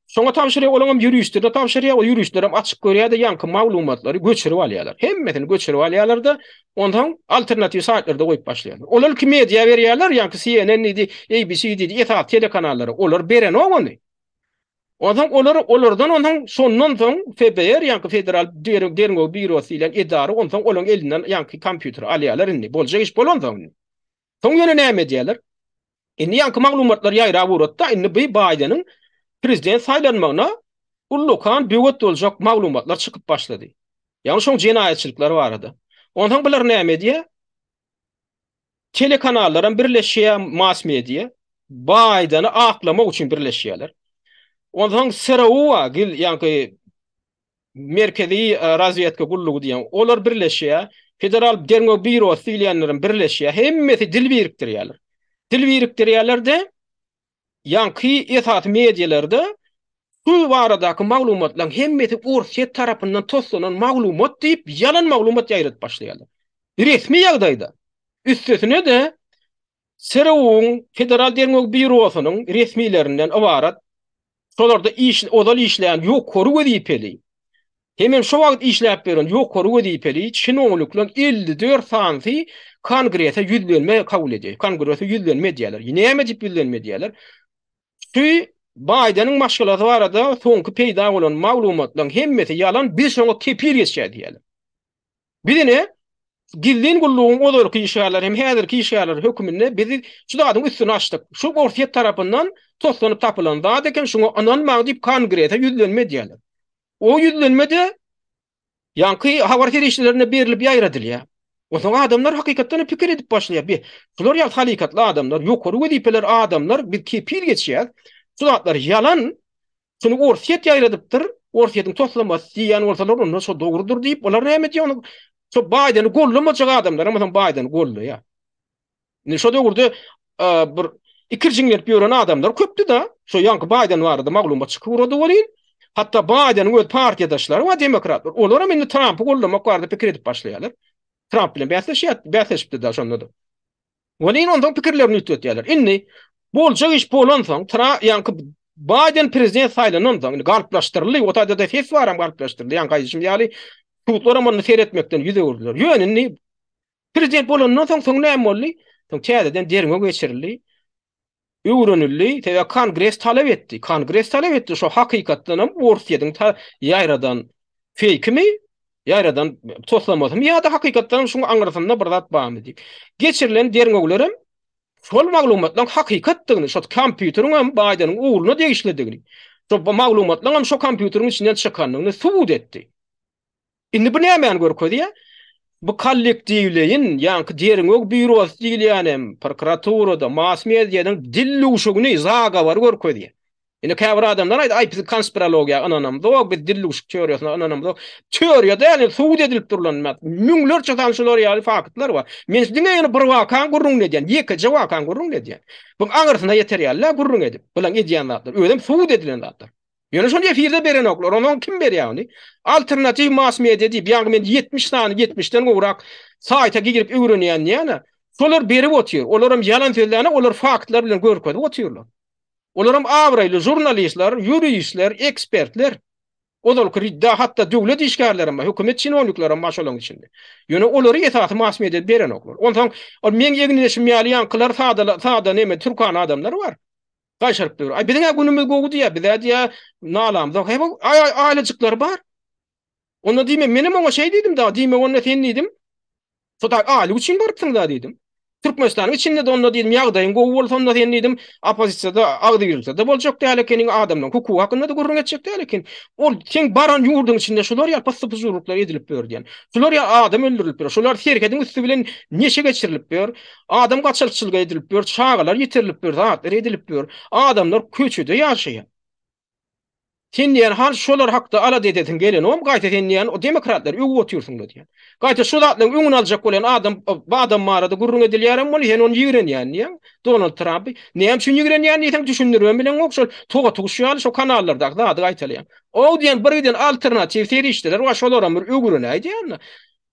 Sonra tavşiriya olanam yürüyüştü de tavşiriya o yürüyüştü de açık görüya da yankı mavlumatları göçürü valiyalar. Hem metin göçürü da ondan alternatif saatler de koyup başlayalar. Olar ki media veriyalar yankı CNN idi, ABC idi, ETA, TD kanalları olar beren o onu. Ondan olar olardan ondan sonundan son FBR yankı federal dergo birosu ile idarı ondan olan elinden yankı kompüter aliyalar inni. Bolca iş bol ondan. Tonyo ne mediyalar? Indi yankı maglumatlar yayra vuratta indi bi Biden'in prezident saylanmağına ullukan bivot olacak maglumatlar çıkıp başladı. Yani şu cinayetçilikler var adı. Ondan bunlar ne medya? Telekanalların birleşiyen mas media, Biden'i aklamak için birleşiyeler. Ondan sıra uva gil yankı merkezi e, razviyatka kulluğu diyen olar birleşiyen federal dengo biro silyanların birleşiyen hemmeti dil biriktir dil wirik derýalerde ýa-ki etat medialerde şu barada ki maglumatlar hem meti ur şet tarapyndan toslanan maglumat diýip ýalan maglumat ýaýrat başlaýarlar. Resmi ýagdaýda üstüne de Serowun Federal Dernek Biurosynyň resmilerinden ibarat şolarda iş odal işleýän ýok koru diýip eli. Hemen şu wagt işläp beren ýok koru diýip Çin 54 santy kongrese yüzlenme kabul edeyi. Kongrese yüzlenme diyeler. Yine mi cip yüzlenme diyeler. Tü Biden'ın maşgalatı var da sonki peyda olan mağlumatların hemmeti yalan bir sonra kepir geçe diyelim. Bir de ne? Gildiğin kulluğun o zorki işgaller hem herdirki işgaller hükümünle bizi şu dağın üstünü açtık. Şu ortiyet tarafından toslanıp tapılan dağdıkken şuna anan deyip kongrese yüzlenme diyelim. O yüzlenme de yankı havartir işlerine berilip yayradil ya. O adamlar hakikatten pikir edip başlıyor. Bir flor halikatlı adamlar, yokur ve adamlar, bir kepil geçiyor. Sulatlar yalan, sonu orsiyet yayladıptır. Orsiyetin toslaması, ziyan ortalar onunla so doğrudur deyip, onlar ne emet ya onu, so Biden'i gollu mu çak adamlar, ama Biden'i gollu ya. Ne so doğrudu, e, bir ikir cinler piyoran adamlar köptü da, so yankı Biden vardı, maglumba çıkur oda olayin. Hatta Biden'i gollu, partiyadaşlar, o demokratlar, olara minni Trump'u gollu, makarada pikir edip başlayalar. Trump bilen bäsleşýär, bäsleşipdi da şonda. Ol ýene onda pikirlerini ýetdiler. Indi bolçak iş bolan soň, tra ýanky Biden prezident saýlanan soň, indi garplaşdyrly, o da fes baram garplaşdyrdy, ýanky ýaşym ýaly, kutlara mundan ser etmekden ýüze urdylar. Ýöne indi prezident bolan soň, soň näme bolly? Soň täzeden derme geçirli. Ýurunly, täze kongres talap etdi. Kongres talap etdi, şu şo haýykatdan ortyadyň fake mi? Yaradan toslamadım. Ya da hakikatten şu angrasan da birdat bağımı deyip. Geçirilen derin oğulurum. Sol maglumatlan hakikattığını, şot kompüterin hem baydanın uğruna değişledigini. Şot maglumatlan hem şu kompüterin içinden çıkanlığını suud etti. Indi bu näme yani gör Bu kollektivleyin, yani derin oğul bürosu değil yani, prokuraturada, mas medyadan dilli uşuğunu izaga var gör Ine kävra adamlar aýdy, aý biz konspirologiýa ananam, dog biz dilluşyk teoriýasyna ananam, dog teoriýa däli suwud edilip durlan, müňler çatanşylar ýaly faktlar bar. Men diňe ýene bir wakan gurrun diýen, ýeke jawakan gurrun diýen. Bu aňyrsyna ýeter ýalla gurrun edip, bulan edýän zatlar, ödem suwud edilen zatlar. Ýöne şonda efirde beren oklar, onuň kim berýär ýani? Alternatif mass media diýip, ýa-ni men 70 sany 70-den gowrak saýta girip öwrenýän ýa-ni. Solar berip otýar. Olaram ýalan sözlärini, olar faktlar bilen görkezip otýarlar. Olaram avrayly jurnalistler, yuristler, ekspertler, Odol kridda hatta dövlet işgärlerim, hükümet çinonluklarım maşalong içinde. Yöne olori etatı masmiyede beren oklar. Ondan on men yeginleşi mialiyan kılar sağda, sağda neyme Türkan adamlar var. Kaşarıp dövür. Ay bizden günümüz gogudu ya, bize diya nalamda. Ay ay ay ailecikler var. Onda diyme, menim ona şey dedim da, diyme onna senliydim. Sota ali uçin barıksın da dedim. Türkmenistanyň içinde onda diýdim ýagdaýyň gowy bolsaň da seni diýdim opozisiýada agdy ýürse de boljak diýär lekin iň hukuk hakynda da gurrun etjek diýär lekin ol sen baran ýurdun içinde şular ýa pasty pujurluklar edilip berdiň. Şular ýa adam öldürilip berdi. Şular serhedin üstü bilen neşe geçirilip ber. Adam gaçylçylga edilip ber. Şağalar ýetirilip ber. Rahat edilip ber. Adamlar köçüde ýaşaýar. Tinnian han şolar hakda ala dedetin gelen oğlum gayta tinnian o demokratlar ugu otursun dedi. Gayta şu zatla ugun alacak olan adam ba adam marada gurrun edil yaram mol hen onu yigren yani ya. Donald Trump ne hem şun yigren yani hem düşündürüm bilen oqşol toga tuşyal şu kanallarda da da gayta yani. O diyen bir diyen alternatif teori işdiler va şolara mür ugrun aydi yani.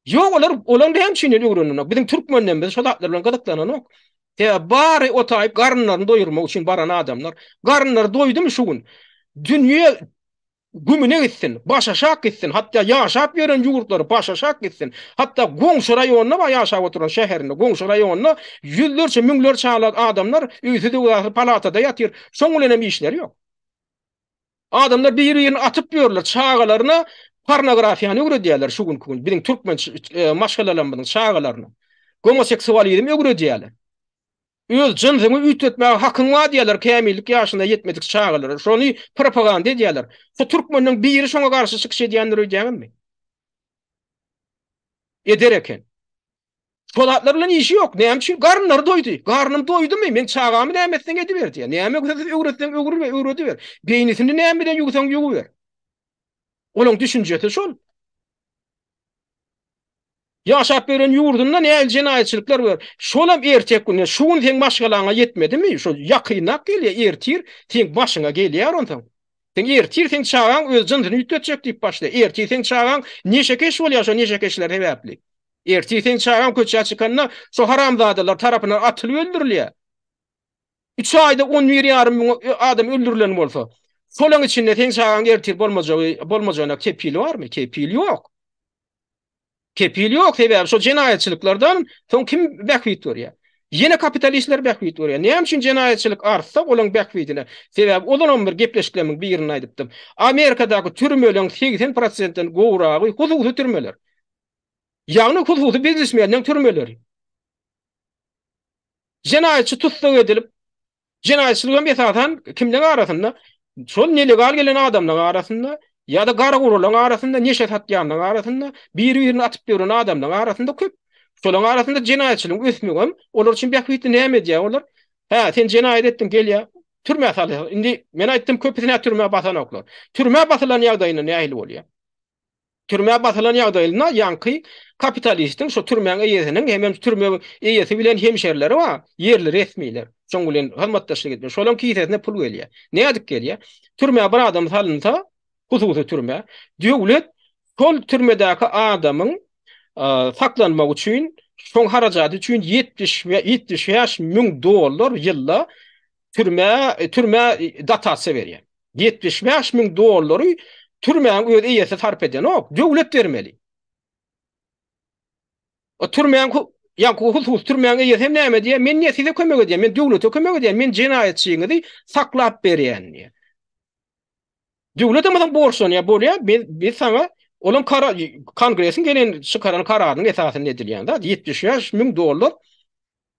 Yok olar olan hem şun ugrun no. Bizim Türkmenden biz şu zatla bilen qadıqlanan no. Te bari o taip garınlarını doyurmak için baran adamlar. Garınlar doydu mu şu gün? dünyaya gümüne gitsin, baş aşağı gitsin, hatta yaşap veren yurtları baş aşağı gitsin, hatta gongşu rayonuna baya yaşap oturan şehirini, gongşu rayonuna yüzlerce, münlerce alak adamlar üzüde uzağı palatada yatir, son ulenem işleri yok. Adamlar bir yeri atyp ýörler çağalarına pornografiyanı yorlar diyorlar, şugun kukun, türkmen, e, maşkalarına, gomoseksualiyy, Öz cinzini ütütmäge hakyň bar diýerler, kämillik ýaşyna ýetmedik çağırlar. Şonu propaganda diýerler. Şu türkmeniň biri şoňa karşı çykyş edýänler öýdäňmi? mi? eken. Şolatlarla işi yok. Näme şu garnlar doydu. Garnım doydu mu? Men çağamy näme etsen ediberdi. Yani. Näme öwretsen öwrür öwredi ber. Beýnisini näme bilen ýugsan ýuguber. Olaň düşünjeti şol. Yaşap beren yurdundan el cinayetçilikler var. Şolam ertek gün şun teng başgalağa yetmedi mi? Şo yakınak gel ertir teng başına gel ya onda. Teng ertir teng çağan öz jındını ütötçek dip başla. Ertir teng çağan neşekeş bol ya şo neşekeşler hebapli. Ertir teng çağan köç açıkanna şo haram dadalar tarapına atıl öldürli. 3 ayda 10 yer yarım adam öldürlenmolsa. Şolang içinde teng çağan ertir bolmazoy bolmazoyna kepil var mı? Kepil yok. kepil yok sebep şu cinayetçiliklerden son kim bekvit ya Yine kapitalistler bekvit ya Neyem için cinayetçilik artsa olan bekvitine. Sebep olan on bir gepleşiklemin bir yerine aydıptım. Amerika'daki türmölen 80 prosentten goğrağı huzuzu türmöler. Yani huzuzu biznesmenden türmöler. Cinayetçi tutsa edilip cinayetçilik on bir kimden arasında? Şu nelegal gelen adamların arasında Ya da gara gurulun arasında neşe satyanın arasında bir-birini atıp durun adamın arasında köp. Şolun arasında cinayetçilin üsmüğüm. Olur için bir hüytü neyem ediyen olur. Ha sen cinayet ettin gel ya. Türme salıyor. Şimdi mena ettim köpüsüne türme basan oklar. Türme basılan yağdayına ne ahil oluyor? Türme basılan yağdayına yankı kapitalistin şu türmenin eyesinin hem türme eyesi bilen hemşerleri var. Yerli resmiler. Şolun hizmettaşlı gitmiş. Şolun kiyitesine pul geliyor. Ne adık geliyor? Türme bir adam salınsa gusugusu türme. Döwlet şol türmedäki adamyň e, saklanmagy üçin şoň harajaty üçin 70 ýaş müň dollar ýylla türme e, türme data berýär. 75 müň dollary türme öýe ýese tarp eden o döwlet bermeli. O türme Ya ku hu hu turmayan hem näme diýe, men näsi diýe kömek edýär, men döwlete kömek edýär, men jinayetçiňi diýe saklap berýär. Döwlet adam bolsun ya bolya biz biz sana olan kara kongresin gelen çıkaran kararının esasını edilýän da 70 ýaş 1000 dollar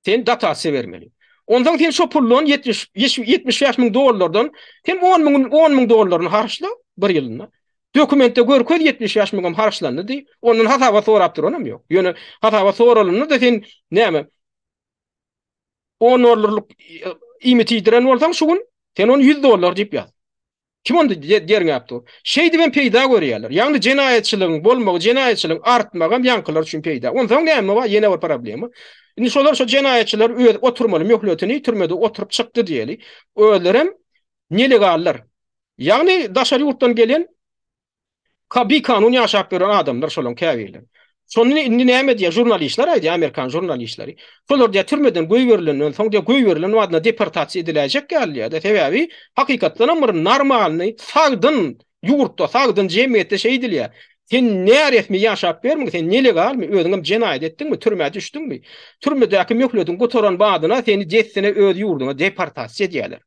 sen datasy bermeli. Ondan sen şu pullon 70 70 ýaş 1000 dollardan sen 10 1000 10 harçla bir ýylyna. Dokumentde görkez 70 ýaş 1000 harçlandy diýip onuň hasaba sorap duranam ýok. Ýöne hasaba soralyny da sen näme? 10 dollarlyk imiti diren şu gün sen onu 100 dollar diýip ýaz. Kim onu diğer ne yaptı? Şeydi ben peyda görüyorlar. Yani cinayetçiliğin bolmak, cinayetçiliğin artmak hem yankılar için peyda. Onun zaman ne yapma var? Yine var problemi. Şimdi şunlar şu cinayetçiler oturmalı, mühletini yitirmedi, oturup çıktı diyeli. Öğlerim neyle kalırlar? Yani dışarı yurttan gelen bir kanun yaşayıp veren adamlar şunlar kâviyeler. Sonra indi nämet ya jurnalistler aýdy Amerikan jurnalistleri. Folor diýer türmeden goý berilenden soň diýer goý berilen wagtda deportasiýa ediläjek galýa. De täwäbi hakykatdan amyr normalny sagdyn ýurtda sagdyn jemgyýetde şey edilýär. Sen näre etmi ýaşap bermi? Sen näle galmy? Özüňi jinayet etdiňmi? Türmä düşdiňmi? Türme däki möhledin gutoran baadyna seni jetsine öz ýurduna deportasiýa diýerler.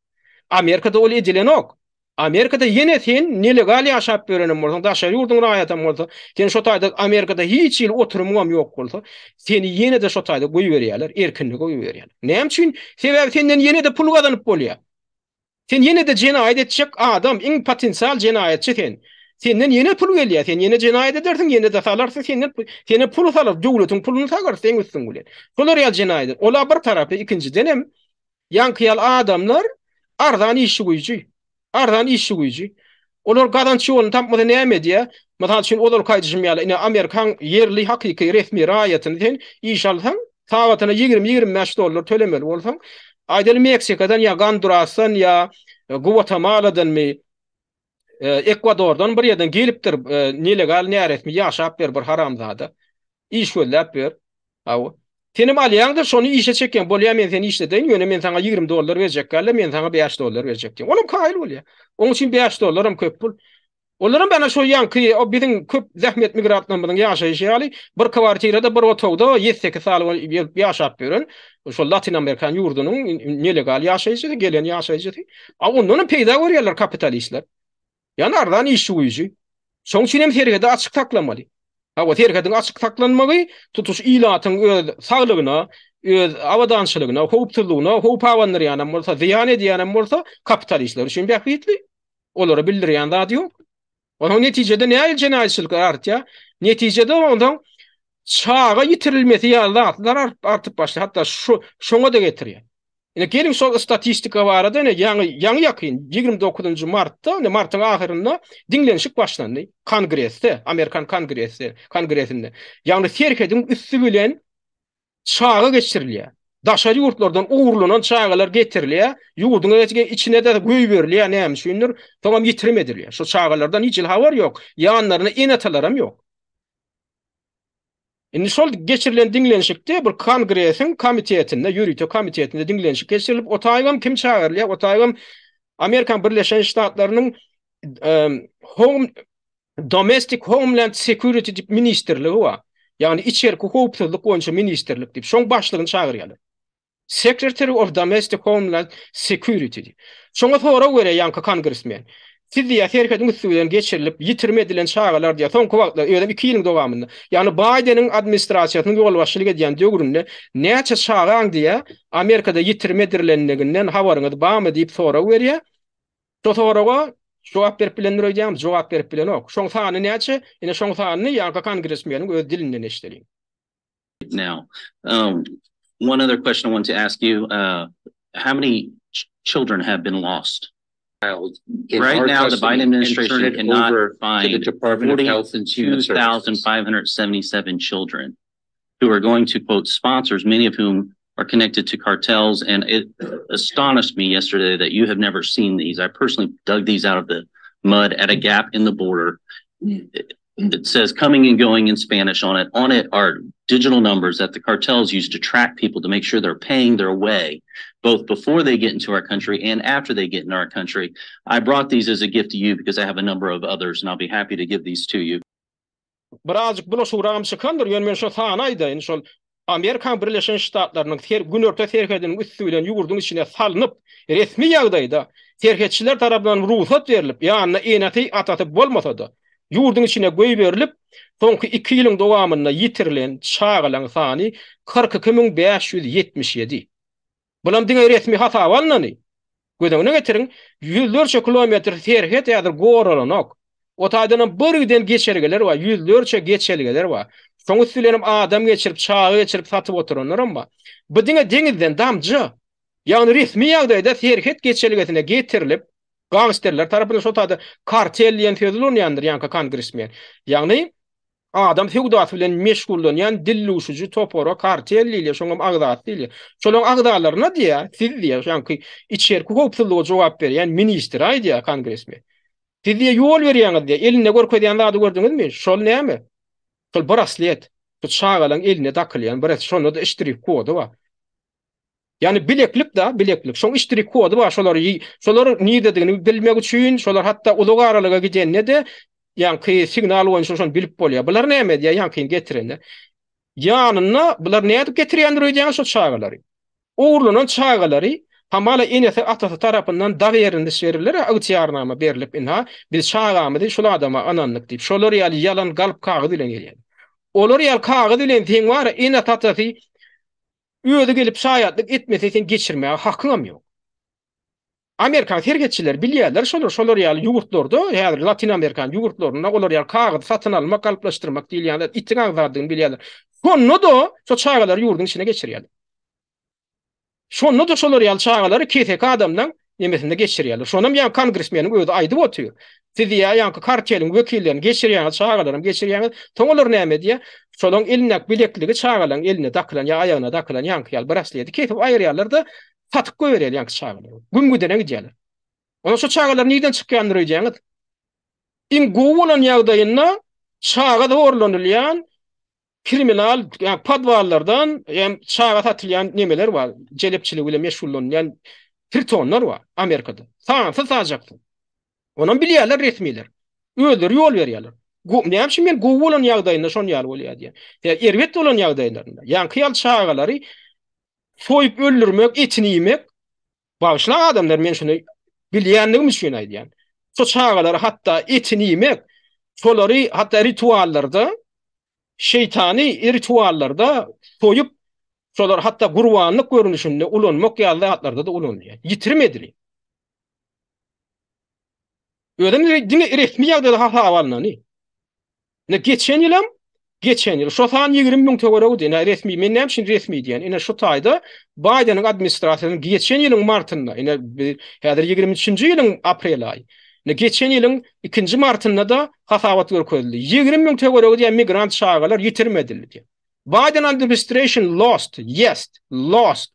Amerikada ol edilen ok. Amerikada yine sen nelegal yaşap berenim bolsa, daşa yurdun rahatam bolsa, sen şo taýda Amerikada hiç ýyl oturmagam ýok bolsa, seni ýene de şo taýda goýup berýärler, erkinlik goýup berýärler. Näme üçin? Sebäbi senden ýene de pul gazanyp bolýar. Sen ýene de jenayet etjek adam, iň potensial jenayetçi sen. Senden ýene pul gelýär, sen ýene jenayet edersin, ýene de salarsy senden, seni pul salar, döwletiň pulyny sagar, sen üstün bolýar. Bu da real Ola bir tarapy, ikinji denem, ýan-kyal adamlar ardan işi goýýar. Ardan işi güýçi. Olar gadan çyýolyn tapmady näme diýe? Mesela şu odal kaýdyşym ýaly, ine Amerikan yerli hakyky resmi raýatyny sen iş alsaň, sawatyna 20 20 meş dollar tölemeli bolsaň, aýdyl Meksikadan ya Gondurasdan ya Guatemala'dan mi e, Ekvador'dan bir yerden gelipdir e, nelegal näresmi ýaşap ber bir haramzada. İş ýöllap ber. Awa Senim alyan da şonu işe çekken bolya men sen işte deyin yöne men sana 20 dolar verecek galla men sana 5 dolar verecek deyin. Olum kail ol ya. Onun için 5 dolarım köp bul. Olurum bana şu yankı o bizim köp zahmet migratlan bunun yaşa işe bir kvartira da bir otoda 7-8 sal yaşap beren. Şu Latin Amerikan yurdunun nelegal yaşa işe gelen yaşa işe de. A onun peyda veriyorlar kapitalistler. Yanardan işe uyuyucu. Sonçinem seri de açık taklamali. Awa ther gadyn açyk taklanmagy tutuş ilatyn saglygyna, awadanşlygyna, howptulugyna, howpawanlary ýa-da bolsa, ziyany diýanam bolsa, kapitalistler üçin bäkwitli. Olary bildirýän zat ýok. Onuň netijede näme üçin aýsyl gartya? Netijede ondan çağa ýitirilmesi ýa-da artyp başlar, hatda şu şoňa da getirýär. Ene gelin sol statistika var da ene yangy 29-njy martda ene martyň dinlenişik başlandy kongresde Amerikan kongresi kongresinde yangy serkedin üssü bilen çağı geçirilýär. Daşary ýurtlardan uwrulanan çağalar getirilýär, ýurdun içine de güýüp berilýär, näme Tamam ýetirmedirler. Şu çağalardan hiç ilhawar ýok. Ýanlaryna inatalaram yok Indi şol geçirilen dinlenişikte bir kongresin komitetinde yürüte komitetinde dinlenişik geçirilip o kim çağırlı o taygam Amerikan Birleşen Ştaatlarının um, home domestic homeland security dip wa yani içer hukuk konuşu ministerlik dip şoň başlygyny çağıryaly Secretary of Domestic Homeland Security. Şoňa töwere wäre ýa-ka kongresmen. Sizliya serketin üstüden geçirilip yitirme edilen çağalar diye son kuvakta öyle 2 kıyılım doğamında. Yani Biden'ın administrasyonun yol başlığı edeyen diyor gürümde ne açı çağan diye Amerika'da yitirme edilenlerinden havarını da bağım edip sonra veriyor. Şu sonra o bilenler ödeyemiz cevap verip bilen ok. Şu anı ne açı? Yine şu anı yankı kan giresmeyenin öz dilini neştireyim. Now, um, one other question I want to ask you. Uh, how many ch children have been lost? filed. Right now, the Biden administration cannot find the Department of Health and five hundred seventy-seven children who are going to quote sponsors, many of whom are connected to cartels. And it astonished me yesterday that you have never seen these. I personally dug these out of the mud at a gap in the border that says coming and going in Spanish on it. On it are digital numbers that the cartels use to track people to make sure they're paying their way, both before they get into our country and after they get in our country. I brought these as a gift to you because I have a number of others, and I'll be happy to give these to you. Birazcık bunu suram sıkandır yön men şol tanaydı in şol Amerikan Birleşen Ştatlarının ter gün örtə terkədinin üstüylen yurdun içine salınıp resmi yağdayda terketçiler tarafından ruhsat verilip yani enati atatıp bolmasa da Yurdun içine göy verilip, sonki iki yılın doğamına yitirilen çağılan sani 42.577. Bulam dine resmi hata var nani? Gözden ne getirin? Yüzlerce kilometre terhet ýadyr gor olanok. O taidana bir yüden geçerigeler var, yüzlerce geçerigeler var. Sonu adam geçirip, çağı geçirip, satı oturunur ama. Bu dine dine dine dine dine dine dine dine Gangsterler tarapyna sotady. Kartel diýen fiýdlyň ýandyr, ýa-ni kongresmen. Ýagny adam hukdat bilen meşgul bolan, ýa-ni dilluşuji toporo kartel bilen şoň agdat bilen. Şolaň agdalaryna diýe, siz diýe, ýa-ni içeri kogup syldyga jogap ber, ýa-ni minister aýdy, kongresmen. Siz diýe ýol berýäň diýe, elinde görkä diýen zat gördüňizmi? Şol näme? Şol braslet, şu çağalaň elinde takylan braslet, şonu da iştirip gowdy ba. Yani bileklik da bileklik. Şo iştirik kodu ba şolar şolar ni dediğini bilmek üçin şolar hatta uluq aralığa gijen ne de yani qı signal oyn şo bilip bolya. Bular näme diýe yani qıyn getirin. Yanyna bular näde getirin diýe şo çağalary. Oğurlunun çağalary hamala inese atasy tarapyndan dag yerinde şerilere agtiyarnama berilip inha biz çağamy diýe şol adama ananlyk diýip şolary ýaly yalan galp kağyd bilen gelýär. Olary ýal kağyd bilen diýen wara inä tatasy Üyöde gelip şayatlık etmese sen geçirme ya, haklam yok. Amerikan sergetçiler biliyerler, şolur, şolur yani yugurtlordu, yani Latin Amerikan yugurtlordu, olur yani kağıdı satın almak, kalplaştırmak değil yani, itin anzardığını biliyerler. Şonlu da, şu çağaları yugurtun içine geçiriyerler. Şonlu da, şolur yani çağaları, KTK kadamdan, emesinde geçirýärler. Şonda ýa kongresmenim öýdü aýdyp otyr. Sizi ýa-ni ýa vekillerim kartelin wekillerini geçirýärler, çağalaryny olur Töngüler näme diýe? Şolong elinäk bilekligi çağalan, eline daklan ýa-ni ayağyna daklan ýa-ni ýal braslet diýip kepip aýrýarlar da satyp goýýarlar ýa-ni çağalary. Gümgüden gidýärler. Onda şu çağalary näden çykýandyr ýa-ni? Im gowulan ýagdaýynda çağa da orlanylýan kriminal padwallardan ýa-ni çağa satylýan nämeler bar? Jelepçilik bilen yani, Tritonlar var Amerika'da. Sağansa sağacaksın. Onan bilyerler resmiler. Öldür yol veriyerler. Gu ne yapayım men ben Google olan yağdayında son yer oluyor diye. Ya ervet olan yağdaylarında. Yani kıyal çağaları soyup öldürmek, etini yemek bağışlan adamlar men şunu bilyenliğim için aydı yani. So çağaları hatta etini yemek soları hatta ritüallarda şeytani ritüallarda soyup Sonra hatta gurwanlyk görünüşünde ulun mukyalda hatlarda da ulun diye. Yitirmedir. Ödemi dinle resmi yağda da hafa avalna ni. Ne geçen ilim? Geçen ilim. Şu tan 20.000 töwere u dinle resmi men näme şin resmi diyen. Ine şu taýda Biden'ın administrasiýasynyň geçen ilim martynda, ine häzir 23-nji ýylyň aprel aý. Ne geçen ilim 2-nji martynda da hafa wat 20 20.000 töwere u diyen migrant şagalar yitirmedi diyen. Biden administration lost, yes, lost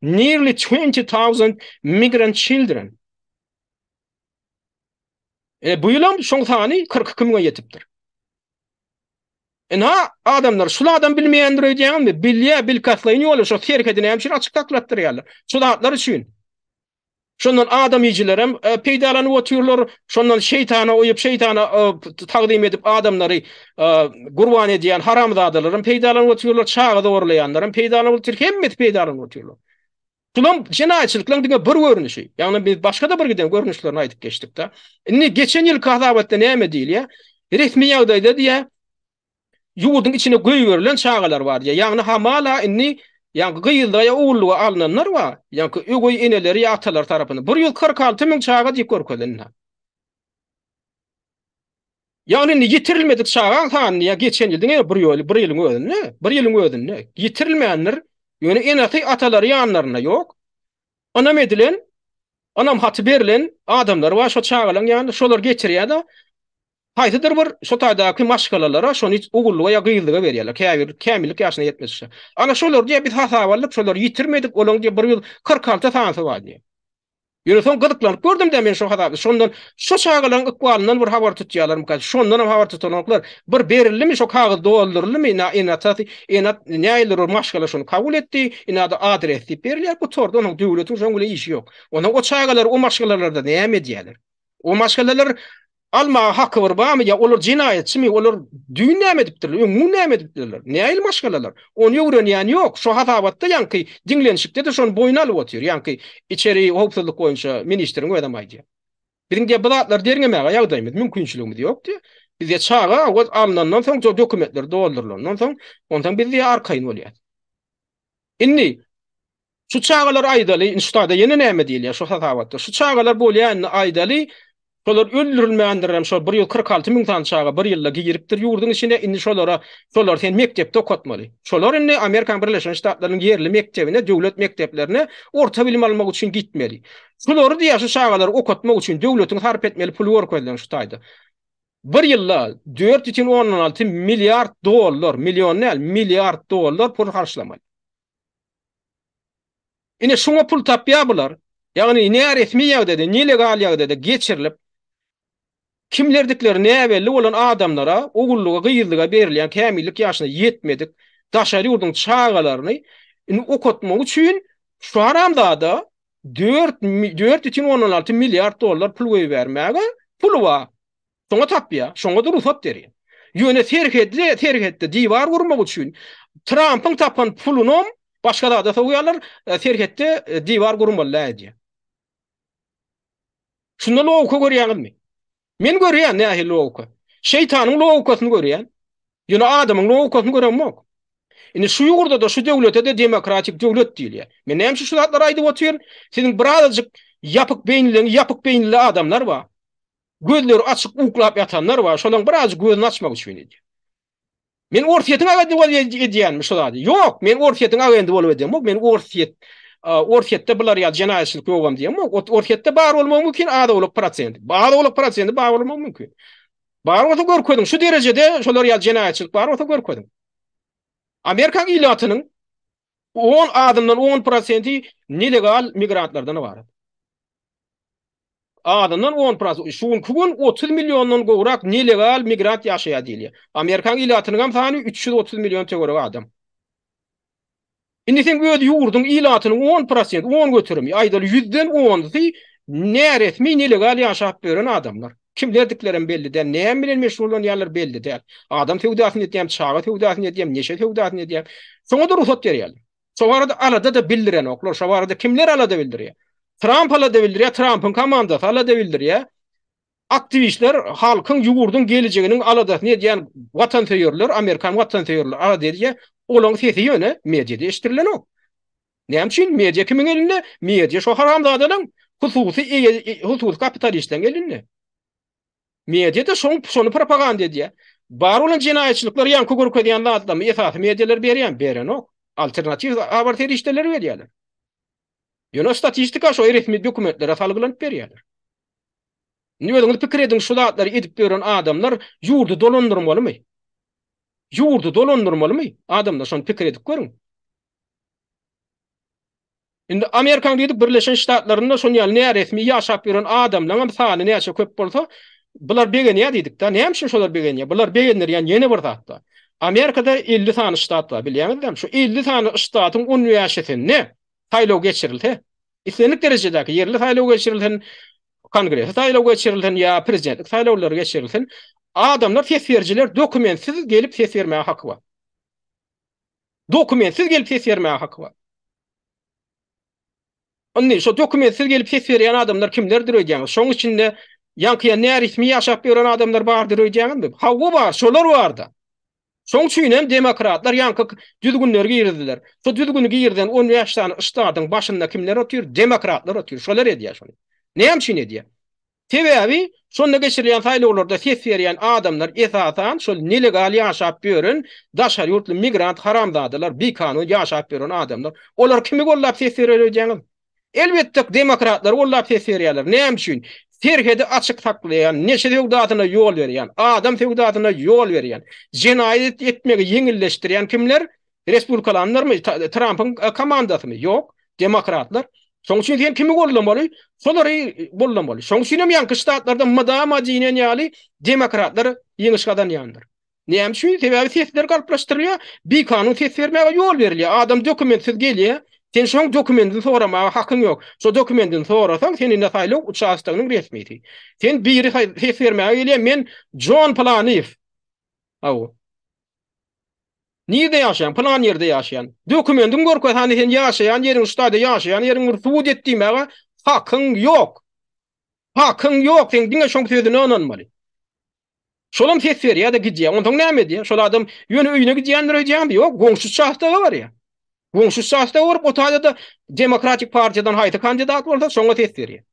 nearly 20,000 migrant children. E, bu yılın şoň sany 42 miňe ýetipdir. ha e, adamlar şu adam bilmeýändir öýdýänmi? Bilýä, bilkaslaýyn ýoly şo terkedini hem şir açyk taklatdyrýarlar. Şudatlar üçin. Şondan adam yicilerem e, peydalan oturlar şondan şeytana uyup şeytana e, takdim edip adamları e, kurban ediyen haram dadılarım peydalan oturlar çağı doğrulayanlarım peydalan oturlar hemmet peydalan oturlar. Bunun cinayetçilikler dünya bir görünüşü. Yani biz başka da bir giden görünüşlerine aydık geçtik de. Ne, geçen yıl kahdavette ne mi değil ya? Resmi yağdaydı diye yuvudun içine göy verilen çağılar var diye. Yani hamala inni Yani gıyılda ya uğulluğa alınanlar var. Yani ügoy ineleri ya atalar tarafını. Bir yıl 46 min çağa dik korku Yani ni yitirilmedik çağa han ya geçen yıl dine bir yıl bir yıl ödünne. Bir yıl ödünne. Yitirilmeyenler yani en atı ataları yanlarına yok. Anam edilen anam hatı berilen adamlar var şu çağalan yani şolar geçiriyada. Haýtdyr bir şotada ki maşgalalara şonu hiç ugullyga we gyýldyga berýärler. Käbir kämillik ýaşyna ýetmezse. Ana şolar diýip bir hata wallyp şolar ýitirmedik. Olan diýip bir ýyl 46 ta tanysy bar diýip. Ýürüsem gydyklar gördüm de men şo hata. Şondan şo şagalaryň ukwanyndan bir habar tutýarlar. Şondan hem habar tutanlar bir berilmi şo kagyz dolduryldymy? Ina inatasy, ina näýler maşgala şonu kabul etdi. Ina da adres diýip berýär. Bu torda onuň döwletiň şonuň bilen işi ýok. Onuň o şagalar o maşgalalarda näme diýerler? O maşgalalar alma hakkı var bağ mı ya olur cinayetçi mi olur dünya mı diptir yok mu ne mi diptirler ne ayıl başkalalar onu yuran yani yok şu hata battı yankı dinlenişik dedi şu an boyun alıp atıyor yankı içeri hoptalık koyunca ministerin o adam aydı bizim diye bıdatlar derin emeğe ayak daymadı mümkünçülüğü mü yok diye biz diye çağa avgat alınan son çok dokumentler doldurlar ondan son ondan biz diye arkayın oluyor inni şu çağalar aydali şu da yeni ne mi diyor ya şu hata şu çağalar bu oluyor yani aydali Şolar öldürülmeýändir hem şol 1 ýyl 46 minden çağa 1 ýylla giýipdir ýurdun içinde indi şolara şolar sen mektepde okatmaly. Şolar indi Amerika Birleşen Ştatlarynyň ýerli mektebine, döwlet mekteplerine orta bilim almak üçin gitmeli. Şolary da ýaşy çağalar okatmak üçin döwletiň harp etmeli pul wer köýlen şu taýda. 1 ýylla 4.16 milliard dollar, millionel milliard dollar pul harçlamaly. Ine şuňa pul tapýarlar. Ýagny ne aritmiyyav dedi, ne legal yav dedi, geçirilip, kimlerdikleri ne evelli olan adamlara oğulluğa gıyırlığa berilen kemillik yaşına yetmedik taşarı urdun çağalarını in okutma üçün şu aramda da 4 4.16 milyar dolar pul koyu vermeği pul va tapya şonga da ruhat deri yöne terketle terketle divar vurma üçün Trump'ın tapan pulunu başka da defa uyalar e, terketle divar vurma laydi şunu da oku görüyangmi Men görýän näme lowka? Şeytanyň lowkasyny görýän. Ýöne adamyň lowkasyny görämok. Indi şu ýurda da şu döwletde de demokratik döwlet diýilýär. Men näme şu şuratlary aýdyp otyr. Seniň birazcyk ýapyk beýinli, ýapyk beýinli adamlar bar. Gözleri açyk uklap ýatanlar bar. Şolaň biraz gözüni açmak üçin edi. Men ortiýetiň agady bolýan, şolady. Ýok, men ortiýetiň agady bolýan, men ortiýet. Orhiyette bular ya cenayetçilik yoğam diye ama orhiyette bar olmak mümkin adawlyk prosent. Adawlyk prosenti bar olmak mümkin. Bar olsa gör koydum şu derejede şolar ya cenayetçilik bar olsa gör koydum. Amerika gilatının 10 adamdan 10 prosenti nelegal migrantlardan ibaret. Adamdan 10 prosenti şu gün kugun 30 milyondan gowrak nelegal migrant yaşaya dilir. Amerika gilatının hamsanı 330 milyon tegorak adam. Indi sen öýdi ýurdun ilatyny 10%, 10 götürüm. Aýdaly 100-den 10-dy näret meni legal ýaşap beren adamlar. Kimler diklerem belli de, näme bilen meşhurlan ýalar belli de. Adam feudatyny diýip, çağa feudatyny diýip, neşe feudatyny diýip. Soňa da ruhsat berýär. Soňa da alada da bildiren oklar. Şo wagtda kimler alada bildirýär? Trump alada bildirýär, Trumpyň komandasy alada bildirýär. Aktivistler halkın yuğurdun geleceğinin aladı. Ne diyen vatan teyörler, Amerikan vatan teyörler aladı diye. Olan sesi yöne mecidi iştirilin o. Nem için mecidi kimin elinde? Mecidi e, e, e, şu haramda adadan hususi, husus kapitalistin elinde. Mecidi de şonu sonu propaganda ediyya. Bar olan cinayetçilikler yan kukur kukur kukur kukur kukur kukur kukur kukur kukur kukur kukur Alternatif avartir işteler ver yani. Yuna statistika şu eritmi dokumentlara salgılant ver yani. Nivedun pikredin şu dağıtları edip veren adamlar ýurdu dolandırmalı mıy? Yurdu dolandırmalı mı? Adam da şunu pikir edip görün. Şimdi Amerikan dedi Birleşen Ştaatlarında şunu yani ne resmi yaşap yürün adamla ama misali ne yaşa köp bolsa bunlar bege ne dedik da ne hemşin şolar bege ne? Bunlar bege Yani yeni vırda hatta. Amerika'da 50 tane ştat var biliyemiz de. Şu 50 tane ştaatın unu yaşetini ne? Taylo geçirildi. İstenlik derecedeki yerli taylo geçirildi. kongres taýlaw geçirilýän ýa prezident taýlawlary geçirilýän adamlar ses berjiler dokumentsiz gelip ses bermäge hakky bar. Dokumentsiz gelip ses bermäge hakky bar. Onda şu dokumentsiz gelip ses berýän adamlar kimlerdir öýgäň? Şoň içinde ýanky ýa näme ritmi ýaşap beren adamlar bardyr öýgäň? Ha, o bar, şolar bardy. Şoň üçin hem demokratlar ýanky düzgünlere girdiler. Şu düzgünlere girden 10 ýaşdan başlanyň başynda kimler otyr? Demokratlar otyr. Şolar edýär şolar. Ne hem çin ediyen? Tebevi, sonunda geçirilen ses veriyen adamlar esasan, şöyle nelegal yaşap görün, daşar yurtlu migrant haram bir kanun yaşap görün adamlar. Olar kimi gollap ses veriyor Elbette demokratlar kollap ses veriyorlar. Ne hem çin? Terhedi açık taklayan, neşe tevdatına yol veriyen, adam fevdatına yol veriyen, cenayet et etmeyi yengilleştiriyen kimler? Respublikalanlar mı? Trump'ın e, komandası mı? Yok. Demokratlar. Şoňçyň diýen kimi gorulan bolý? Solary bolulan bolý. Şoňçynym ýanky ştatlarda madama diýen ýaly demokratlar ýeňişgadan ýandyr. Näme şu sebäbi sesler galplaşdyrýa? Bir kanun ses bermäge ýol berilýär. Adam dokumentsiz gelýär. Sen şoň dokumentini sorama hakyň ýok. Şo dokumentini sorasaň seni nasaýly uçaşdygyň resmiýeti. Sen biri ses bermäge gelýär, men John Planif. Awa. Nide yaşayan, plan yerde yaşayan. Dokumentum görkö hani sen yaşayan yerin ustada yaşayan yerin urtuwut etdiğim ağa hakın yok. Hakın yok. Sen dinle şoň söýdün onan mali. Şolam ses ver ya da gidi. Ondan näme diýe? Şol adam ýöne öýüne gidýändir öýdýän diýe. Yok, gonşu çahtaga var ya. Gonşu çahtaga bu taýda da demokratik partiyadan haýta kandidat bolsa şoňa ses berýär.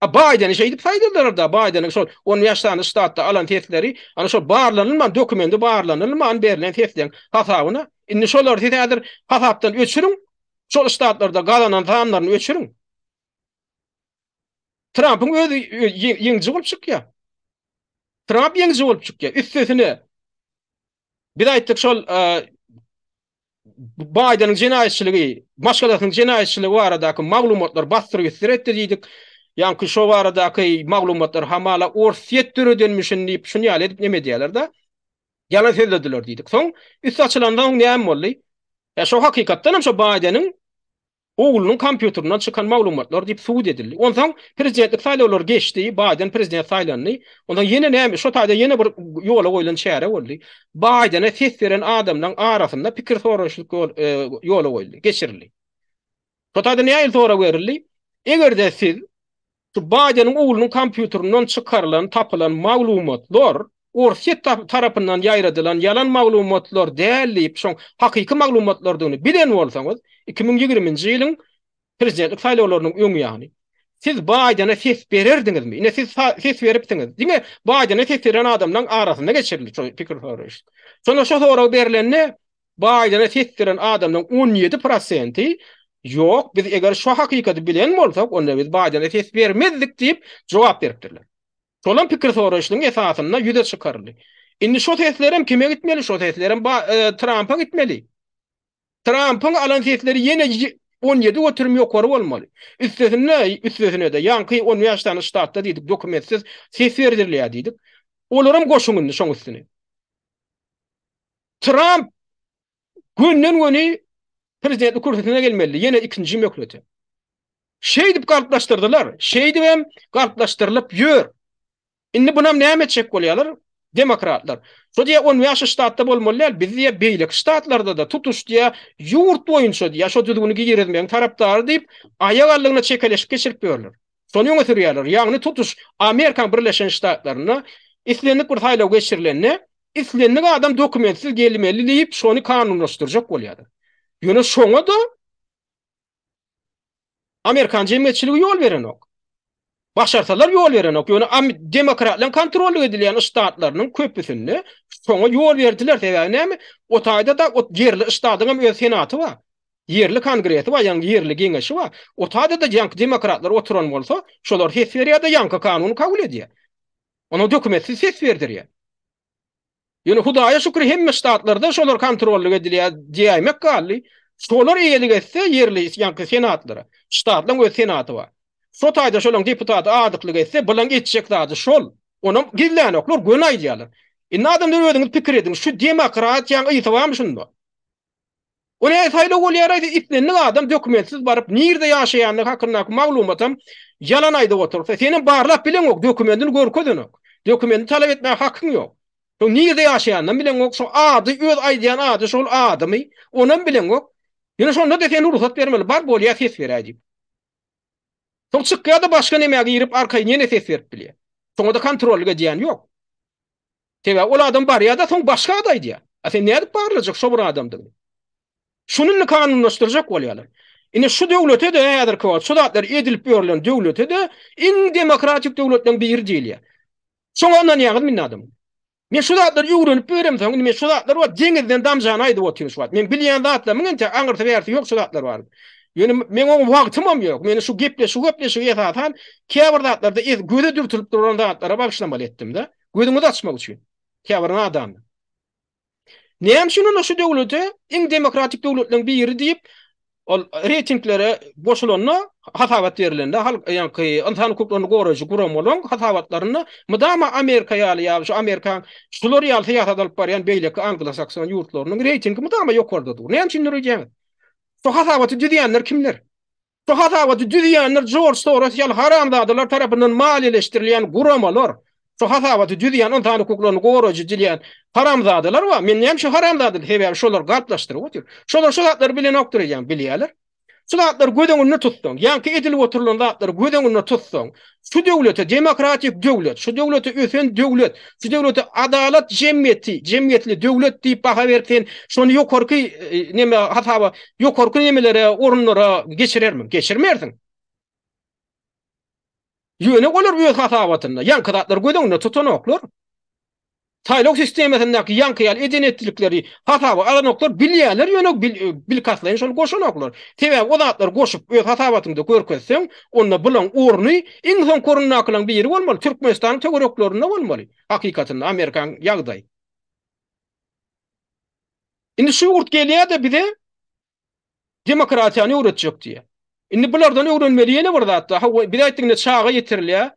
A Biden şeýle diýip saýdylar da Biden şo 10 ýaşdan ýaşdan alan tetikleri, ana şo barlanylman dokumenti barlanylman berilen tetikden hasabyny indi şolar tetikler hasabdan öçürin. Şo ýaşdanlarda galanan taýamlaryny öçürin. Trump öýdi ýeňi ýol çykýar. Trump ýeňi ýol çykýar. Üstüne bir aýtdyk şol e, Bidenň jenaýçylygy, maşgalaň jenaýçylygy barada maglumatlar basdyryp seretdi diýdik. Yani ki şu arada akay mağlumatlar hamala orsiyet türü denmişin deyip şu niyal edip ne mediyalar da yalan söylediler deydik. Son üstü açılanda on neyem molli. Ya şu hakikatten hem şu Biden'in oğlunun kompüterinden çıkan mağlumatlar deyip suud On prezidentlik sayla geçti. Biden prezident sayla Ondan yeni neyem, şu tayda bir yola çeyre oldu. Biden'e ses veren adamdan arasında pikir sor yola oylan yola oylan geçirli. Şu tayda Tu bajanın oğlunun kompüterinden çıkarılan, tapılan mağlumatlar, or ta tarafından yayradılan yalan mağlumatlar değerliyip, son hakiki mağlumatlar bilen olsanız, 2020 ýylyň prezidentlik sayılarlarının önü yani. Siz Bajana ses verirdiniz mi? siz ses veripsiniz. Yine Biden'a ses beren adamdan arasında geçirilir. Son fikir var. Sonra şu soru verilen ne? ses adamdan 17 Yok biz eger şu hakikati bilen bolsak onda biz baýdan etes bermezdik diýip jogap beripdirler. Şolan pikir soraýyşynyň esasyna ýüze çykarly. Indi şu seslerim kime gitmeli? Şu seslerim e, Trumpa gitmeli. Trumpyň alan sesleri ýene 17 oturum ýokary bolmaly. Üstesine üstesine de ýanky 10 ýaşdan startda diýdik dokumentsiz seferdirli ýa diýdik. Olaram goşumyny şoň üstüne. Trump Gönnen öni prezident kurtetine gelmeli. Yine ikinci mekleti. Şeydip deyip Şeydip hem deyip kartlaştırılıp yür. Şimdi buna ne edecek oluyorlar? Demokratlar. So diye on yaş statta bolmolyar, biz diye beylik statlarda da tutuş diye yurt boyunca diye şo düzgünü giyirmeyen taraftar deyip ayağallığına çekeleşip geçirip Sonu Yani tutuş Amerikan Birleşen Statlarına islenlik bir sayla geçirilenine adam dokumentsiz gelmeli deyip şonu kanunlaştıracak oluyorlar. Yöne şoňa da Amerikan jemgyýetçiligi ýol berenok. Başartalar ýol ok. Yöne demokratlaryň kontrol edilýän ştatlarynyň köpüsini şoňa ýol berdiler. Täbii näme? O taýda da o yerli ştatynyň öz senaty bar. Yerli kongresi bar, ýa yerli geňeşi bar. O taýda da ýa demokratlar oturan bolsa, şolar hepsi ýa-da kanuny kabul edýär. Onu dokumentli ses berdirýär. Yani hudaya şükür hemme statlarda şolar kontrollü gedilya diyaymek galli. Şolar iyelik etse yerli isyankı senatlara. Statlan öz senatı var. Sotayda şolan deputatı adıklık etse bilan geçecek dağdı şol. Onu gillen oklar gönay diyalar. E ne adamdan ödünüz pikir edin. Şu demokrat yan iyisi var mı şundu? O ne saylı gul adam dokumentsiz barıp nirde yaşayanlık hakkındaki maglumatam yalan ayda oturursa senin barlap bilen ok dokumentini görkodun ok. Dokumentini talep etmeye hakkın yok. Şu nirde ýaşaýandan bilen gok, şu ady öz aýdyan ady şol adamy, onuň bilen gok. Ýene şol nädip sen ruhsat bermeli, bar bol ses berýärdi. Şu çykýa da başga näme girip arkaý ýene ses berip bilýär. Şoňa da kontrolga diýen ýok. Tebe ol adam bar ýa da soň başga adaýdy. A sen näde barlajak şo bir adamdyr? Şunun kanunlaşdyrjak bolýarlar. Ine şu döwlete de häzir kowat, şu datlar edilip berilen döwlete de in demokratik döwletden bir ýerdi. Şoňa näme ýagyn min adamy? Men şu zatlar ýurunyp beremiz, onda men şu zatlar wat deňizden damjan aýdyp otyp şu wat. Men bilýän zatlar müňençe aňyrtyp berdi, ýok şu zatlar bar. Ýöne men onuň wagtym hem ýok. Men şu gepleş, şu gepleş, şu ýa-da tan, käbir zatlarda iz göze dürtülip duran zatlara bagyşlamaly etdim de. Gödüňi açmak üçin. Käbir adamdy. Näme şunu näçe döwletde, iň demokratik döwletleriň biri diýip, ol reytinglere boşulonno hatawat berilende hal yani ki antan kuklonu gorojy gurom bolon hatawatlaryny mydama Amerika ýaly ýaly şu Amerika şular ýaly ýaly hatadalyp barýan beýleki Anglo-Saxon ýurtlarynyň reytingi mydama ýokarda dur. Näme üçin nurejem? Şu hatawaty düdiýenler kimler? Şu hatawaty düdiýenler George Soros ýaly haramdadylar tarapyndan mal eleşdirilýän gurom Şu hasabatı düdiyan on tane kuklonu goro cüdiyan haram zadılar va. Min hem şu haram zadıl hebe şolar qartlaşdırıp otur. Şolar şu zatlar bilen oturyan biliyalar. Şu zatlar gödüngünü tutdun. Yanki edilip oturulan zatlar gödüngünü tutdun. Şu devlet demokratik devlet, şu devlet üfen devlet, şu devlet adalat cemiyeti, cemiyetli devlet deyip baha verken şonu yokorki e, neme hasaba yokorki nemelere orunlara geçirermi? geçirmerdin. olur hata Ýöne golar öz hasabatyna, ýanky zatlar gödüňine tutanoklar. Taýlok sistematindäki ýanky hata edenetlikleri, hasaba alanoklar bilýärler, ýöne bil e, bil kaslaýan şol goşanoklar. Sebäp o zatlar goşup öz hasabatyňda görkezseň, onda bulan orny iň soň görünäkilen bir ýeri bolmaly, Türkmenistanyň töwereklerinde olmalı? Hakykatynda Amerikan ýagdaý. Indi şu urt gelýär de bize demokratiýany öwretjek diýe. Indi bulardan öwrenmeli ýene bir zat. Hawa bir aýtdygyna çağa ýetirilýär.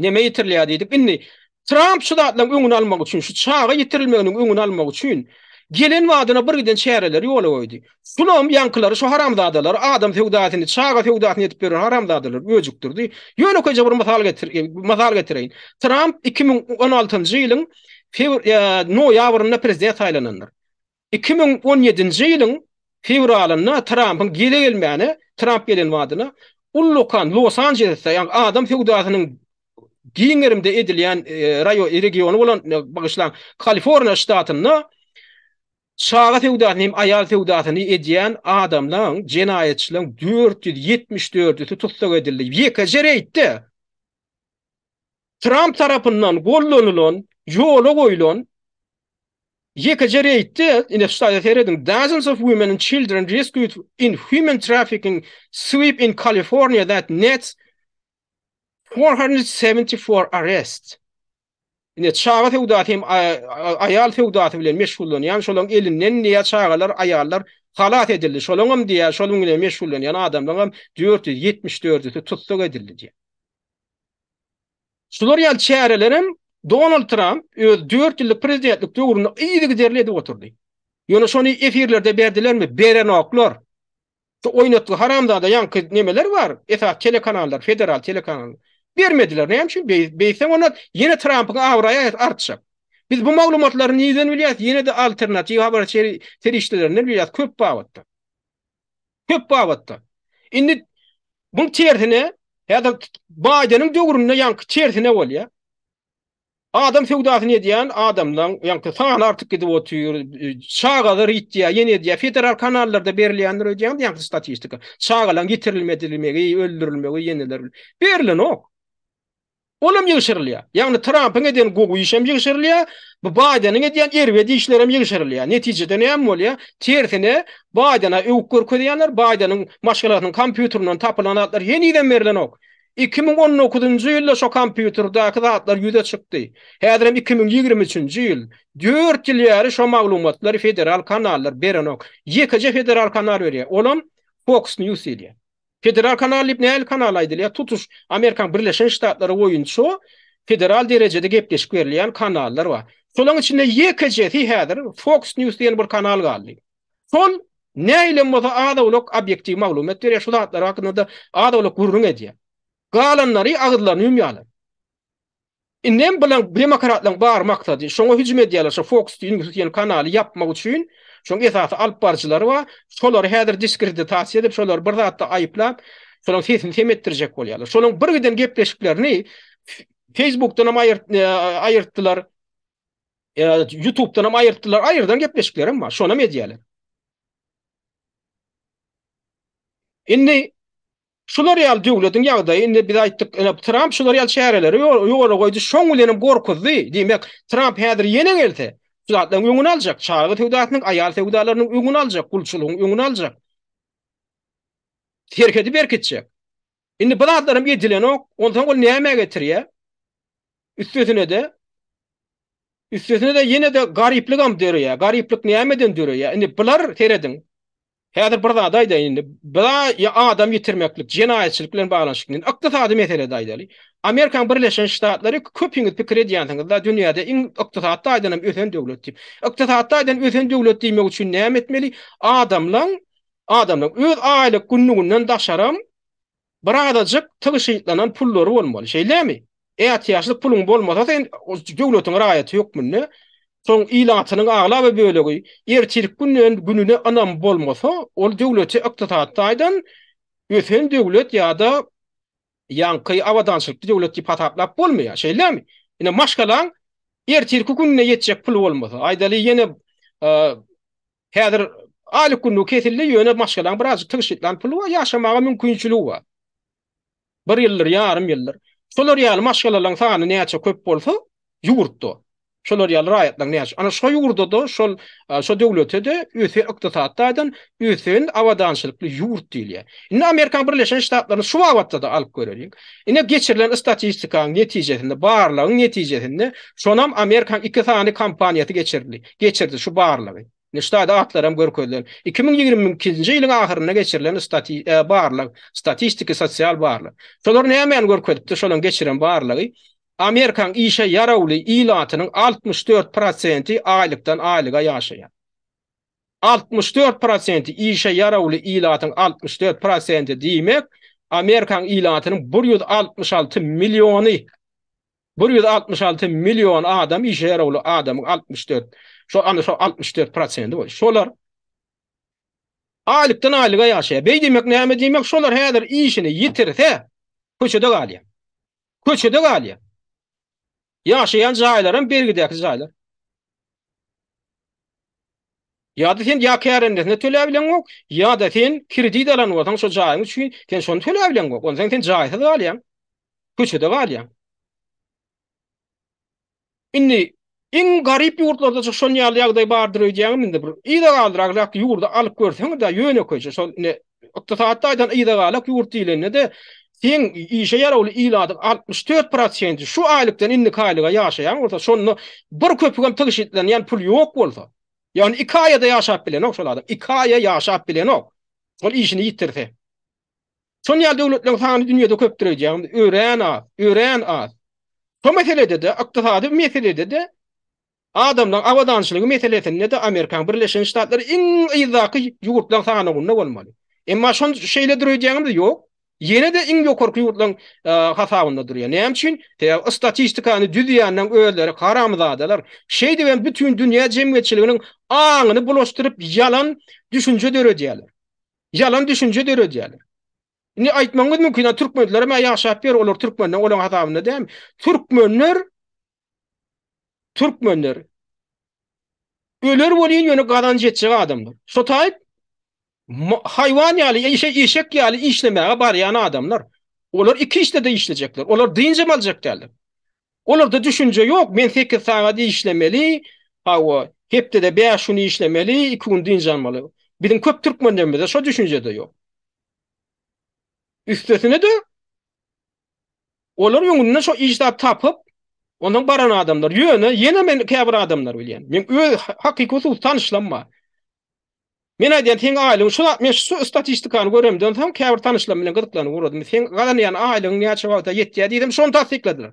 Näme ýetirilýär diýdik. Indi Trump şu zatlaryň öňüni almak üçin, şu çağa ýetirilmegini öňüni almak üçin gelen wadyna bir giden şäherler ýol goýdy. Şunam ýankylary, şu haramdadylar, adam fiwdatyny, çağa fiwdatyny etip berýär, haramdadylar, öjükdirdi. Ýöne köje bir mysal getir, e, mysal getireýin. Trump 2016-njy ýylyň e, noýabrynda prezident aýlananlar. 2017-nji ýylyň fevralynda Trumpyň gele gelmäni Trump gelen vadyna Ullukan Los Angeles'te yani adam feudatının giňerimde edilen e, rayo e, regionu bolan e, bagışlan Kaliforniya ştatyna Şaga feudatyny hem ayal feudatyny edýän adamlaryň jenayetçiler 474-ü tutsak edildi. Ýeke jere Trump tarafından gollanylan, ýola goýulan Yeka jere itte, in if stai that dozens of women and children rescued in human trafficking sweep in California that nets 474 arrest. In a chaga te uda ayal te uda te vile meshullon, yan sholong ilin nenni ayalar halat edildi, sholong am diya, sholong ilin meshullon, yan adamdan dangam dyrti, tuttuk edildi diya. Sulur yal chayarilirin, Donald Trump e, öz 4 ýyllyk prezidentlik döwründe iýdigi derledi oturdy. Ýöne şonu efirlerde berdilermi? Berenoklar. Oýnatdy haramda da yankı nemeler bar. Eta telekanallar, federal telekanallar. Bermediler. Näme üçin? Beýsen ona ýene Trump'yň awraya artşak. Biz bu maglumatları neden bilýäs? Ýene de alternativ habar serişdelerinden bilýäs. Köp babatda. Köp babatda. Indi bu tersine, ya da Biden'in döwründe yankı tersine bolýar. Adam sevdası ne diyen adamdan yani sana artık gidip oturuyor çağalar ihtiya yeni diye federal kanallarda belirleyenler ödeyen de yani statistika çağalan getirilmedilmeyi öldürülmeyi yeniler belirlen o Olum yığışırlıya. Yani Trump'ın eden gogu işem yığışırlıya. Bu Biden'ın eden ervedi işlerim yığışırlıya. Neticede ne yapma oluya? Tersine Biden'a övkör ködeyenler, Biden'ın maşgalatının kompüterinden tapılan adlar yeniden ok. 2019-njy ýylda şo kompýuterdäki zatlar ýüze çykdy. Häzirem 2023 nji ýyl 4 ýary şo maglumatlar federal kanallar berenok. Ýekeje federal kanal berýär. Olam Fox News ýeli. Federal kanal lip näl kanal aýdyly? Tutuş Amerikan Birleşen Ştatlary goýunça federal derejede gepleşik berilýän kanallar bar. Şolaň içinde ýekeje häzir Fox News diýen bir kanal galdy. Son näýle mözä adawlyk objektiw maglumat berýär şu zatlar hakynda da adawlyk gurrun edýär. galanlary agdylaryny ýumýalar. Indem bilen demokratlaryň bar maksady, şoňa hüjüm edýärler, şo Fox diýen gysyň kanaly ýapmak üçin, şoň esasy alp barçylary we şolary häzir diskreditasiýa edip şolary bir zatda aýyplap, şolary sesini temetdirjek bolýarlar. Şolaryň bir giden gepleşiklerini Facebook-dan ayırttılar, e, e, YouTubedan dan ayırttılar, ayırdan gepleşiklerim var, şona medyalar. Indi, Şular real döwletiň ýagdaýy indi biz aýtdyk, ene Trump şular ýal şäherleri ýogara goýdy, şoň bilen gorkuzdy. Demek Trump häzir ýene gelse, şulardan öňüni aljak, çağrı tewdatynyň aýal tewdalarynyň öňüni aljak, gulçulygyň öňüni aljak. Terkedi berkitçek. Indi bu adlarım yedilen ondan o neyme getiriye? Üstüne de, Üstüne de yine de gariplik am deriye, gariplik neyme den deriye. Indi bunlar teredin. Häzir bir zat aýda indi, ya adam ýitirmeklik jinayetçilik bilen baglanyşyk. Akda taýdan etele aýdaly. Amerika Birleşen Ştatlary köpüň pikir edýärdi, da dünýäde iň ykdysady aýdan hem ösen döwlet diýip. Ykdysady aýdan ösen döwlet diýmek üçin näme etmeli? Adamlar, adamlar öz aýly gündügünden daşaram, bir adajyk tygyşyklanan pullary bolmaly. Şeýlemi? Ähli ýaşlyk pulun bolmasa, sen döwletiň raýaty ýokmy? Soň ýyla atynyň agla we bölegi erçilik günün gününe anam bolmasa, ol döwleti ykdatatda aýdan ösen döwlet ýa-da ýankyy awadançylykda döwletki pataplap bolmaýar. Şeýlemi? Ine maşgalaň erçilik gününe ýetjek pul bolmasa, aýdaly ýene e, häzir Ali kunu kesilli yöne maşgalan birazcık tıkşitlan pulu var, yaşamağa mümkünçülüğü var. Bir ýyllar, yarım ýyllar. Solar yali maşgalalan sahanı neyce köp bolsa, yugurttu. Şolary ýaly raýatdan näçe. Ana şo ýurda da şol e, şo döwletde ýerde ýöse ykdysatda adam ýöseň ýurt diýilýär. Indi Amerika Birleşen Ştatlaryny şu wagtda da alyp görelim. Indi geçirilen statistika netijesinde, baýlaryň netijesinde şonam Amerika iki sany kampaniýaty geçirdi. Geçirdi şu baýlary. Nişta da atlaram görkeller. 2020-nji ýylyň ahyryna geçirilen statistika e, baýlary, statistika sosial baýlary. Şolary näme ýany görkeldi? geçiren baýlary. Amerikan işe yaravli ilatının 64 prosenti aylıktan aylığa yaşayan. 64 işe yaravli ilatın 64 prosenti demek Amerikan ilatının 166 milyonu 66 milyon adam işe yaravli Adam 64 şu anı şu 64 bol. var. Şolar aylıktan aylığa yaşayan. Bey demek neyme demek şolar hedir işini yitirse köçüde galiyem. Köçüde galiyem. Yaşayan jaylaryň bergideki jaylar. Ýa-da sen ýa-kärin diýip töle bilen ok, ýa-da sen kredit alan wagtyň şu jaýyny üçin sen şonu töle bilen ok. Onda sen jaýy hyzy alýan. Köçe de alýan. Inni in garip ýurtlarda şu şonu ýa-da bardyr öýdiýäňmi indi bir. Ýa-da galdyrak, ýa-da ýurda alyp görsen-de ýöne köçe. Şol ne, ýa-da taýdan ýa-da galyk ýurt diýilende Ten işe yaraulu iladik 64% şu aylıktan indik yaşayan olsa sonunu bir köpüküm tıkış edilen yani pul yok olsa. Yani ikaya da bilen ok. Ikaya yaşayıp bilen ok. O işini yittirte. Son yal devletlen sani dünyada köptürüydü. Yani öğren ağ, öğren ağ. Son dedi, aktisadi mesele dedi. Adamdan avadançılığı mesele etin Amerikan Birleşik Birleşik Birleşik Birleşik Birleşik Birleşik Birleşik Birleşik Yine de in yokorku yurtlan e, hasabında duruyor. Ne için? Te statistika hani dünyanın öğeleri adalar. Şeydi diyen bütün dünya cemiyetçiliğinin ağını buluşturup yalan düşünce dörü diyeler. Yalan düşünce dörü diyeler. Ne aitmanız mümkün ha Türk mönlere me olur Türk mönlere olan hasabında değil mi? Türk mönler Türk mönler ölür bolin yönü kazancı adamdır. Sotayt hayvan yali, eşek, eşek yali işlemeye bariyan adamlar. Olar iki işte de işleyecekler. Olar deyince mi alacak derler. Olar da düşünce yok. Men 8 saat işlemeli. Hava hepte de be şunu işlemeli. iki gün deyince almalı. Bizim köp Türkmen demede şu düşünce de yok. Üstesine de olar ne şu iştap tapıp ondan baran adamlar. Yöne yine men kebra adamlar bilyen. Men hakikusu tanışlanma. Men aýdyň teň aýlym şu men şu statistikany görem, dünýä hem käbir tanyşlar bilen gyzyklanyp urudym. Sen galan ýany aýlym näçe wagtda ýetdi diýdim, şonu täsdikladylar.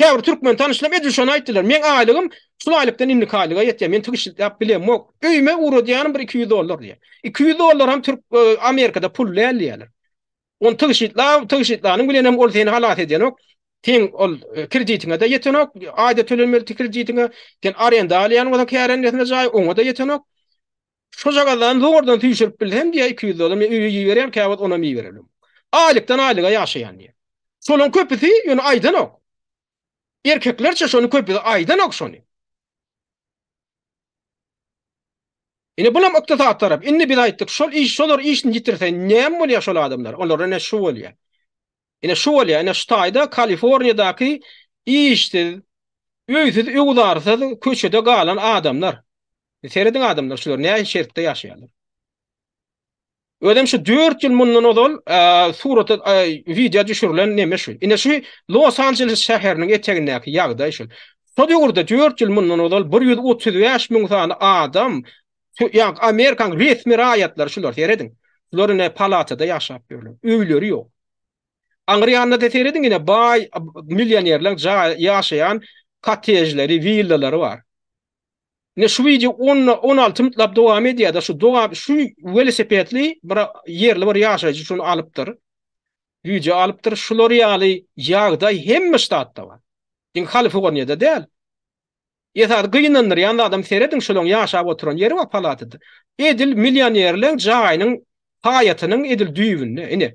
Käbir türkmen bilen tanyşlar edip şonu aýtdylar. Men aýlygym şu aýlyktan indi kaýlyga ýetdi. Men türk işini ýap bilem, mok öýme urudy bir 200 dollar diýär. 200 dollar hem türk e, Amerikada pul lelýär. On türk işi, la türk işi, näme bilen hem olsa ýene halat edenok. Teň ol e, kreditiňe de ýetenok, aýda tölenmeli kreditiňe, ten arenda alýan bolan käranyň ýetmezi, onda ýetenok. Şoşa galdan zoğurdan tüyşirip bil hem diye iki yüzde olum. Üyü yi ona mi berelim. Aylıktan aylığa yaşayan diye. Solun köpüsü yonu aydan ok. Erkeklerce sonu köpüsü aydan ok sonu. Yine buna mıkta tarap. İnni bila ittik. şol iş solur işin yitirse neyem mulya sol adamlar. Onlar ne şu olya. Yine şu olya. Yine şu olya. Yine şu olya. Yine şu olya. Yine Seredin adamlar şular näme şertde ýaşaýarlar? Ödem şu 4 ýyl mundan odol e, surat e, video düşürilen näme şu? Ine şu Los Angeles şäheriniň etegindäki ýagdaý şu. Sody gurda 4 ýyl mundan odol 130 ýaş adam ýa-ni Amerikan resmi raýatlar şular seredin. Şularyň palatada ýaşap ýörler. Öýleri ýok. Angryanda da seredin ýene bay millionerler ýaşaýan kotejleri, villalary bar. Ne şu idi 10 16 mitlap dowam edýär, şu dowam şu welisepetli bir yerli bir ýaşajy şunu alypdyr. Güýje alypdyr, şu ýaly ýagda hemme statda bar. Din halyp däl. Ýetär gynanlar, ýa adam seredin şolong ýaşap oturan ýeri we palatydy. Edil millionerleň jaýynyň hayatynyň edil düýbünde, ene.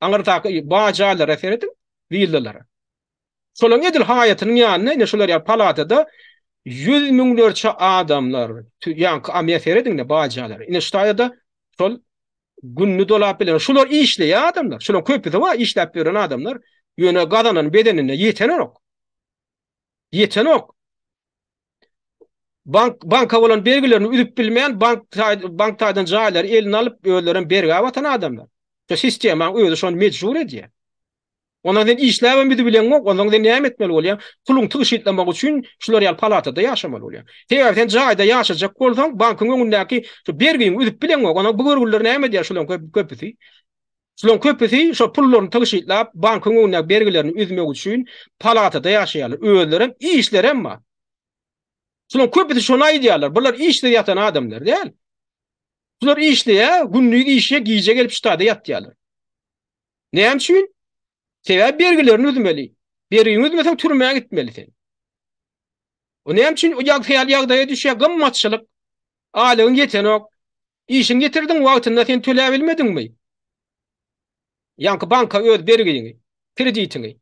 Aňyr taq baýjalara seredin, wiýillere. Şolong edil hayatynyň ýanyna ene şolary palatada 100 müňlerçe adamlar, yani amya feredin de bacalar. İneştayda şol günni dolap bilen şolar işleýän adamlar, şunlar köýpüde we işläp beren adamlar ýöne gadanyň bedenine ýetenerok. Ýetenok. Bank banka olan bergilerini üdüp bilmeýän bank bank taýdan jaýlar elini alyp öýlerin bergi atan adamlar. Şu sistema öýde şonu mecbur edýär. Onlar da işlämem bidi bilen gok, onu da näme etmeli bolýar? Kulun tygyş üçin şular ýal palatada ýaşamaly bolýar. Täze sen jaýda ýaşajak bolsaň, bankyň öňündäki şu bergiň üzüp bilen gok, bu bürgürler näme diýär şular köpüsi. Şular köpüsi, şu pullaryň tygyş etläp bankyň öňündäki bergilerini üzmek üçin palatada ýaşaýarlar. Öwlerim, işlerim ma. Şular köpüsi şo näme Bular işde ýatan adamlar, değil? Bular işde, günlük işe giýjek gelip şu taýda ýatýarlar. Näme üçin? Sebe bergilerini üzmeli. Beriyini üzmesen türmeye gitmeli sen. O ne hemçin o yak hayal yak daya düşe gammatçılık. yeten ok. İşin getirdin vaktinde sen töle bilmedin mi? Yankı banka öz bergini, kreditini.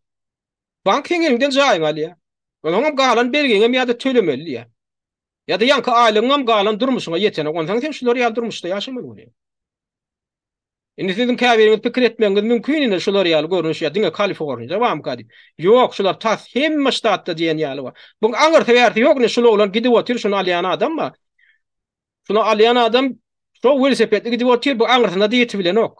Banka yengeninden cahim ali ya. Ola ngam galan bergini miyada töle meli ya. Ya da yankı aileğin ngam galan durmuşuna yeten ok. Ondan sen şunları yaldurmuşta yaşamalı. Yani. Indi sizin käbiriňiz pikir etmeňiz mümkin ýaly şular ýaly görnüş ýa diňe Kaliforniýa dowam kady. Ýok, şular tas hemme ştatda diýen ýaly bar. Bu aňyr täwärti ýok, ne şular ulan gidip otur şuna alýan adam bar. Şuna alýan adam şo welsepet gidip otur bu aňyrsyna diýip bilen ok.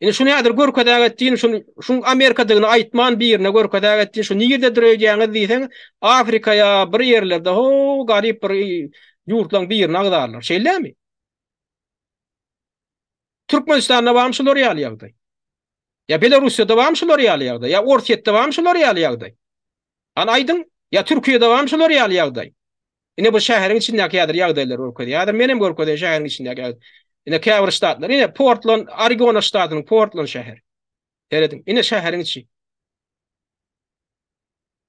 Indi şuny ýadyr gör kadaga diýin şun şun Amerikada gyna aýtman bir ýerine gör kadaga diýin şu nigerde duraýan diýsen Afrika ýa bir ýerlerde ho garip bir ýurtlaň bir ýerine gadarlar. Şeýlemi? Türkmenistan da wamşy loryal Ya Belarusya da wamşy loryal ýagdy. Ya Orsiýet da wamşy loryal ýagdy. Ana aýdyň, ya Türkiýe da wamşy loryal ýagdy. Ine bu şäheriň içinde ýagdy ýagdylar görkezi. Ya da menem görkezi şäheriň içinde ýagdy. Ine Kiewer ştatlar, ine Portland, Oregon ştatynyň Portland şäher. Beledim. Ine şäheriň içi.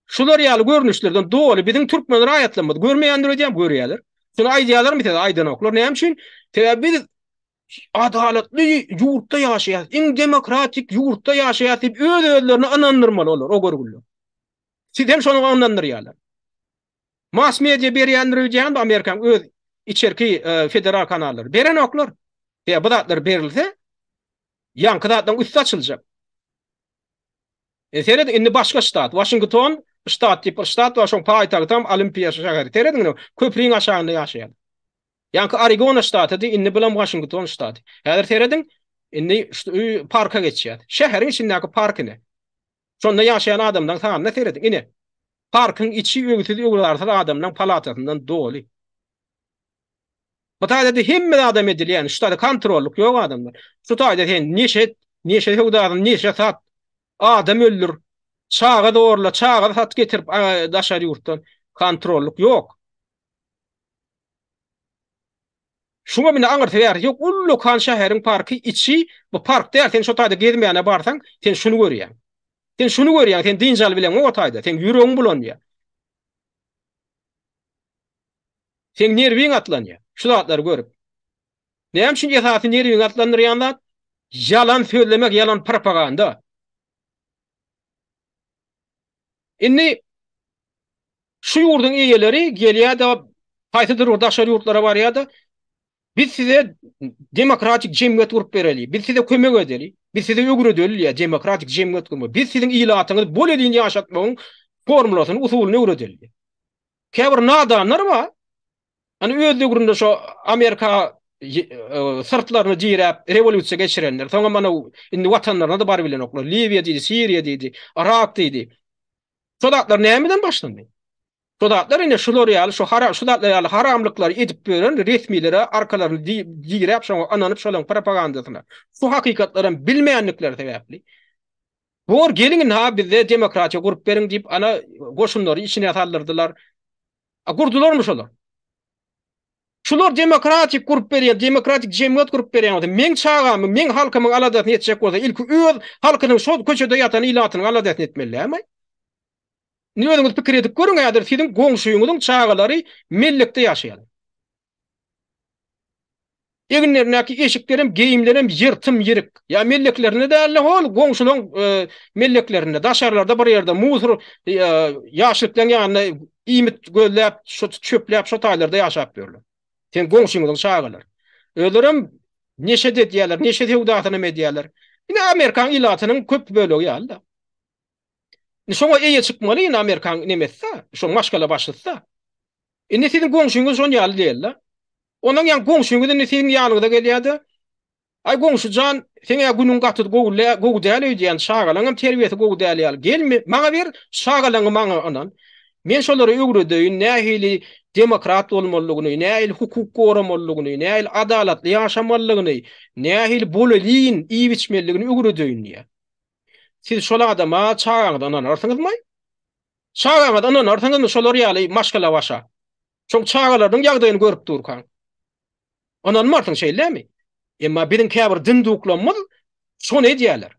Şu loryal görnüşlerden doly biziň türkmenler aýatlanmady. Görmeýändir edýäm, görýäler. Şu aýdyalar mytedi, aýdan oklar. Näme üçin? Tebebbiz adaletli yurtta yaşayat, in demokratik yurtta yaşayat deyip öz özlerine anandırmalı olur o görgüllü. Siz hem sonu anandır yani. Mas medya beriyandir yandir Amerikan öz içerki e, federal kanallar beren oklar ve bu dağlar berilse yankı dağdan üstü açılacak. E, Eteredi indi başka stat, Washington, stat, stat, stat, stat, stat, stat, stat, stat, stat, stat, stat, Yanki Arigona ştatydy, indi bilen Washington ştaty. Häzir teredin, indi parka geçýär. Şäheriň içindäki parkyny. Şonda ýaşaýan adamdan sagam näme teredin? Ine. Parkyň içi ýöňsiz ýoglarda adamdan palatasyndan doly. Bu taýda hemme adam edilýär, yani, ştaty kontrolluk ýok adamlar. Şu taýda hen neşe neşe ýoglardan neşe sat adam öldür. Çağa doğru, çağa sat getirip daşar yurttan kontrolluk yok. Şuňa meni aňyrtýar. Ýok, ullu kan şäheriň parky içi, bu park däl, sen şu taýda gezmeýän barsaň, sen şunu görýän. Sen şunu görýän, sen dinjal bilen o taýda, sen ýüregiň bolan ýa. Sen nerwiň atlan ýa. Şu zatlary görüp. Näme üçin ýa-da nerwiň atlanyr da Yalan söylemek, yalan propaganda. Inni şu yurdun iyileri geliyada paytadır o daşar yurtlara var ya da, Biz size demokratik cemiyet urup bereli. Biz size kömek edeli. Biz size ögür edeli ya demokratik cemiyet kömek. Biz sizin ilatınız bol edin ya formülasını usulünü ögür edeli. Kebir nadanlar var. Hani şu Amerika e, sırtlarını cirep revolüçse geçirenler. Sonra bana indi vatanlarına da barbilen okla. Liviyy, Liviyy, Liviyy, Liviyy, Liviyy, Liviyy, Liviyy, Şudatlar ine şulor ýaly şu haram şudatlar ýaly haramlyklar edip beren resmilere arkalaryny diýip şoňa ananyp şolan propagandasyna. Şu hakykatlaryň bilmeýänlikleri sebäpli. Bor gelin ha bizde demokratiýa gurup berin diýip ana goşunlary içine ýatalardylar. A gurdularmy şolar? Şular demokratik grup berýär, demokratik jemgyýet grup berýär. Men çağam, men halkymy aladat netjek bolsa, ilki öz halkynyň şol köçede ýatan ilatyny aladat netmelläme? Nämeňi pikir edip görüň, ädir siziň goňşuýyňyzyň çağalary millikde ýaşaýar. Eginler ki eşiklerim, geyimlerim yırtym yirik. Ya milliklerini de Allah ol, goňşuňyň e, milliklerini, daşarlarda bir ýerde muzur e, ýaşykdan ýa-ne iýmit gölläp, şu çöpläp, şu taýlarda ýaşap berler. Sen goňşuňyň çağalary. Ölürim, neşe diýerler, neşe diýdi atyny medýerler. Ine Amerikan ilatynyň köp bölegi ýa Şoňa eýe çykmaly ýa Amerikan nemetse, şoň maşgala başlatsa. Indi siziň goňşyňyz şoň ýaly diýerler. Onuň ýa goňşyňyzyň siziň ýalygyda gelýärdi. Ay goňşy jan, sen ýa günüň gatdy gowle gowdaly diýen şagalaňam terbiýeti gowdaly ýaly. Gelmi, maňa bir şagalaňy maňa anan. Men şolary ýugurdy, nähili demokrat bolmalygyny, nähil hukuk gormalygyny, nähil adalatly ýaşamalygyny, nähil bolalyň iýi biçmeligini ýugurdy siz şola adama çağırandan onan ortanız mı? Çağırandan onan ortanız mı şolor yali maşkala başa. Çok çağırlardan yağdayını görüp durkan. Onan martın şeyle mi? Emma birin kabr din duklamıl şon ediyeler.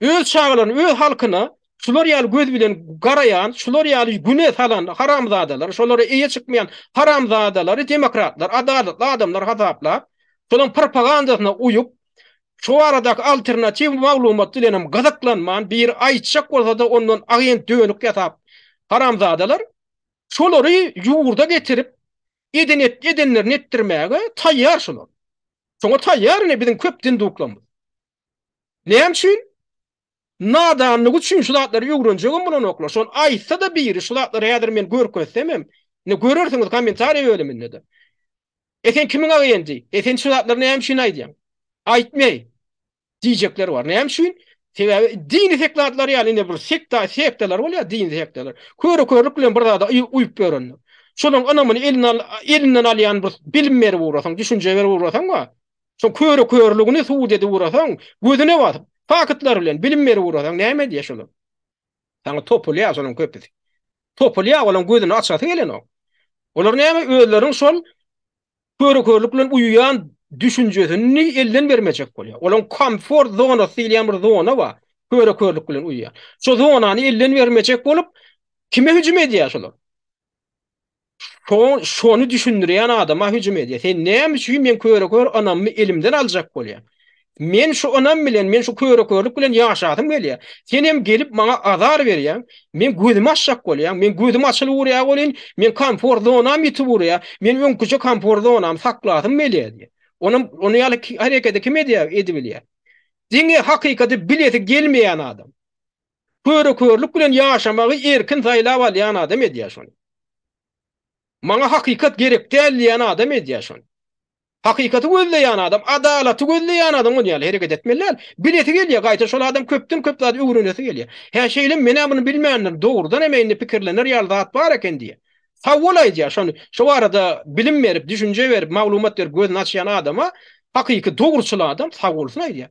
Öz çağırların öz halkını şolor yali göz bilen garayan, şolor yali güne salan haramzadalar, şolor iyi çıkmayan haramzadalar, demokratlar, adalatlı adamlar hazaplar, şolon propagandasına uyup Şu arada alternatif maglumat dilenem gazaklanman bir ay çak bolsa da ondan agen dönük yatap haramzadalar şolary yuwurda getirip eden et edenler nettirmäge tayyar şolar. Şoňa tayyar ne bizin köp din duklam. Näme üçin? Nadan nugu üçin şolatlar ýugrunjagyn bunu okla. Şon aýtsa da bir şolatlar ýadyr men görkezsemem. Ne görersiňiz kommentary bölümünde Eken Eten kimin agendi? Eken şolatlar näme üçin aýdyň? Aýtmaýyn. diyecekler var. Ne hemşin? Dini tekladlar yani ne bu sekta sektalar ol ya dini tekladlar. Körü körük bilen bir daha uyup görün. Şunun anamını elin al elinden alyan bir bilmeri vurasan, düşünce ver vurasan va. Şu körü körlüğünü su dedi vurasan, gözüne va. Fakatlar bilen bilmeri vurasan ne emedi ya şunu. Sen topul ya şunun köpdi. Topul ya olan gözünü açsa gelen o. Olar ne emi özlerin şol körü körlüklen uyuyan ni elden bermejek bolýar. Olan comfort zona, silyam zona wa köre körlük bilen uýýar. Şu zonany elden bermejek bolup kime hüjüm edýär şol? Şon, şonu düşündüren adama hüjüm edýär. Sen näme üçin men köre kör anamy elimden aljak bolýar? Men şu anam bilen, men şu köre körlük bilen ýaşadym gelýär. Sen hem gelip maňa azar berýär. Men gözüm aşak bolýar. Men gözüm açylyp urýar Men comfort zonam ýetip urýar. Men öňküçe comfort zonam saklatym gelýär. Onu onu ya heke kim deki Edi de edebiliyor. Dini hakikati bileti gelmeyen adam. Kör körlük bilen yaşamağı erkin tayla valyan adam idi ya şu. Mana hakikat gerektenliyan adam idi ya şu. Hakikati gönlü adam, adalatı gönlü adam, onu diyorlar, heke etmeler. Bileti geliyor kaydır şol adam köptüm köptü uğruna geliyor. Her şeyin mena bunu bilmeyenler doğrudan emeyinde fikirlenir yardat bararken diye. Ha ya şonu. Şo arada bilim verip düşünce verip maglumat verip gözün açan adam ha hakiki doğrusu adam sağ olsun aydı ya.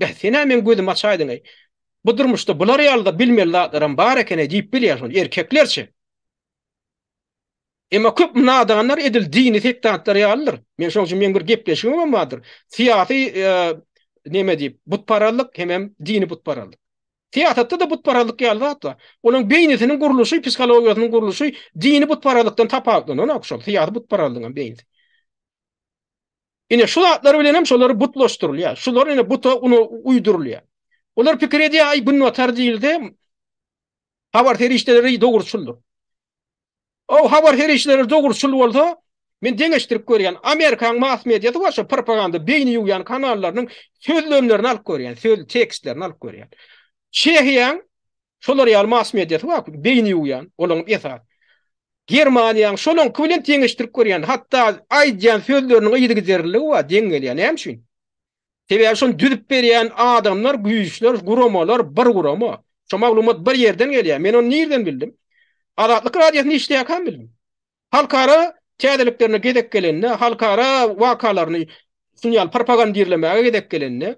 Be sen hemen gözü açaydın ay. Bu durmuşta bular yalda bilmeli laqlarım bar ekene deyip biliyor şonu erkeklerçi. Emma köp nadanlar edil dini tek tatlar yallar. Men şol şu men bir gepleşim ama madır. Siyasi e, neme deyip butparallık hemen dini butparallık. Tiyatatta da butparalık geldi hatta. Olan beynetinin kuruluşu, psikologiyatının kuruluşu, dini butparalıktan tapaklığına ona okşol. Tiyatı butparalıktan beynetin. Yine şu atları bile nem, şunları butloşturul Şunları yine buta onu uydurul ya. Onlar pikredi ay bu notar değil de, havar teri işleri doğurçuldur. O havar teri işleri doğurçuldur oldu. Men dengeştirip görüyen, Amerikan mass medyatı var, şu propaganda, beyni yuyan kanallarının, sözlümlerini alıp görüyen, sözlümlerini alıp görüyen, sözlümlerini alıp görüyen. Çehiyan şolary almas medeti wa beýni uýan, olaň ýa-da. Germaniýan şolaň kwilen teňeşdirip görýän, hatda aýdyň söýlerini ýygy derli wa deňeli ýany hem şun. Tebe şol düdüp berýän adamlar, güýüşler, guromalar, bir guroma. Şo maglumat bir yerden gelýär. Men onu nereden bildim? Araatlyk radiýasyny işleýän hem bildim. Halkara täzeliklerini gedek gelenni, halkara wakalaryny sunýan propagandirlemäge gedek gelenni.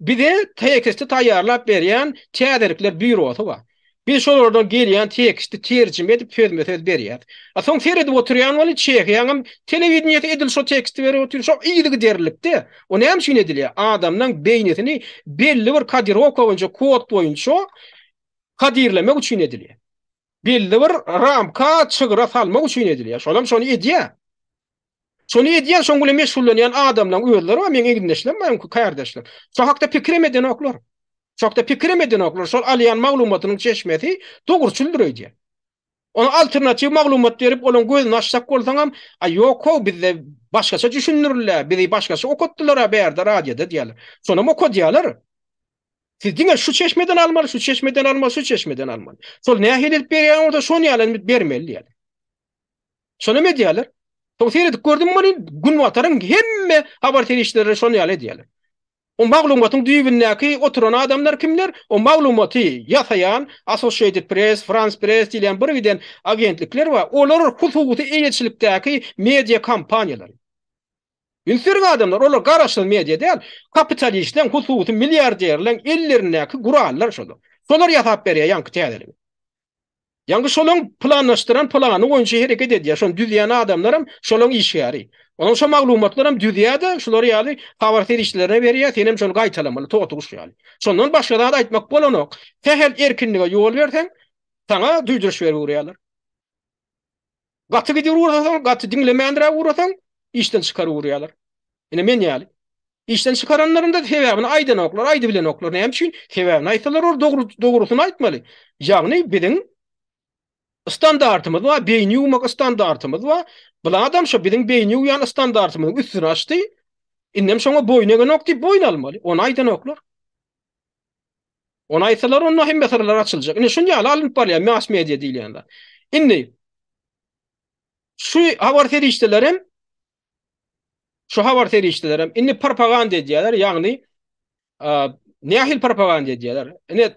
Bir de tekste tayarlap beryan çäderikler büroda wa. Biz şol ordan gelýän tekste terjim edip fermet edip berýär. A soň ferede oturýan wala çek, ýa-ni telewizionde edil şol teksti berip otur, şol ýygy derlikde. O näme üçin edilýär? Adamdan beýnetini belli bir kadirowka boýunça kod boýunça kadirleme üçin edilýär. Belli bir ramka çygra salmak üçin edilýär. Şolam şonu edýär. Sonra diyen son güle meşhurlan yani adamla uyurlar ama men egindeşlem men ki kardeşlem. Sokakta pikir emeden oklar. Sokakta pikir emeden oklar. Şol alyan maglumatynyň çeşmeti dogry çyldyrýar. Onu alternatif maglumat berip olan gözi açsak bolsaňam, a yok o bizde başgaça düşünürler. bizi başgaça okutdylar a berde radiyada diýerler. Sonra mo kod diýerler. Siz diňe şu çeşmeden almaly, şu çeşmeden almaly, şu çeşmeden almaly. Sol näheli beriyan, orada şonu ýalan bermeli diýerler. Sonra me Soň seýredip gördüm bunu, gün watarym hemme habar terişleri şonu ýaly diýeler. O maglumatyň düýbündäki oturan adamlar kimler? O maglumaty ýasaýan Associated Press, France Press diýilen bir widen agentlikler we olar hukukyny eýetçilikdäki media kampaniýalar. Ünsür adamlar olar garaşyl media däl, kapitalistden hukukyny milliarderlen ellerindäki gurallar şolar. Şolar ýatap berýär ýankı täzeleri. Yangı şolon planlaştıran planı oyuncu hareket ediyor. Şolon düzeyen adamlarım şolon iş yarı. Onun şu maglumatlarım düzeyde şolary yali havartir işlerine veriyor. Senim şol gaytalamalı. Toğa tuğuş yali. Şolon başka da aitmak bolon ok. Tehel erkinliğe yol verten sana düzdürüş veri uğrayalar. Gatı gidiyor uğrasan, gatı dinlemeyendire uğrasan işten çıkarı uğrayalar. Yine men yali. İşten çıkaranların da sebebini aydın oklar, aydı bilen oklar. Ne hem için sebebini aytalar doğru, doğrusunu aytmalı. Yani bedenin standartymyz we beýni ýumak standartymyz we bula adam şo biziň beýni ýany standartymyz üstüne açdy. Indem şoňa boýuna gönök diýip boýun almaly. Ona aýdan oklar. Ona aýsalar onuň hem meselelere açyljak. Indi şunja alalyn parlaýar mäs media diýilende. Indi şu awar terişdilerim şu awar terişdilerim indi propaganda diýerler, ýagny e, Nehil propaganda diýerler. Indi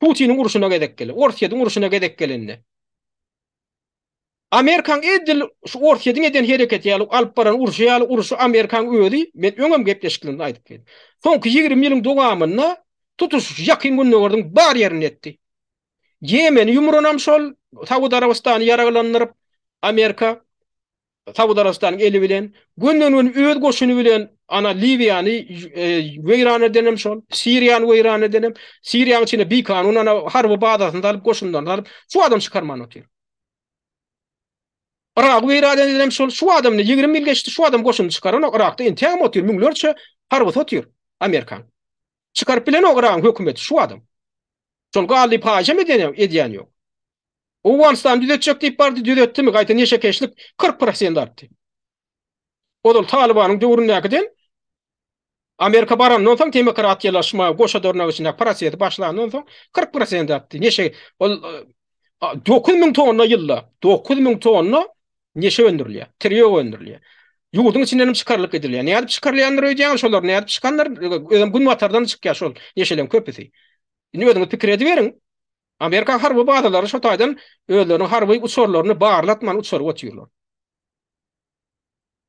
Putin'in uruşuna gedek geldi. Orsiýa'nın uruşuna gedek geldi. Amerikan edil şu ortiyedin eden hereket yalı alıp baran urşu yalı urşu Amerikan uyudu med öngöm gepleşkilin aydık edin. Sonki 20 yılın doğamınna tutuş yakın gününü gördüm bar yerin etti. Yemen yumrunam şol Tavud Arabistan'ı yaralanırıp Amerika Tavud Arabistan'ın eli bilen gününün ön öd bilen ana Livya'nı e, veyran edinim şol Siriyan veyran edinim Siriyan içine bir kanun ana harbi bağdasını alıp koşundan alıp şu adam çıkarmanı otuyor. Iraq we Iraq edenem şol şu adamny 20 mil geçdi şu adam goşun çıkar onu Iraqda intiham otur minglerçe harwat otur Amerika. Çıkar bilen oqran hökümet şu adam. Şol galdi paşa mı denem edian yok. O wanstan düde çökti parti düde etti mi qaytan yeşe keşlik 40% artdı. Odul Talibanın döwründäkiden Amerika baran nonsoň demokratiýalaşma goşa dörnäw üçin prosesi başlanan nonsoň 40% artdy. Neşe ol 9000 tonna ýylla 9000 tonna neşe öndürilýär, tiryo öndürilýär. Ýurdun içinden hem çykarlyk edilýär. Näde çykarlyandyr öýdi, ýa-da şolar näde çykandyr, özüm gün watardan çykýar şol, neşelem köpüsi. Indi özüm pikir edip berin. Amerika harby baýdalary şo taýdan öýlerini harby uçurlaryny baýarlatman uçurup otýurlar.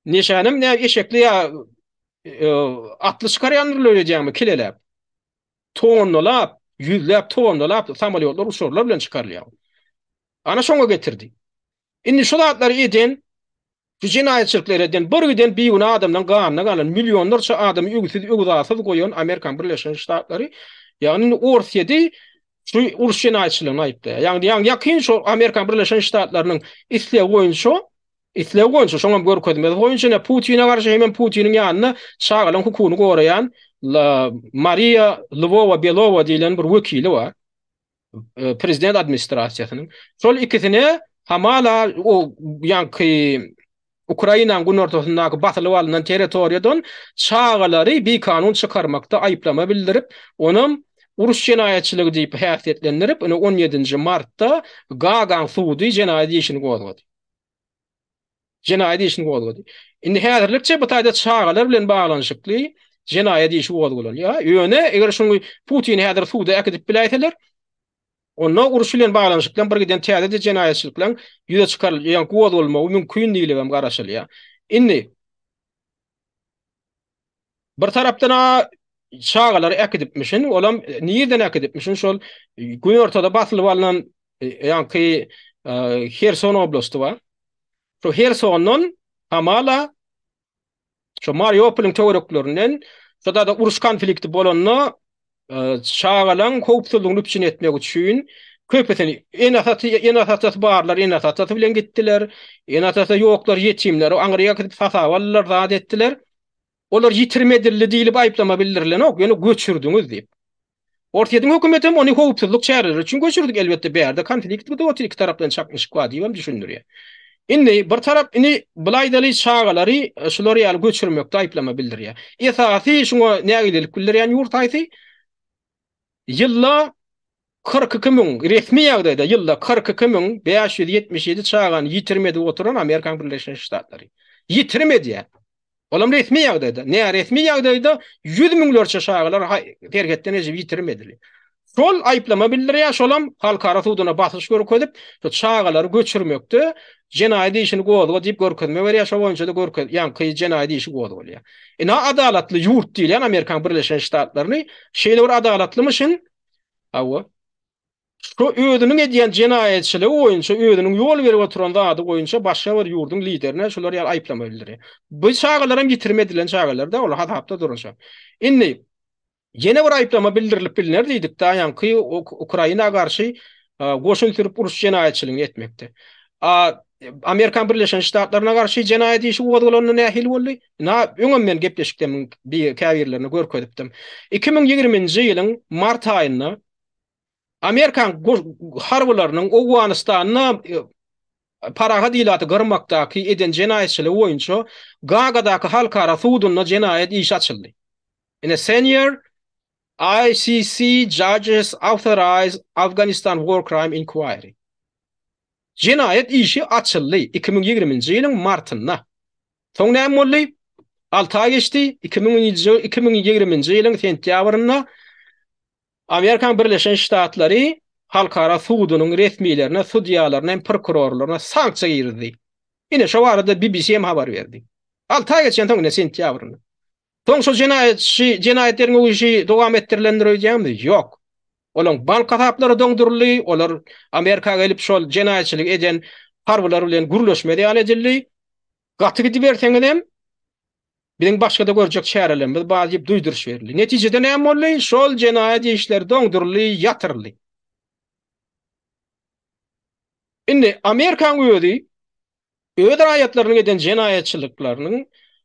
Neşanym näme eşekli ýa e, atly çykarýandyr öýdiýämi kileläp. Tonlap, ýüzlap, tonlap samolýotlar uçurlar bilen çykarlyar. Ana şonga getirdi. Indi şu zatları edin, şu cinayetçilikleri edin, bir gün bir gün adamdan qanına qalın, milyonlar şu adamı ügüsüz, ügüzasız qoyun Amerikan Birleşik Ştatları, yani orsiyeti şu urs cinayetçilikini ayıptı. Yani yakin şu Amerikan Birleşik Ştatlarının isle qoyun şu, isle qoyun şu, şuan gör gör gör gör gör gör Maria Lvova Belova diýilen bir wekili e, Prezident administrasiýasynyň. Şol ikisini Hamala o yanki Ukrayna gün ortasındaki batılı valının teritoriyadan çağaları bir kanun çıkarmakta ayıplama bildirip onun Urus cinayetçiliği deyip hayatiyetlendirip 17. Mart'ta Gagan Thu'du cinayet işini kozgadı. Cinayet işini kozgadı. İndi hayatirlikçe bu tayda çağalar bilen bağlanışıklı cinayet işini kozgadı. Yöne, eger şunlu Putin hayatir Thu'da ekidip bilayetelir, Onna uruşulen bağlanışlıklan bir giden teyade de cenayetçilikle yüze çıkar, yani kuvad olma, umin kuyun değilim hem karasıl ya. Bir tarapdan a çağalar olam niyirden ek şol gün ortada batılı valinan, e, ýa ki uh, e, Herson oblastu va. Şu Herson'un hamala şu Mariupol'un teorikulörünün da da konflikti bolonunu şağalan kopsulunu üçin etmek üçin köpeten en atatı en atatı barlar en atatı bilen gittiler en atatı yoklar yetimler o angrya kitip fasa vallar zat ettiler olar yitirmedirli değil ayıplama bilirler ne yani göçürdünüz deyip ortiyetin hükümetim onu kopsulluk çağırır çünkü göçürdük elbette bir yerde kantilik bu da iki taraftan çakmış kva düşündürüyor Inni bir taraf inni blaydali çağaları e, şulori al göçürmek ayıplama bildir ya. İsaati şuna ne kullar yani yurtaysi yılla 42 resmi yağdayda yılla 42 min 577 çağan yitirmedi oturan Amerikan Birleşmiş Ştatları. Yitirmedi ya. Olam resmi yağdayda. Ne resmi yağdayda 100 min lörçe çağalar terketten yitirmedi. Şol ayıplama bildirir ya şolam halka arası uduna basış görük edip çağaları göçürmektü cenayeti işini gozu gozu deyip görük edip görük edip da edip görük edip yankı işi gozu ya. gozu gozu gozu gozu Amerikan gozu gozu gozu gozu gozu gozu gozu gozu gozu gozu gozu gozu gozu gozu gozu gozu Şu öýdünin edýän jenaýetçiligi oýunça öýdünin ýol berip oturanda oýunça başga bir ýurdun liderine şular ýa-da aýplama bildirdi. Bu çağalaram ýitirmedilen çağalarda ol hat-hatda durunsa. Indi Yene bir aýplama bildirilip bilinär diýdik taýan yani, ki Ukraina garşy e, goşul türüp uruş jenayetçiligini etmekde. A Amerikan Birleşen Ştatlarına garşy jenayet işi uwadgalanyny nähil boldy? Na öňem men gepleşikde min bir käwirlerini görkezipdim. 2020-nji ýylyň mart aýyny Amerikan harbylarynyň Awganistanyna e, paraha dilaty gormakdaky eden jenayetçiligi boýunça Gaga-daky halkara suwdunyň jenayet işi açyldy. Ine senior ICC judges authorize Afghanistan war crime inquiry. Cinayet işi açıldı 2020-nji ýylyň martynda. Soňra mulli 2020-nji ýylyň sentýabrynda Amerikan Birleşen Ştatlary halkara sudunun resmilerine, sudiyalarına, prokurorlarına sankça girdi. Yine şu arada BBC'ye haber verdi? Altı ay ne Soň şu jenayet, şu jenayetleriň uýuşy Ýok. bal kapaplary döngdürildi, olar Amerika gelip şol jenayetçilik eden parwlar bilen gurulmaly edildi. Gaty gidip bertenem Bizim başka da görecek çeyrelim. Biz bazı gibi duyduruş verildi. Şol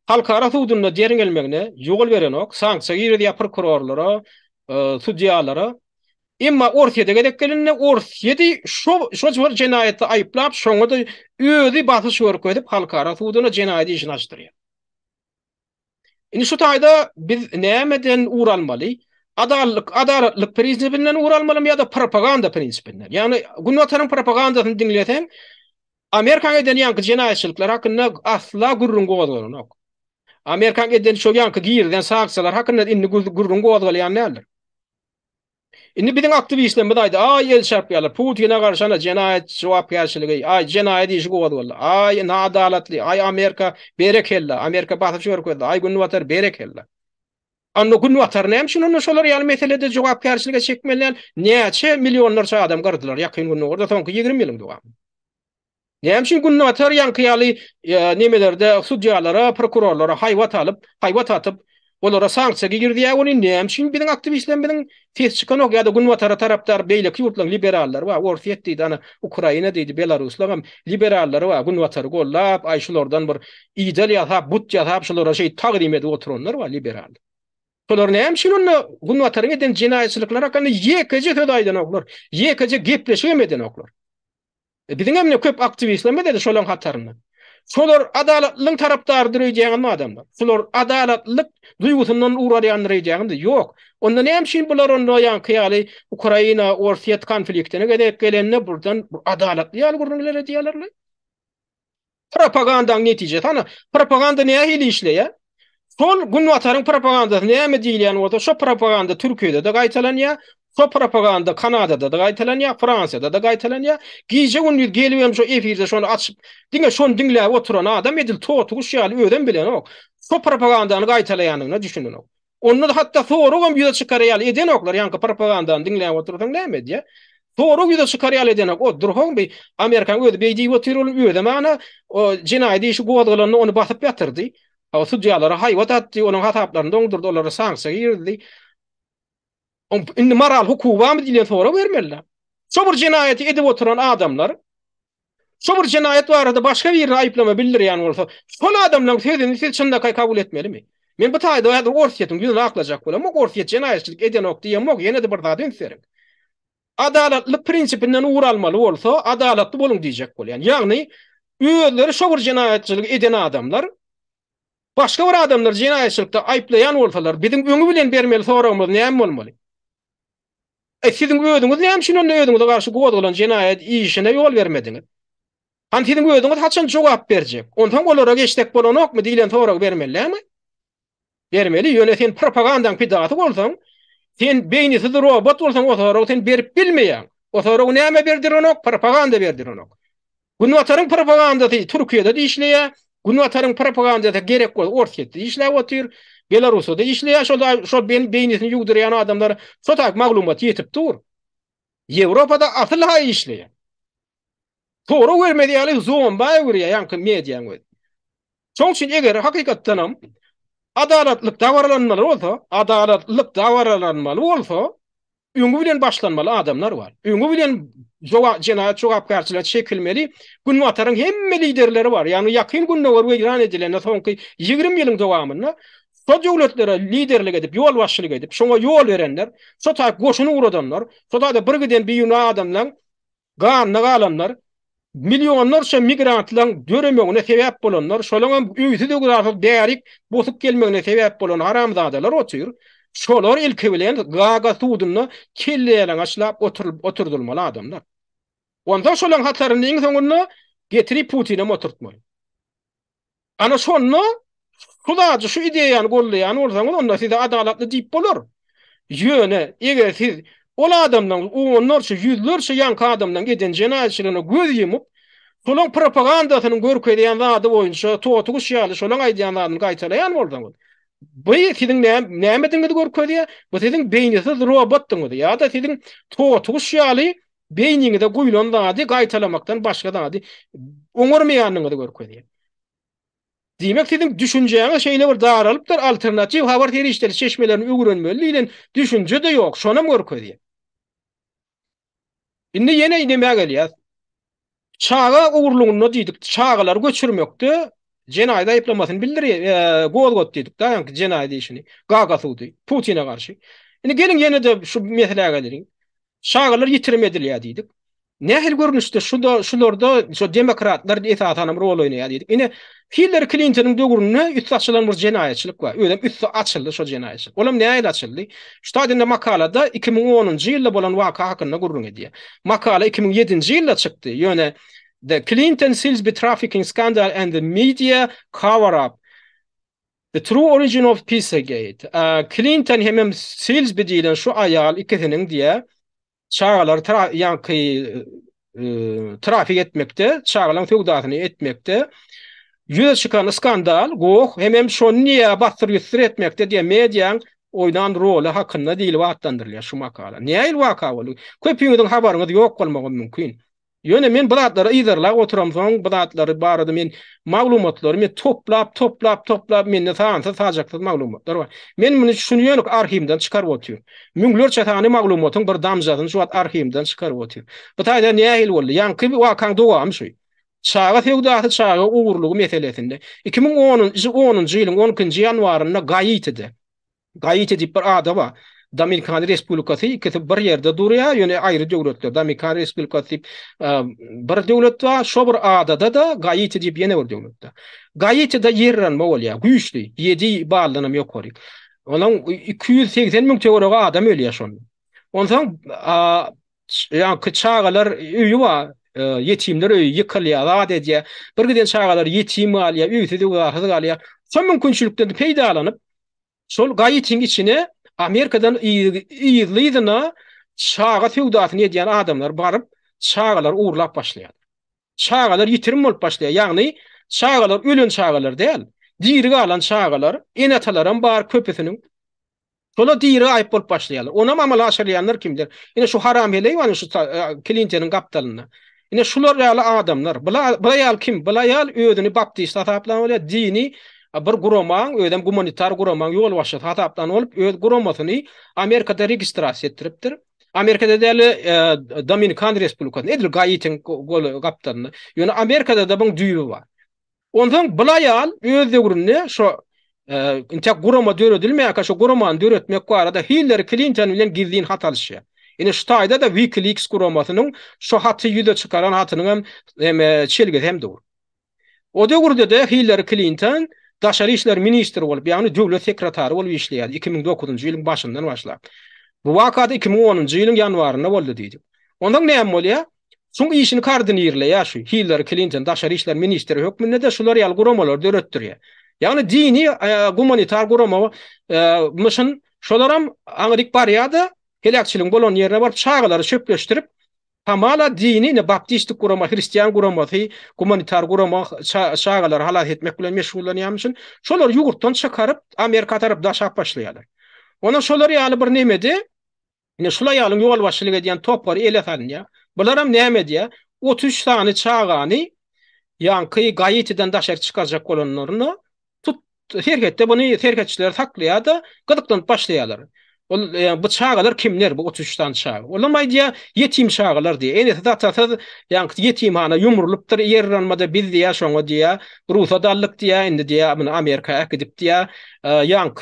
halkara suwdunda jering elmegine ýogul berenok, sanksiýa ýerde yapır kurorlara, e, sudiýalara Emma Orsiýada gelip gelinne Orsiýada şo şo jogary jinayaty aýplap, şoňa da öýdi basyş görüp gelip halkara suwduna jinayaty işini açdyrýar. Indi şu taýda biz nämeden uralmaly? Adalyk, adalyk prinsipinden uralmalym ýa-da propaganda prinsipinden. Yani gunwatanyň propagandasyny dinleýän Amerikaňa deniýän jinayetçilikler hakynda asla gurrun gowadyrynok. Amerikan geden şo yankı giyirden saksalar hakkında inni gurrun gozgalayan nerler. Inni bidin aktivi işle midaydı. Ay el şarpyalar Putin'e karşı ana cinayet şoap gerçeliği. Ay cinayet işi gozdu valla. Ay na adaletli. Ay Amerika berekella. Amerika bahtı şor koydu. Ay gunnu vatar berekella. Anno gunnu vatar nem şunun şolar yani meselede şoap gerçeliğe çekmeler. Neçe milyonlarca adam gardılar yakın gunnu orada tonku 20 milyon dolar. Ne gün näter ýanky ýaly nemelerde sudjalara, prokurorlara haywat alyp, haywat atyp, olara sanksiýa girdi ýa-da onuň nämçin biling aktivistler tez çykan ýa-da gunwa taraplar beýle kiýutlan liberallar we Orfiet diýdi, ana Ukraina diýdi, Belarus we liberallar we gunwa tara gollap, aý bir ideal ýa-da but ýa-da şulara şeý tagdim edip oturanlar we liberal. Şular nämçin onuň gunwa tara meden jinayetçiliklere kanyk ýekeje hödaýdan Ýekeje oklar. E, Bizim emne köp aktivistler mi dedi şolan hatarını. Şolar adalatlılığın taraftarı dürüyü adamlar? Şolar adalatlılık duygusundan uğrayan dürüyü ceyhan Yok. Ondan hem şimdi bular onu yan yali Ukrayna orsiyat konfliktini gedek gelene buradan adalatlı yali kurdun ileri diyalarlı. Propagandan netice. Hani propaganda neye ahili işle ya? Sol gün vatarın propagandası neye mi diyiliyen oda? Şu propaganda Türkiye'de de gaitalan ya. so propaganda Kanadada da gaitelen ya, Fransiyada da gaitelen ya, gizce gün bir geliyem şu efirde şu an açıp, dinge şu oturan adam edil tohtu kuş yali öden bilen ok, so propagandanı gaitelen ya, ne düşünün ok. Onu da hatta soru gom yüze çıkar yali eden oklar, yanka propagandanı dinle oturan ne med ya. Doğru bir de çıkar yal edinak, o durhoğun bi, Amerikan öde beydi yi vatir olin öde mana, o cinayi deyişi guadgalanını onu batıp yatırdi, o sudyalara hayvat attı, onun hataplarını dondurdu, onları sansa girdi, indi moral hukuka mı dile sonra vermeli. Sobur cinayeti edip oturan adamlar sobur cinayet var da başka bir ayıplama bildir yani olsa. Son adamlar sizin siz şunda kay kabul etmeli mi? Men bu tayda hadi orsiyetim gün aklacak bula. Mo orsiyet cinayetçilik eden nokta yem mok yene de burada din serim. Adaletli prinsipinden uğur almalı olsa adaletli bulun diyecek Yani yani üyeleri sobur cinayetçilik eden adamlar Başka bir adamlar cinayetçilikte ayıplayan olsalar, bizim öngü bilen vermeli sonra olmalı, olmalı? E sizin gödüňiz näme üçin onda ýödüňiz? Garşy gowa jinayet işine ýol bermediňiz. Han sizin gödüňiz haçan jogap berjek? Ondan bolara geçtek bolanokmy okmy diýilen sowra bermelläme? Bermeli ýöne sen propagandany pidat bolsaň, sen beýni sizi robot bolsaň, o sowra sen berip bilmeýär. O sowra näme berdir onu? Propaganda berdir onu. Gün watarym propagandasy Türkiýede diýişleýär. Gün watarym propagandasy gerek bol Orsiýetde işläp otyr. Belarusda işle ýa şol şol beýin beýnisini ýuwdurýan adamlar sotak maglumat ýetip dur. Ýewropada asyl haý işle. Toru we medialy zoom baý gurýa ýa-ni media we. Şol üçin eger hakykatdan hem adalatlyk dawralanmaly bolsa, adalatlyk dawralanmaly bolsa, öňü bilen başlanmaly adamlar bar. Öňü bilen jogap jenaýat jogap garçylar çekilmeli. Günü ataryň hemme liderleri bar. Yani ni ýakyn günnä we ýran edilen soňky 20 ýylyň dowamyna Şo döwletlere liderlik edip ýol başçylyk edip şoňa ýol berenler, şo taýp goşuny uradanlar, şo taýda bir giden ýuna adamlar, gan nagalanlar, millionlar şo migrantlaryň döremegine sebäp bolanlar, şolaryň hem üýüsi de gurasyp bosup gelmegine sebäp bolan haramzadalar otyr. Şolary ilki bilen gaga tudyny kelleýän açlap oturup oturdylmaly adamlar. Onda şolaryň hatlaryny getirip Putin'e motortmaly. Ana şonu Kulağcı şu ideyanı gollayan olsan onda size adalatlı dip bolur. Yöne, eger siz ol adamdan, o onlarca, yüzlerce yankı adamdan gedin cenayetçilerine göz yemup, Solon propagandasının görkü ediyen zadı boyunca, tuğatı kuşyalı, solon aydiyen zadını gaitalayan oldan oldu. Bu sizin ne, ne medin gidi bu sizin beynisiz robottin oldu. Ya da sizin tuğatı kuşyalı, beynini de kuyulun zadı gaitalamaktan başka zadı, umurmayanın gidi görkü ediyen. Demek dedim düşünceğe şeyle bir dar alıp alternatif haber teri işleri çeşmelerini ürünmeli ile de yok. Şona mı korku diye. Şimdi yine inemeye geliyor. Çağa uğurluğunu dedik. Çağlar göçürmektü. Cenayda yıplamasını bildiriyor. E, gol got dedik. Dayan ki cenayda işini. Gagasıl dey. Putin'e karşı. Şimdi gelin yine de şu mesele gelirin. Çağlar yitirmedi. Dedik. Nähil görnüşde şu da şularda şu demokratlar da etat hanım rol oynaýar diýdik. Ine Hillary Clinton-nyň döwründe bir jenayetçilik bar. Öňden üstü açyldy şu jenayet. Olam näýe açyldy? Stadyna makalada 2010-njy ýylda bolan waka hakynda gurrun edýär. Makala 2007-nji ýylda çykdy. Ýöne The Clinton Seals Be Trafficking Scandal and the Media Cover Up. The True Origin of Pizzagate. Uh, Clinton hemem Seals bidilen şu aýal ikisiniň diýär. çağalar tra yankı e, trafik etmekte, çağalan fiyodatını etmekte. Yüze çıkan skandal, goh, hemem hem şu niye bastır yüstür etmekte diye medyan oynan rolü hakkında değil vaatlandırılıyor şu makala. Niye il vaka olu? Köpüğünün haberiniz yok olmamak mümkün. Yöne men bladlara iderlag oturam soň bladlary barada men maglumatlary men toplap toplap toplap men näsan sa sajakda maglumatlar bar. Men muni düşünýänok arhivden çykaryp otýar. Müňler çatany maglumatyň bir damjasyny şu wagt arhivden çykaryp otýar. Bu taýda näme hil boldy? Ýangy bir wakang dowamsy. Çağa feýda çağa ugurlugy meselesinde 2010-njy 10-njy ýylyň 10-njy ýanwaryna gaýyt edi. bir adam bar. Dominikan Respublikasy ikisi bir yerde durýar, ýöne yani aýry döwletler. Dominikan Respublikasy e, bir döwlet we şo bir adada da Gaiti diýip ýene bir döwlet. Gaiti da ýerden mawlyýa, güýçli, ýedi baýlanam ýokary. Onuň 280 müň töwereg adam öle ýaşan. Onuň ýa kçaglar ýuwa ýetimler öý ýykylýar, adetje bir gün çaglar ýetim alýar, ýüzüde gaýtlar alýar. Şo müňkünçülikden peýdalanyp Sol gayetin içine Amerikadan iyiliydina çağa feudatini ediyan adamlar barib çağalar uğurlap başlayan. Çağalar yitirim olip başlayan. Yani çağalar ölün çağalar değil. Diri alan çağalar enataların bar köpüfünün Ola diri ayip olup başlayalar. Ona mamala aşarayanlar kimdir? Yine şu haram heley var şu kilintinin e, kaptalına. Yine şular yalı adamlar. Bıla kim? Bıla yal ödünü baptist atablanı oluyor. Dini bir guromang ödem gumanitar guromang ýol başlat hatapdan bolup öz guromatyny Amerikada registrasiýa ettiripdir. Amerikada da hele Dominikan Respublikasy nedir gaýitin gol gapdanyny. Ýöne Amerikada da bu düýü bar. Ondan bilaýan özde gurunny şo e, inte guroma döredilme aka şo guroman döretmek bu arada Hillary Clinton bilen girdiň hatalşy. Ine Stayda da WikiLeaks guromatynyň şo hatyny ýüze çykaran hatynyň hem e, çelgi hem döwür. Odegurde de Hillary Clinton daşary işler ministri bolup, ýagny döwlet sekretary bolup işleýär 2009-njy ýylyň başyndan başlap. Bu wakada 2010-njy ýylyň ýanwarynda boldy diýdi. Ondan näme bolýar? Şuň işini koordinirle ýa şu Hillary Clinton daşary işler ministri hökmünde de şular ýal guramalar döretdirýär. Ýagny dini e, gumanitar gurama e, şolaram Amerika barýada helakçylyk bolan ýerine bar çağlary çöpleşdirip Tamala dini ne baptist kurama, hristiyan kurama, hi, kumanitar kurama, şagalar hala hitmek bulan meşgullan yamışın. Şolar yugurttan çakarıp, Amerika tarıp da şak başlayalı. Ona şolar yalı bir neymedi, ne şolar yalı yuval başlayalı yuval yuval yuval yuval yuval yuval yuval yuval yuval yuval yuval yuval gayetiden daşak çıkaracak kolonlarını tut herketle bunu herketçiler taklıyor da gıdıktan başlayalar. Ol yani e, bu çağlar kimler bu 33 tane çağ. Olan maydiya yetim çağlar diye. Ene tata tata yani yetim ana yumrulupdır yerranmada bildi ya şonga diye. Rus adallık diye indi diye bunu Amerika akıdıp diye. Yani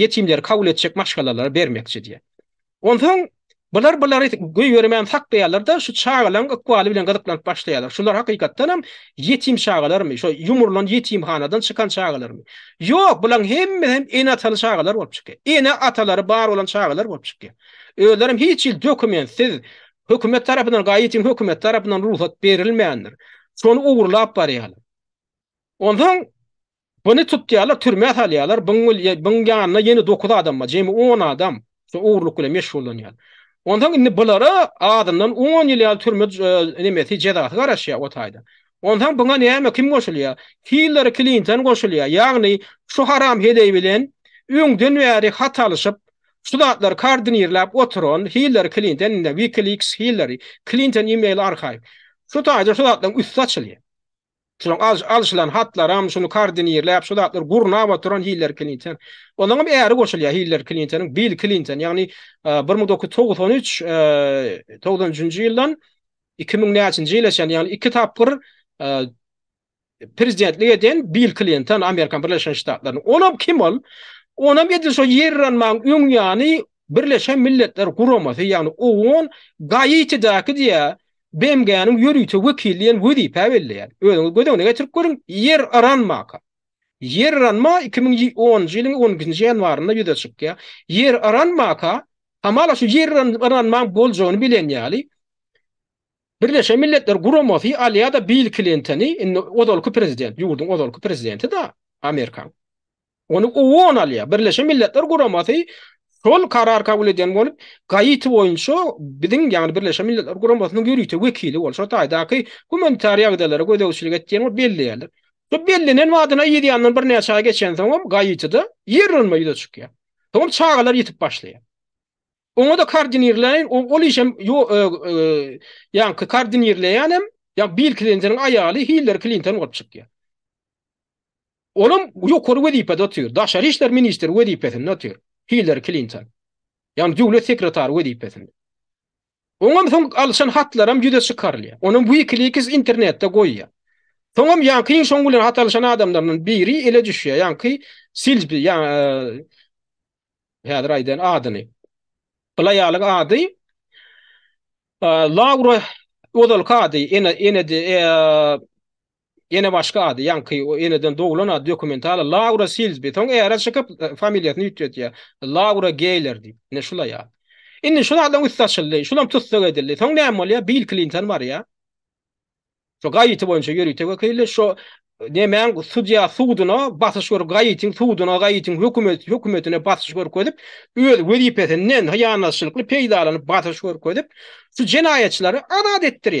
yetimleri kavletçek maşkalalar vermekçi diye. Ondan Bular bular güý bermeýän hakda ýalar da şu çağalan gökwali bilen gadyklan başlaýarlar. Şular hakykatdan hem çağalar çağalarmy, şu yumurlan ýetim hanadan çıkan çağalar çağalarmy. Ýok, bular hem hem en atalar çağalar bolup çykýar. En atalary bar olan çağalar bolup çykýar. Öýlerim hiç ýyl dokumentsiz hökümet tarapyndan gaýetim hökümet tarapyndan ruhsat berilmeýändir. Şonu ugrulap barýarlar. Ondan bunu tutýarlar, türme atalýarlar. Bu ýany ýene 9 adamma, 10 adam. Şu ugrulukla meşgul bolanýar. Ondan indi bulara adından 10 ýyl ýaly türme nemeti jedaty garaşýa otaýdy. Ondan buňa näme kim goşulýar? Killer Clinton goşulýar. Ýagny şu haram hedeý bilen üňden wäri hatalyşyp Studatlar kardinirlap oturon Hillary Clinton in the WikiLeaks Hillary Clinton email archive. Şu taýda şu datlaryň üstü açylýar. Şolan al hatlar am şunu koordinirläp şu datlar turan hiller Clinton. Onuň bir äri goşulýa hiller Clinton, Bill Clinton, ýagny 1993-90-njy ýyldan 2000-njy ýyla şan ýagny iki tapyr e, prezidentlige den Bill Clinton Amerika Birleşen Ştatlaryny. Onam kim ol? Onam ýedi şo ýerranmaň ýüňýany Birleşen Milletler guramasy, ýagny o on gaýyçydaky diýe Bem gänim ýörüte wekilliň wedi päwelli. Öňe gödeňe getirip görüň, yer aranma. Yer aranma 2010 ýylyň 10-njy ýanwarynda ýüze çykdy. Yer aranma ka hamala şu yer aranma boljagyny bilen ýaly. Birleşen Milletler Gromofi Aliya da Bill Clinton'i odolku prezident, yurdun odolku prezidenti da Amerikan. Onu o on Aliya. Birleşen Milletler Gromofi Şol karar kabul eden bolup, gaýyty boýunça biziň ýagny Birleşen Milletler Gurambasynyň ýürüýte wekili bol. Şo taýdaky humanitariýa agdalary gödäwçilik etdiňi belli Bu bellenen wadyna ýediýandan bir näçe ay geçen soň gaýytyda ýerrenme ýüze çykýar. Tamam çağalar yitip başlaýar. onu da koordinirleýän, ol işem ýo ýa-ni e, e, koordinirleýän hem ýa Bill Clinton'ın ayağı Hillary Clinton olup çykýar. Olam ýokary wezipede otyr. Daşary işler ministri wezipesinde otyr. هيلر كلينتون يعني دولة سكرتار ودي بثن ونم ثم ألسن حتلر أم جدا سكارليا ونم ويكليكس إنترنت تقويا ثم يعني كين شنغولن حتى لشان آدم درن بيري إلى جشيا يعني كي سيلزبي يعني هذا رايدن آدني بلا يعلق آدي لاورا وضل قاضي إن إن Yine başka adı yankı o eneden doğulan adı dokumental Laura Sills bi. Tonga ya e, rastı kıp familiyatını yüttüyat ya. Laura Geyler di. Ne şula ya. İnni şuna adlan uitha çalli. Şulam tutsu edildi. Tonga ne amal ya. Bill Clinton var ya. So gayeti boyunca yörü yörü yörü yörü yörü yörü yörü yörü yörü yörü yörü yörü yörü yörü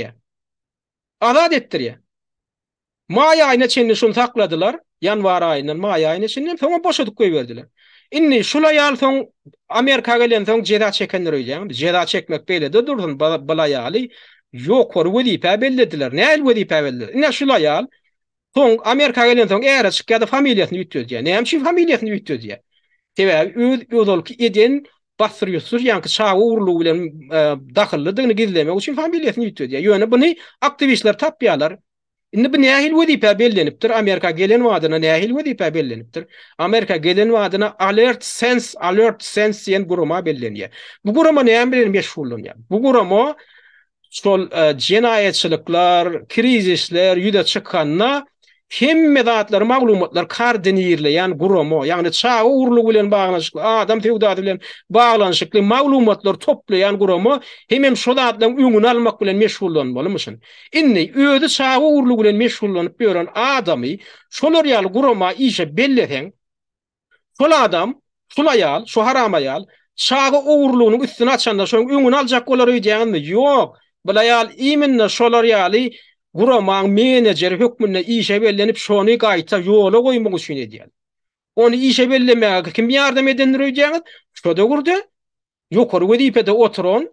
yörü yörü yörü May ayna çenni şun takladılar. Yanvar ayna may ayna çenni sonra boşadık koy verdiler. İnni şula yal son Amerika gelen son jeda çekken röjem. Jeda çekmek bile de durdun bala yali. Yo korwedi pa bellediler. Ne elwedi pa bellediler. İnni şula yal son Amerika gelen son era çıkadı familiyasını ütdüz ya. Ne hemçi familiyasını ütdüz ya. Tebe öz özol ki eden basryu sur yankı çağı urlu bilen e, daxıllı dığını gizleme. Uçin familiyasını ütdüz ya. Yo ne bunu aktivistler tapyalar. Indi bu nähil wezipä bellenipdir. Amerika gelen wadyna nähil wezipä bellenipdir. Amerika gelen wadyna alert sense alert sense diýen guruma bellenýär. Bu guruma näme bilen meşhurlanýar? Bu guruma stol uh, e, jenayetçilikler, krizisler, ýüze çıkanlar Hem medatlar, maglumatlar, kar yani guromo, yani çağı uğurlu bilen bağlanışıklı, adam fevdat bilen bağlanışıklı, maglumatlar toplu, yani guromo, hem hem şodatla ungun almak gülen meşhullan, bali misin? İnni, ödü çağ uğurlu gülen meşhullan, bürran adami, şolor yal guroma, işe belleten, şol adam, şol ayal, şol haram ayal, çağ uğurlu gülü gülü gülü gülü gülü gülü gülü gülü gülü gülü iminna Guramang menejer hükmünne işe bellenip şonu gaitsa yola koymak üçin edýär. Onu işe bellemäge kim ýardam edendir öýjäňiz? Şoda gurdy. Ýokary wedipde oturon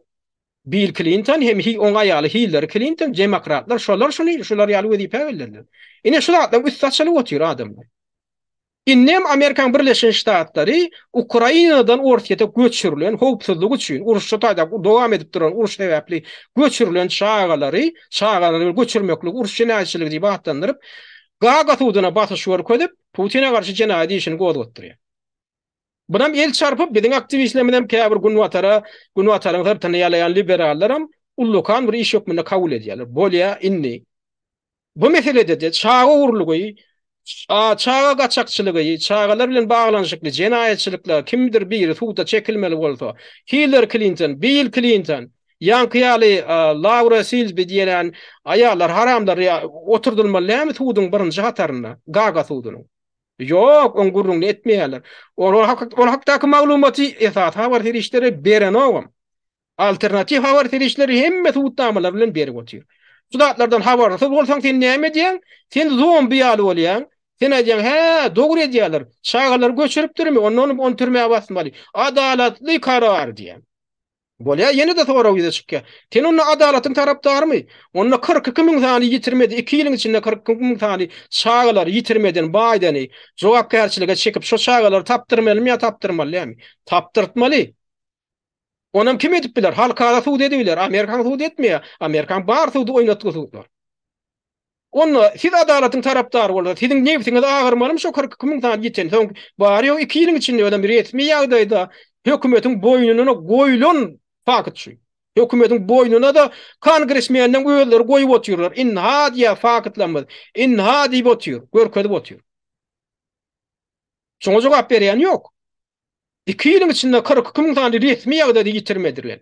Bill Clinton hem hi onga ýaly hiller Clinton demokratlar şolar şonu şolar ýaly wedip öwlerdi. Ine şolar adam üstatçylyk otyr adamlar. Innem Amerikan Birleşen Ştaatlari Ukrainadan ortiyete göçürlüyen hopsuzluk üçün uruşu taida doğam edip duran uruş nevapli göçürlüyen çağaları, çağaları göçürmeklik uruş cinayetçilik diye bahtlandırıp Gaga uduna batı şuar kodip Putin'e karşı cinayeti işini el çarpıp bedin aktiv işle mene mene mene mene mene mene mene mene mene mene mene mene mene mene mene mene A çağa gaçakçılığı, çağalar bilen bağlanışıklı, cenayetçilikle kimdir bir tuğda çekilmeli oldu. Hillary Clinton, Bill Clinton, Yankiyali uh, Laura Seals bi diyelen ayarlar haramlar ya oturdulma lämi tuğdun birinci hatarına, gaga tuğdunu. Yok, on gurrun etmeyeler. On, on, hak, on haktaki maglumatı esat havar terişleri beren oğum. Alternatif havar terişleri hemme tuğdamalar bilen beri gotiyor. Sudatlardan havar, sen olsan sen neyme diyen, sen zombi alı Sen edeyen, ha doğru ediyalar. Çaygalar göçürüp durmuyor. Onu, onu, onu türmeye basın bali. Adalatlı karar diyen. Bola yeni de sonra uyuza çıkke. Ten onun adalatın taraftar mı? Onunla 42 min zani yitirmedi. 2 yılın içinde 42 min zani çağgılar yitirmeden baydeni cevapkarçılığa çekip şu çağgılar taptırmalı mı ya taptırmalı ya Taptırtmalı. Onam kim edip biler? Halka da su biler. Amerikan su etmiyor. Amerikan bar su da oynatkı Onunla siz adaletin tarapdary bolar. Sizin nebitiňiz agyrmalymy şu 42 müň tane gitsen. Soň bari ýok 2 ýylyň içinde önem bir ýetmi ýagdaýda hökümetiň boýnuna goýulun fakat şu. Hökümetiň boynuna da kongresmenden öýler goýup oturýarlar. Inha diýe fakatlanmaz. Inha diýip batıyor. görkezip otuýar. Şoňa jogap berýän ýok. 2 ýylyň içinde 42 müň tane resmi ýagdaýda ýitirmediler.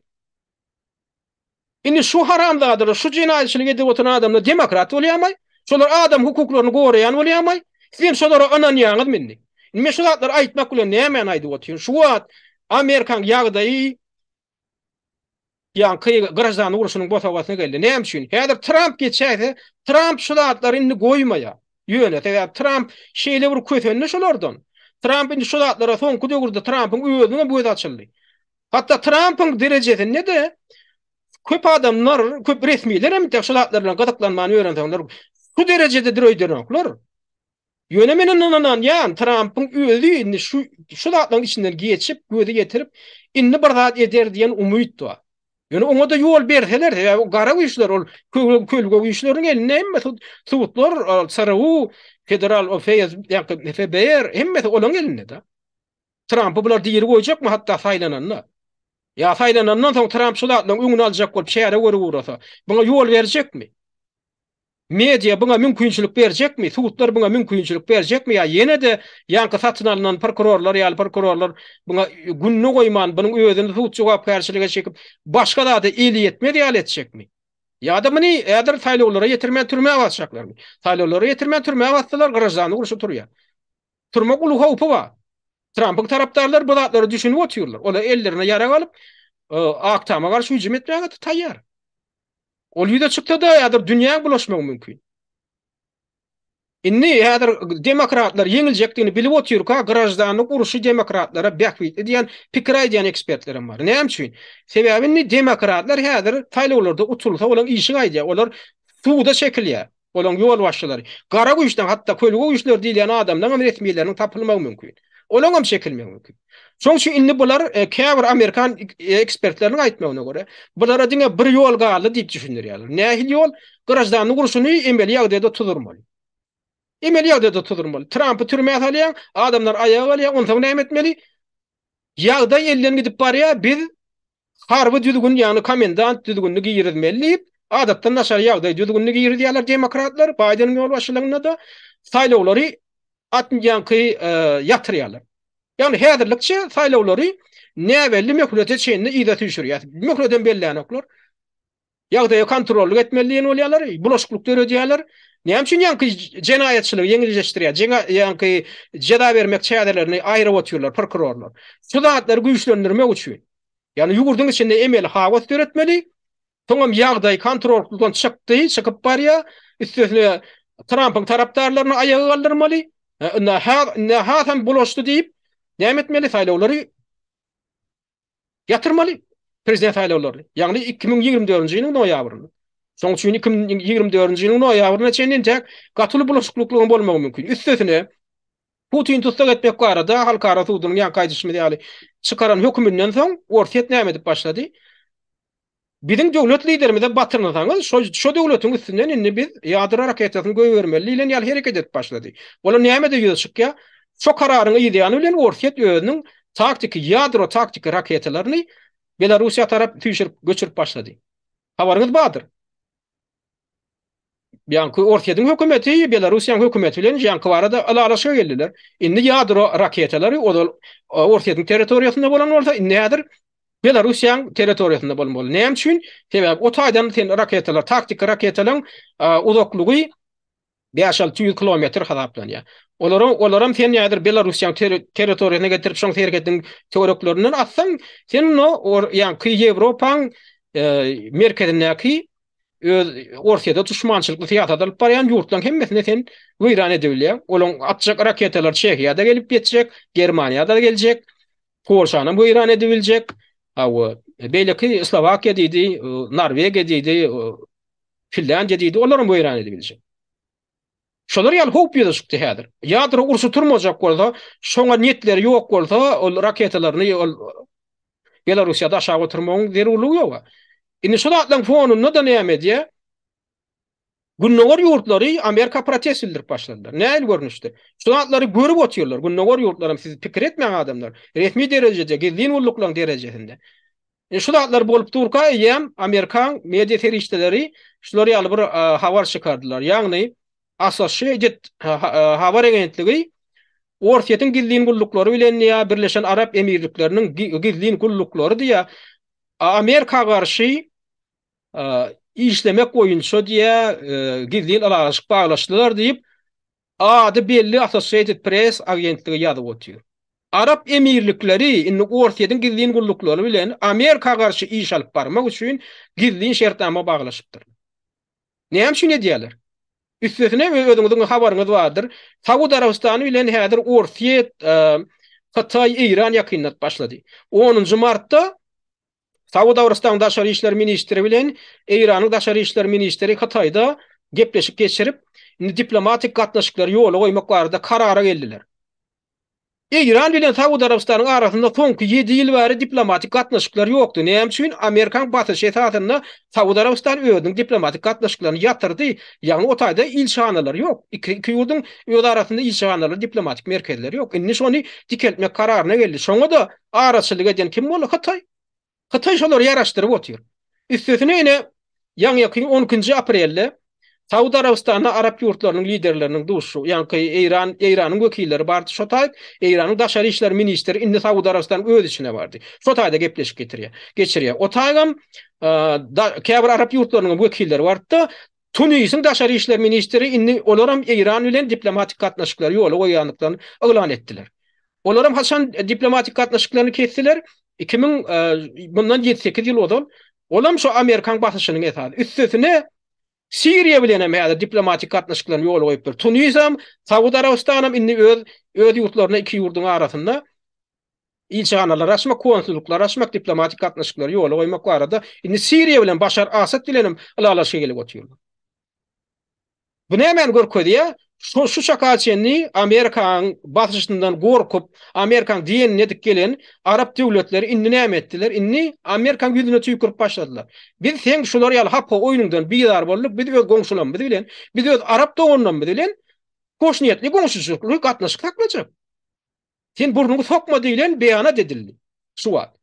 Indi şu haramdadır, şu cinayetini gedip oturan adamlar demokrat bolýarmy? Şolar adam hukuklaryny goýan bolýarmy? Sizem şolara anan ýagdy minni. Men şu zatlary aýtmak bilen näme aýdyp otyn? Şu wagt Amerikan ýagdaýy ýan köýe garazdan urşuny gotawatyny geldi. Näme üçin? Häzir Trump geçäýdi. Trump şu zatlary indi goýmaýa. Ýöne, täze Trump şeýle bir köýtenli şolardan. Trump indi şu zatlara soň kudygurdy. Trumpyň öwredini bu ýerde açyldy. Hatta Trumpyň derejesi nädir? Köp adamlar, köp resmiler hem tek şalatlar bilen gadaqlanmany öwrenýärler. Şu derejede diroydyrlar. Yönemenin nanan, yan Trump'ın öldü, indi şu şalatlaryň içinden geçip, gödi getirip, indi bir rahat eder diýen umyt dowa. Yani ona da yol berdiler, o gara uyuşlar, o köl gara uyuşlarının eline, hemmet o suutlar, o federal, o feyaz, nefe beyer, hemmet o eline da. Trump'ı bular diri koyacak mı hatta saylananlar? Ya faydan annan tong Trump şulatlan ünün aljak bolup şeýere wörüp urasa. Buna ýol berjekmi? Media buna mümkinçilik berjekmi? Suwutlar buna mümkinçilik berjekmi? Ya ýene de ýanky satynalyndan prokurorlar, ýaly prokurorlar buna günni goýman, buning özüni suwut jogap garşylyga çekip başga da da eli ýetmedi ýaly etjekmi? Ya da meni ýa-da taýlawlara ýetirmän türmä awatsaklar. Taýlawlara ýetirmän türme awatsalar garajdan gurşu turýar. Turmak uly hawpa Trump'ın taraftarları bu zatları düşünüp oturuyorlar. Ola ellerine yara alıp e, aktama karşı hücum etmeye kadar tayyar. O lüde çıktı da yadır dünyaya buluşmak mümkün. Inni yadır demokratlar yenilecektiğini bilip oturuyor ka grajdanlık kuruşu demokratlara bekvitli diyen pikra ediyen ekspertlerim var. Ne hem çün? Sebebi ni demokratlar yadır fayla da utulsa olan işin aydı. Olur suda çekiliyor. Olan yol başlıları. Kara hatta kölge güçler diyen adamdan emretmeyelerinin tapılmak mümkün. Olongam şekilmeň mümkin. Şoň şu indi bular e, käbir Amerikan e, ekspertleriniň aýtmagyna görä, bular diňe bir ýol galy diýip düşündirýärler. Näçe ýol? Garajdan gurşuny emel ýagdaýda da tudurmaly. Emel ýagdaýda da tudurmaly. Trampy türme atalyň, adamlar ayağa galyň, onda näme etmeli? Ýagdaý ellerini gidip barýa, bir harby düdügün, ýani komendant düdügünni giýirmeli. Adatda näçe ýagdaý düdügünni giýirdiýärler demokratlar, Baydenň ýol başlygyna da saýlawlary atınjan kıy ki e, yatırýarlar. Yani häzirlikçi saýlawlary näwelli mekhulata çenini ýa-da düşürýär. Mekhulatdan bellän oklar. Ýagdaýy kontrol etmeliň bolýarlar, bulaşykluk döredýärler. Näme üçin ýa-ki jenayetçilik ýeňilleşdirýär? Ýa-ki jeda bermek çäderlerini aýryp otýarlar prokurorlar. Sudatlar güýçlendirmek üçin. Yani yugurdun içinde emel havas töretmeli. Tamam yağday kontrol kulundan çıktı, çıkıp bariya. Üstüne Trump'ın taraftarlarını ayağa kaldırmalı. nahar nahatan buloşdu deyip nämetmeli saýlawlary ýatırmaly prezident saýlawlary. Ýagny 2024-nji ýylyň noýabryny. Soň üçin 2024-nji ýylyň noýabryna çenden jak gatuly buloşukluklar bolmagy mümkin. Üstesine Putin tutsak etmek kara da halkara tutsak etmek kara da halkara tutsak etmek kara da halkara tutsak Bizin döwlet liderimizden batırnasaňyz, şo şo döwletiň üstünden indi biz ýadyr hereketini göý bermeli bilen ýal hereket et başlady. Ola näme de ýüzüp ýa? Şo kararyň ideýany bilen Orsiýet taktiki ýadro taktiki raketalaryny Belarusiýa taraf tüýşirip göçürip başlady. Habarymyz badyr. Yankı Orsiýetiň hökümeti, Belarusiýanyň hökümeti bilen da barada alaşa geldiler. Indi ýadro raketalary Orsiýetiň territoriýasynda bolan bolsa, näder? Belarusiyan teritoriyasında bolum Näme üçin? Sebäp o taýdan sen raketalar, taktik raketalaryň e, uzaklygy 5-600 km hasaplanýar. Olaram olaram sen ýadyr Belarusiyan ter teritoriýasyna getirip şoň hereketiň teoriýalaryndan atsaň, sen o ýa-ni ki Ýewropaň e, merkezindäki öz Orsiýada düşmançylykly siýasat alyp barýan ýurtlaryň hemmesini sen wiran edýärler. Olaň atjak raketalar Çehiýada gelip geçecek, Germaniýada da geljek, Polşanyň wiran edilecek. Awa beleki Slovakiya diydi, Norvegiya diydi, Finlandiya diydi, olar bu Iran diydi bilsin. Şolar ýal hop ýa-da şukdy häzir. Ýadyr urşu turmajak bolsa, şoňa niýetleri ýok bolsa, ol raketalaryny ol Belarusiýada aşağı oturmagyň derulugy ýok. Indi şolardan fonu nädeni ýa-da Gunnogor yurtlary Amerika protestildir başlandylar. Näil görnüşdi? Şuratlary görüp otyrlar. Gunnogor yurtlarym siz pikir etmeň adamlar. Resmi derejede, gizlin ulukluk derejesinde. E şuratlar bolup durka ýem Amerikan media terişdeleri şulary alyp bir e, habar çykardylar. Ýagny asas şeýet e, habar agentligi Orsiýetin gizlin gullukları bilen ýa Birleşen Arap Emirliklerinin gizlin gullukları diýä Amerika garşy e, işleme koyun şu diye girdiğin araşık bağlaştılar deyip adı belli Associated Press agentliği yazı otuyor. Arap emirlikleri inni ortiyedin girdiğin kullukları bilen Amerika karşı iş alıp parmak üçün girdiğin şertama bağlaşıptır. Ne hem şey ne diyalar? Üstesine ve ödünün havarınız vardır. Tavu Darafistanı ile ortiyed Katay, İran yakinat başladı. 10. Mart'ta Sauda Arabistan daşary işler ministri bilen Eýranyň daşary işler ministri Hatayda gepleşip geçirip diplomatik gatnaşyklary ýola goýmak barada karara geldiler. Eýran bilen Sauda Arabistanyň arasynda soňky 7 ýyl bäri diplomatik gatnaşyklary ýokdy. Näme üçin Amerikan Batı şeýtatyny Sauda Arabistan öýdüň diplomatik gatnaşyklaryny ýatyrdy? Ýa-ni otaýda ilşanalar ýok. Iki, iki ýurdun öýdü arasynda ilşanalar, diplomatik merkezler ýok. Indi şonu dikeltmek kararyna geldi. Şoňa da arasylyga diýen kim bolar? Hatay. Kıtay şolar yaraştırıp otuyor. Üstüsünü yan yakın 12. aprelle Saudi Arabistan'da Arap yurtlarının liderlerinin duşu, yani İran, İran'ın vekilleri vardı Şotay, İran'ın daşarı işler ministeri indi Saudi Arabistan'ın öz içine vardı. Şotay da gepleşik getiriyor. geçiriyor O taygam, kevr Arap yurtlarının vekilleri vardı, Tunis'in daşarı işler ministeri indi olaram İran ile diplomatik katlaşıkları yolu oyanlıklarını ilan ettiler. Olaram Hasan diplomatik katlaşıklarını kestiler, 2000 e, bundan 7-8 ýyl odal olam şu Amerikan basışının etadı. Üstüsüne Siriya bilen hem diplomatik katnaşıklarını yol koyuptur. Tunizam, Saud Arabistanam inni öz, öz yurtlarına iki yurdun arasında ilçanalar arasynda konsuluklar arasynda diplomatik katnaşıkları yol goýmak barada arada inni bilen Başar Asad dilenim ala ala şey gelip otuyorlar. Bu ne hemen gör ya? Şu, şu şakaçenni Amerikan basışından gorkup Amerikan diyen nedik gelen Arap devletleri inni nem ettiler inni Amerikan gülüne başladılar. Biz sen şunlar yal hapko oyunundan bir yar bolluk biz öz gongsulam biz öz Arap biz bilen koş niyetli atlaşık takmaca. Sen burnunu sokma diyen beyana dedildi. Suat.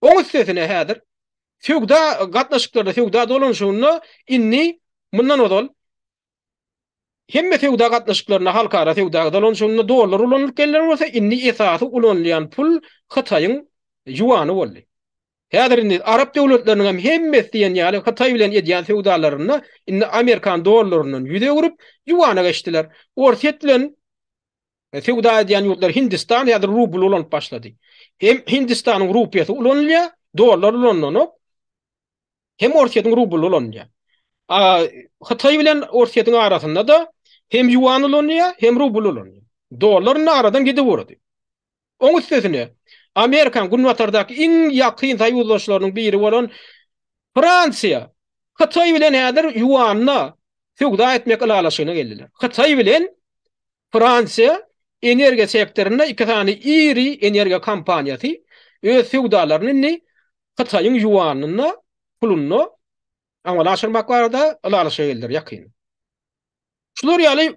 O sesine hedir. Fiyy gatnaşıklarda da fiyy gatlaşıklar da Hemme tewda gatnaşyklaryna halka ara tewda gatnaşyklaryna halka ara ulanlık olsa inni ithaatı ulanlayan pul hıtayın yuvanı olli. Hedir inni arap devletlerinin hemme tiyan yani hıtayı bilen ediyan tewdalarına inni amerikan dollarının yüde vurup yuvana geçtiler. Orta etlilen tewda ediyan hindistan hedir rubul ulon başladi. Hem Hindistan'ın rubiyy rubiyy rubiyy rubiyy rubiyy hem rubiyy rubiyy Hıtay bilen orsiyetin arasında da hem yuvan olunuyor hem rubul olunuyor. Doğalların aradan gidi vuradı. Onun üstesini Amerikan günvatardaki in yakın tayy uzlaşlarının biri olan Fransiya Hıtay bilen hedir yuvanla fügda etmek ilalaşığına gelirler. Hıtay bilen Fransiya energe sektörine iki tane iri energe kampanyatı öz fügdalarını Hıtayın yuvanına kulunlu Ama laşırmak var da ılalı şeyildir yakin. Şular yali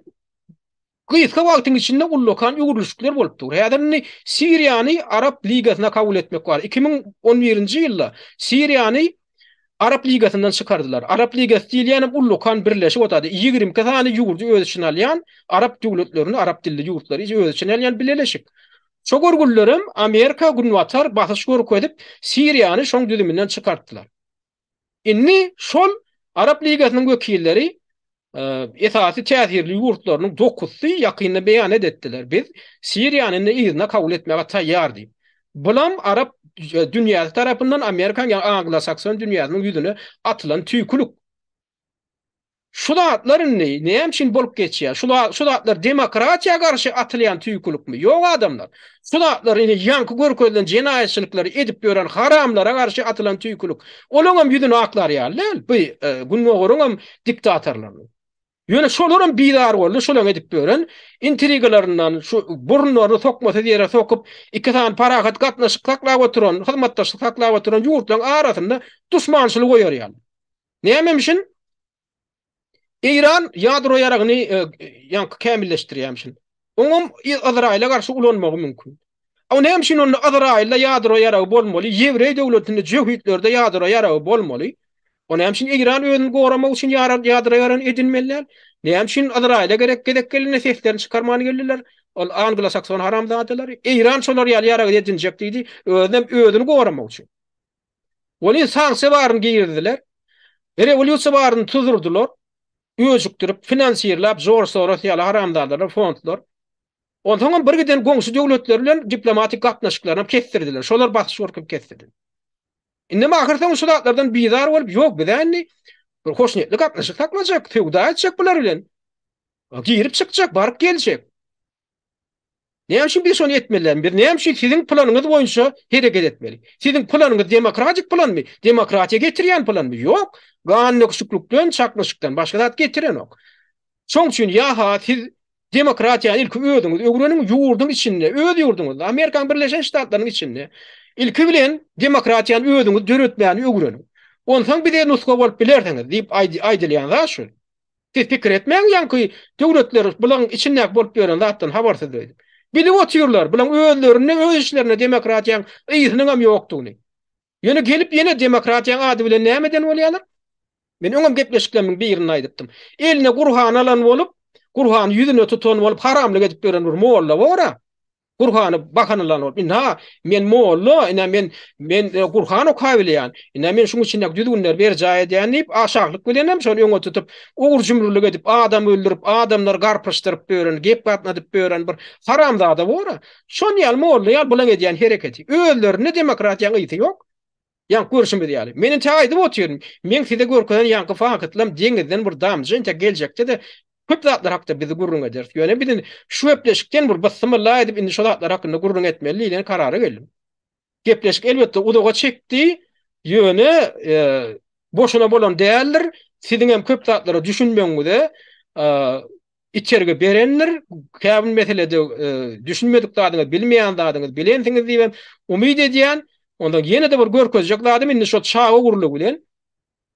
kıyıtka vaktin içinde ullokan yugurluşuklar bolup dur. Yani Siriyani Arap Ligatına kabul etmek var. 2011. yılla Siriyani Arap Ligatından çıkardılar. Arap Ligatı değil yani ullokan birleşik otadı. İyi girim ki yugurdu öz için alayan Arap devletlerini, Arap dilli yugurtları iyi öz için alayan birleşik. Çok örgüllerim Amerika Gunvatar Batış Gorku edip Siriyani şong düdümünden çıkarttılar. Inni şol Arab ligasynyň wekilleri e, esasy täsirli ýurtlaryň dokusy ýakyny beýan edetdiler. Biz Siriýanyň ýerine kabul etmäge taýyardy. Bulam Arab e, dünýäsi tarapyndan Amerikanyň Anglo-Sakson dünýäsiniň ýüzüne atylan tüýkülük Şu zatların ne? Ne için bolup geçiyor? Şu da, şu zatlar demokratiya karşı atılan tüykülük mü? Yok adamlar. Şu zatlar yine yankı görkölden cinayetçilikleri edip gören haramlara karşı atılan tüykülük. Olan hem yüdün aklar ya. Lel bu e, günme görün hem diktatörler. Yöne şolorun bidar oldu, şolorun edip böyren, intrigalarından, şu burnlarını sokmasa diyerek sokup, iki tane para kat katla sıklakla oturun, hızmatta sıklakla oturun, yurtdan ağır atın da, tusmançılığı koyar yani. Neyememişin? İran yadro yaragny e, yaq kamillestiri ämşin. Umum yadroa ilegar şu ulunmog mumkin. Ona ämşin yadro yarag bolmaly. Hiwre döwletini johiitlerde yadro yarag bolmaly. Ona ämşin İran ödün gowarmal üçin yadro yarag edinmeller. Nämşin adraa ile gerek gerek kelnä şeyhten çıkarmaña geldiler. Ol angla sakson haramda atdylar. İran sanor yal yarag edinjekdi. Ödün ödün gowarmal üçin. Woli sanse barın giridiler. Nä revolution barın tuzurdylar. ýöjükdirip finansiýerläp zor sorasyýala haramdalar fondlar. Ondan soň bir giden goňşy döwletler bilen diplomatik gatnaşyklaryny kesdirdiler. Şolar baş görüp kesdirdi. Indi mahir soň şolatlardan bizar bolup ýok bilenni bir hoşnetlik gatnaşyk taklajak, tewda etjek bilen. Girip çykjak, barып gelýär. Ne için biz son etmeliyiz? Bir ne sizin planınız boyunca hareket etmeli? Sizin planınız demokratik plan mı? Demokratiye getiren plan mı? Yok. Kanun okusukluktan, çaklaşıktan başka da getiren yok. Son için ya ha siz demokratiyanın ilki ödünüz, ögrünün yurdun içinde, öd yurdunuz, Amerikan Birleşen Ştatlarının içinde, ilki bilen demokratiyanın ödünüz, dörütmeyen ögrünün. Ondan bir de nuska olup bilerseniz, deyip aydılayan da şu. Siz fikir etmeyen yankı, dörütler bulan içinde bolp bir zatdan havarsız edip. Bili vat bilen bila öllerini, öllerini, demokratiyan, iyihnin hem yoktu Ýene gelip ýene demokratiyan adi bilen nämeden oly Men öňüm ongam gepleşiklemin bir Eline kurhan alan olup, kurhan yudini tuton olup, haramlik edip, haramlik edip, vora, Kurhanı bakanlar ol. inha men mollo ina men men Kurhanı e, kavlayan ina men şu içinde düdünler ber jay edenip aşaqlık gülenem şol öngö tutup uğur jümrülük edip adam öldürüp adamlar garpıştırıp bürün gep batna dip bir haramda da wora şol yal mollo yal bulan edyan hereketi öldür ne demokratiyan ýeti ýok ýan görüşüm edýär meni taýdyp otyrym men sizde görkünen ýan qafa qatlam deňizden bir damjyň ta de Köp zatlar hakda bizi gurrun ederdi. Yöne bizi şu öpleşikten bur bas edip indi şodaklar hakda gurrun etmeli ilen kararı gelin. Gepleşik elbette udoga çekti. Yöne e, boşuna bolon değerlir. Sizin hem köp zatlara düşünmen gude e, içerge berenlir. Kavun mesele e, düşünmedik dağdini bilmeyen dağdini bilen dağdini umid dağdini ondan dağdini de bir bilmeyen dağdini bilmeyen dağdini bilmeyen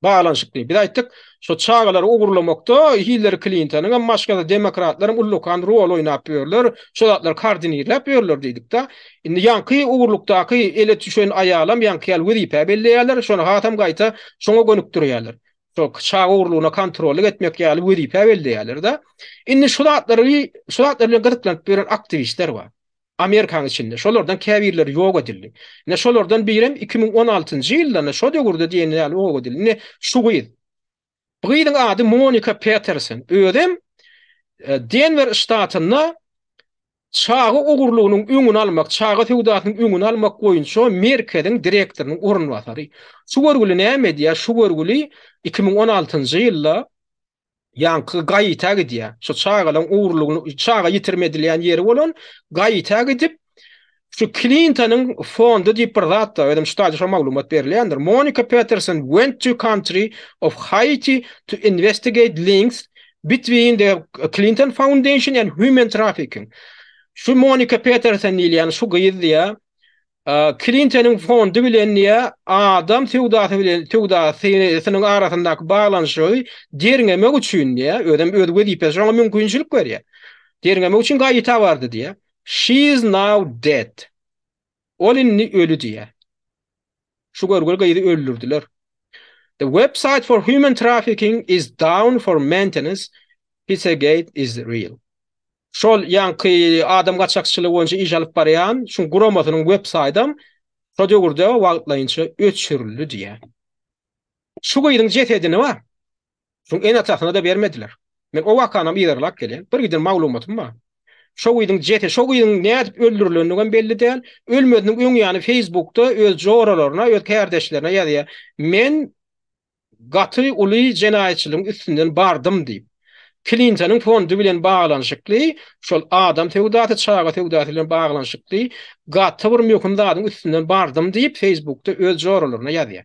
bağlanşykly. Biz aýtdyk, şo çağalary ugurlamakda Hillary Clinton'ın hem başga da demokratlaryň ulukan rol oýnap ýörler, şo zatlar koordinirläp ýörler diýdik de. Indi ýanky ugurlukda ki ele düşen aýalam ýanky al wezipä belleýärler, şonu hatam gaýta şoňa gönüp durýarlar. Şo çağ uğurluğuna kontrol etmek ýaly wezipä belleýärler de. Indi şo zatlary şo zatlary gyrtlanyp ýören aktivistler bar. Amerikan içinde. Şolordan kevirler yok edildi. Ne şolordan birim 2016-cı yılda ne şod yogurda diyen yani yok edildi. Ne şu gıyd. Gıydın adı Monika Petersen. Ödem e, Denver ştatına çağı uğurluğunun ünün almak, çağı fevdatının ünün almak koyun şu Merke'den direktörünün orun vatarı. Şu görgülü ne Şu görgülü 2016-cı yılda Yankı gayita gidi ya. Şu çağalın uğurluğunu, çağa yitirmedil yani yeri olun, gayita gidip, şu Clinton'ın fondı deyip bir zatta, şu maglumat berliyendir. Monica Peterson went to country of Haiti to investigate links between the Clinton Foundation and human trafficking. Şu Monica Peterson'ın ilyan, şu gidi ya, Klinton'un fondu bilen ya adam tewdatı bilen tewdatı senin arasındaki bağlanışı derine mi uçun ya ödem ödwe dipe şonga mümkinçilik ber ya derine mi uçun gaita vardı diye she is now dead olin ni ölü diye şu gorgol gaydi öldürdüler the website for human trafficking is down for maintenance pizza gate is real Şol yankı adam gaçakçılığı boyunca iş alıp barayan, şun Gromoth'un web saydam, Radio Gurdu'ya o vaatlayınca ötürlü diye. Şu gıydın cet edini var. Şun en atasını da vermediler. Men o vakanam iyilerlak gele. Bir gıydın mağlumatım var. Şu gıydın cet edini, şu gıydın ne edip öldürlüğünü belli değil. Ölmedin gün yani Facebook'ta öz zoralarına, öz kardeşlerine ya diye. Men gatı uluy cenayetçilin üstünden bardım deyip. Klinçanın fondu bilen bağlanşıklı, şol adam tevdatı çağa tevdatı bilen bağlanşıklı, gatta vurum yokum da üstünden bardım deyip Facebook'ta öz zor olurna ya diye.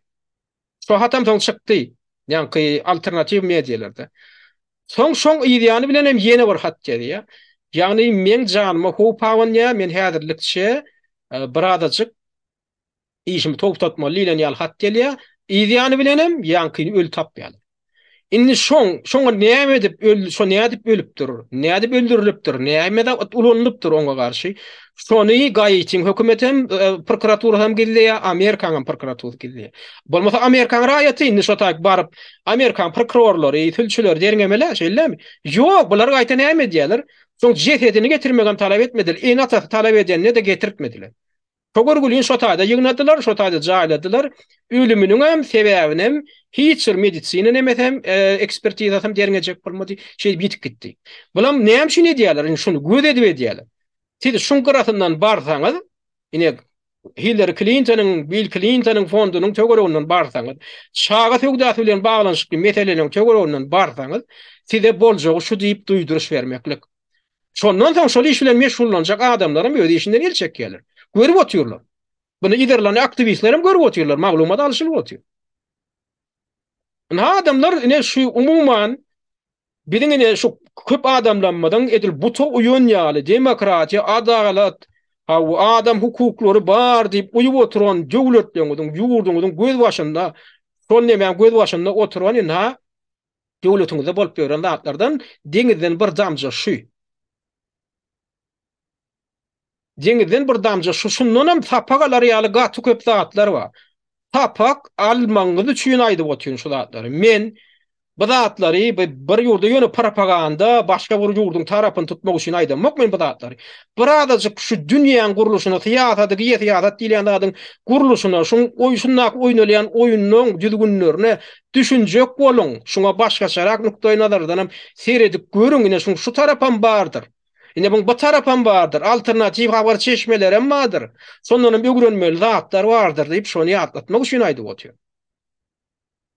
Şol hatam ton çıktı, yani ki alternatif medyelerde. Son son ideyanı bilen hem yeni var hat geldi ya. Yani men canma hu pavan ya, men hadirlikçe, bradacik, işimi top liyle ni yal hat geldi ya. İdiyanı bilenem, yankini öl tap yani. Indi şoň, şoň näme edip dip, şo näme edip ölüp dur. Näme edip öldürilip dur. Näme edip ulanylyp dur oňa garşy. Şoňy gaýyçym hem prokuratura hem geldi, Amerikaň prokuratura geldi. Bolmasa Amerikaň raýaty indi şoňa taýyp baryp, Amerikaň prokurorlary, ýetilçiler derňemele şeýlemi? Ýok, bular gaýta näme diýerler? Şoň jetetini getirmegän talap etmediler. Eň ata talap edýän näde getirtmediler. Şoňa gurgulyň şoňa taýda ýygnadylar, şoňa jaýladylar. Ölümüniň hem sebäbini Hiç sür meditsiýa nämetem, e, ekspertiza hem derinjek bolmady, şey bitip gitti. Bulam näme şuni diýerler, şunu göz edip diýerler. Siz şun garatyndan barsaňyz, ine Hillary Clinton'ın, Bill Clinton'ın fondunyň töwereginden barsaňyz, çağa töwredäsiň baglanyşyk metelenin töwereginden barsaňyz, size boljak şu diýip duýduryş bermeklik. Şondan soň şol iş bilen meşgul bolanjak adamlaram öýde işinden Görüp otýurlar. Bunu iderlany aktivistlerim görüp otýurlar, maglumat alyşyp otýurlar. Ne adamlar ne şu umuman bilin ne şu köp adamlanmadan edil bu to uyun yali demokratiya adalet ha o adam hukukları bar dip uyup oturan devletden odun yurdun odun göz başında son ne men göz başında oturan ne devletin de bolp beren adlardan bir damja şu dengizden bir damja şu şunun tapagalar yali gatı köp zatlar var tapak almangı da çüyün aydı şu dağıtları. Men bu dağıtları bir yurda yönü propaganda başka bir yurdun tarafın tutma uçuyun aydı. men bu dağıtları. Bıra da şu dünyanın kuruluşuna, tiyata da giyata da giyata da giyata da giyata da giyata da giyata da giyata da giyata da giyata da giyata da Ine bu tarapam vardır. Alternatif havar çeşmeleri vardır. Sonunun bir zatlar vardır deyip şunu atlatmak için aydı Indi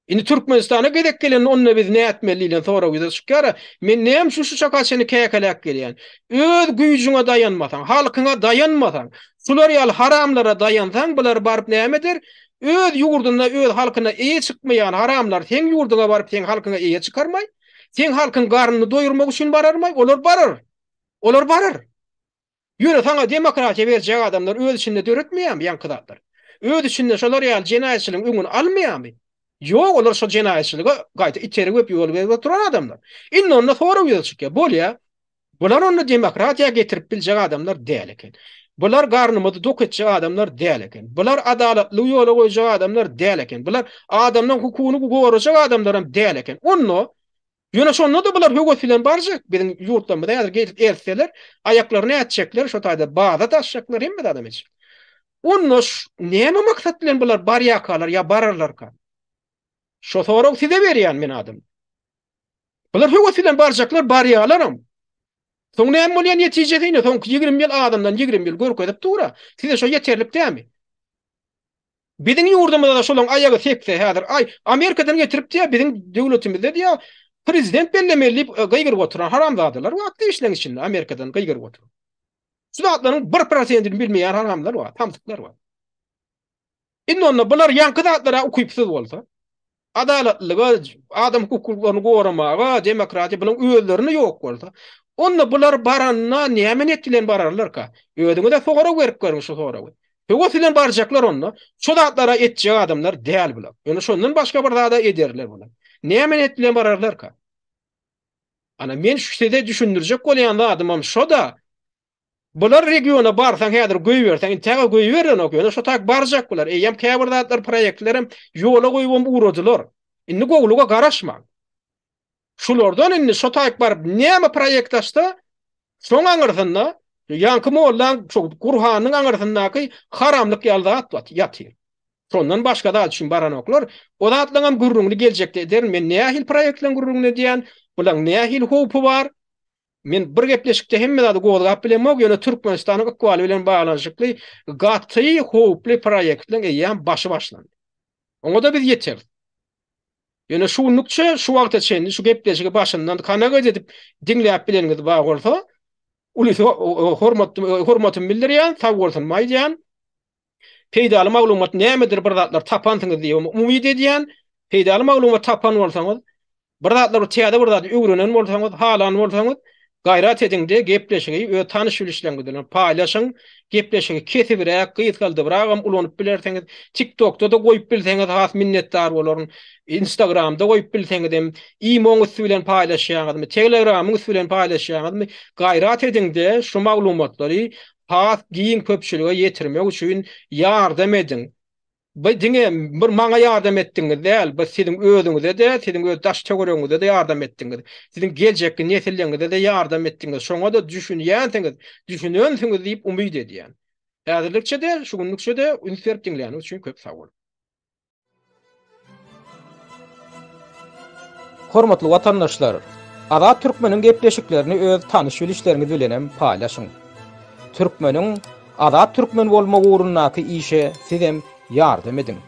Ine Türkmenistan'a gidek gelin biz ne etmeliyle sonra güzel çıkıyor. Men neyem şu şu çakal seni kekelek geliyen. Öz gücüne dayanmasan, halkına dayanmasan, sularyal haramlara dayansan, bular barıp neyem edir? Öz yurdunda öz halkına iyi çıkmayan haramlar sen yurduna barıp sen halkına iyi çıkarmay. Sen halkın karnını doyurmak için bararmay. Olur barar. Olar barar. Yöne sana demokratiya verecek adamlar öz içinde dörütmeyen mi yankıdatlar? Öz içinde şolar yal cenayetçilin ümün almayan mi? Yok olar şol cenayetçilin gayta içeri öp yolu ve oturan adamlar. İnne onunla sonra uyuz çıkıyor. Bol ya. Bular onu demokratiya getirip bilecek adamlar değil eken. Bular garnımıdı dok edecek adamlar değil eken. Bular adalatlı yolu koyacak adamlar değil eken. Bular adamdan hukukunu koyacak adamlar değil eken. Onno Yöne şonuna da bular hügo filan barca, bizim yurttan bida yadir geyit erseler, ayaklarını etçekler, şotayda bağda taşacaklar hem bida adam eci. Unnoş, neye maksat bilen bular bar yakalar, ya bararlar ka. Şotorov size veriyan min adam. Bular hügo filan barcaklar bar yakalar am. Son neyme mulyan yeticeyi ne, son 20 yil adamdan 20 yil gorko edip tuğra, size şo yeterlip de mi? Bizim yurdumda da şolun ayakı sekse hadir, ay, Amerika'dan getirip de ya, bizim devletimizde de ya, Prezident bellemeli e, gaygır oturan haramzadalar bu aktif işlerin içinde Amerika'dan gaygır oturan. Zatların bir prosentini bilmeyen haramlar var, tamtıklar var. İndi onunla bunlar yankı zatlara okuyupsız olsa, adaletliğe, adam hukuklarını korumağa, demokrati, bunun üyelerini yok olsa, onunla bunlar baranına niyemen ettilen bararlar ka, ödünü de soğara verip görmüş o soğara verip. Hego filan barjaklar onunla, şu zatlara etçi adamlar değil bulak. Yani şundan başka bir zada ederler bulak. Niyemen ettilen bararlar ka. Ana men şu sede düşündürjek bolýan da adamam şo da. Bular regiona barsan häzir goýýarsan, täge goýýarlar okýan, şo tak barjak bular. Eýem käbirdatlar proýektlerim ýola goýýan urojylar. Indi goýluga garaşma. Şulardan indi şo tak bar näme proýektdaşdy? Şoň aňyrdyna, ýanky mollan şo Qurhanyň aňyrdynaky haramlyk ýalda atýat, ýatyr. Şondan başga da düşün baran oklar. O da atlanam gurrungly geljekde derin. men näahil proýektleri gurrungly diýen Bulan nähil howpy bar? Men bir gepleşikde hemme dady gowy gap bilen mog ýöne Türkmenistanyň ökwaly bilen baglanşykly gatty howply proýektleň eýen başy başlandy. Oňa da biz ýeter. Ýöne şu nukça şu wagtda çen şu gepleşigi başyndan kanagat edip dinläp bileniňiz bar bolsa uly hormatym bildirýän, sag bolsun maýdan. Peýdaly maglumat nämedir bir zatlar tapantyňyz diýip umumy diýen, peýdaly maglumat tapan bolsaňyz Bir zatlar teada bir zat ugrunen bolsaň, halan bolsaň, gaýrat edingde gepleşigi, öz tanış bilişleň gidelim, paýlaşyň, gepleşigi kesi bir ýa gyýyt galdy, biragam ulanyp bilersen, TikTokda da goýup bilsen, has minnetdar bolaryn, Instagramda goýup bilsen, e-mail üstü bilen paýlaşýan adam, Telegram bilen paýlaşýan adam, gaýrat edingde şu maglumatlary has giýin köpçülige ýetirmek üçin ýardam edin. Bu dinge bir maňa ýardam etdiňiz däl, bu siziň özüňizde de, siziň öz daşça de ýardam etdiňiz. Siziň geljekki netleňizde de ýardam etdiňiz. Şoňa da düşünýäňiz, düşünýänsiňiz diýip umyt edýän. Häzirlikçe de, şu günlükçe de ünsertdiňizler üçin köp sag bol. Hormatly watandaşlar, ara türkmeniň gepleşiklerini öz tanış bilişleriňi bilenem paýlaşyň. Türkmeniň ara türkmen bolmagy uğrunda ki işe, sizem yardım edin.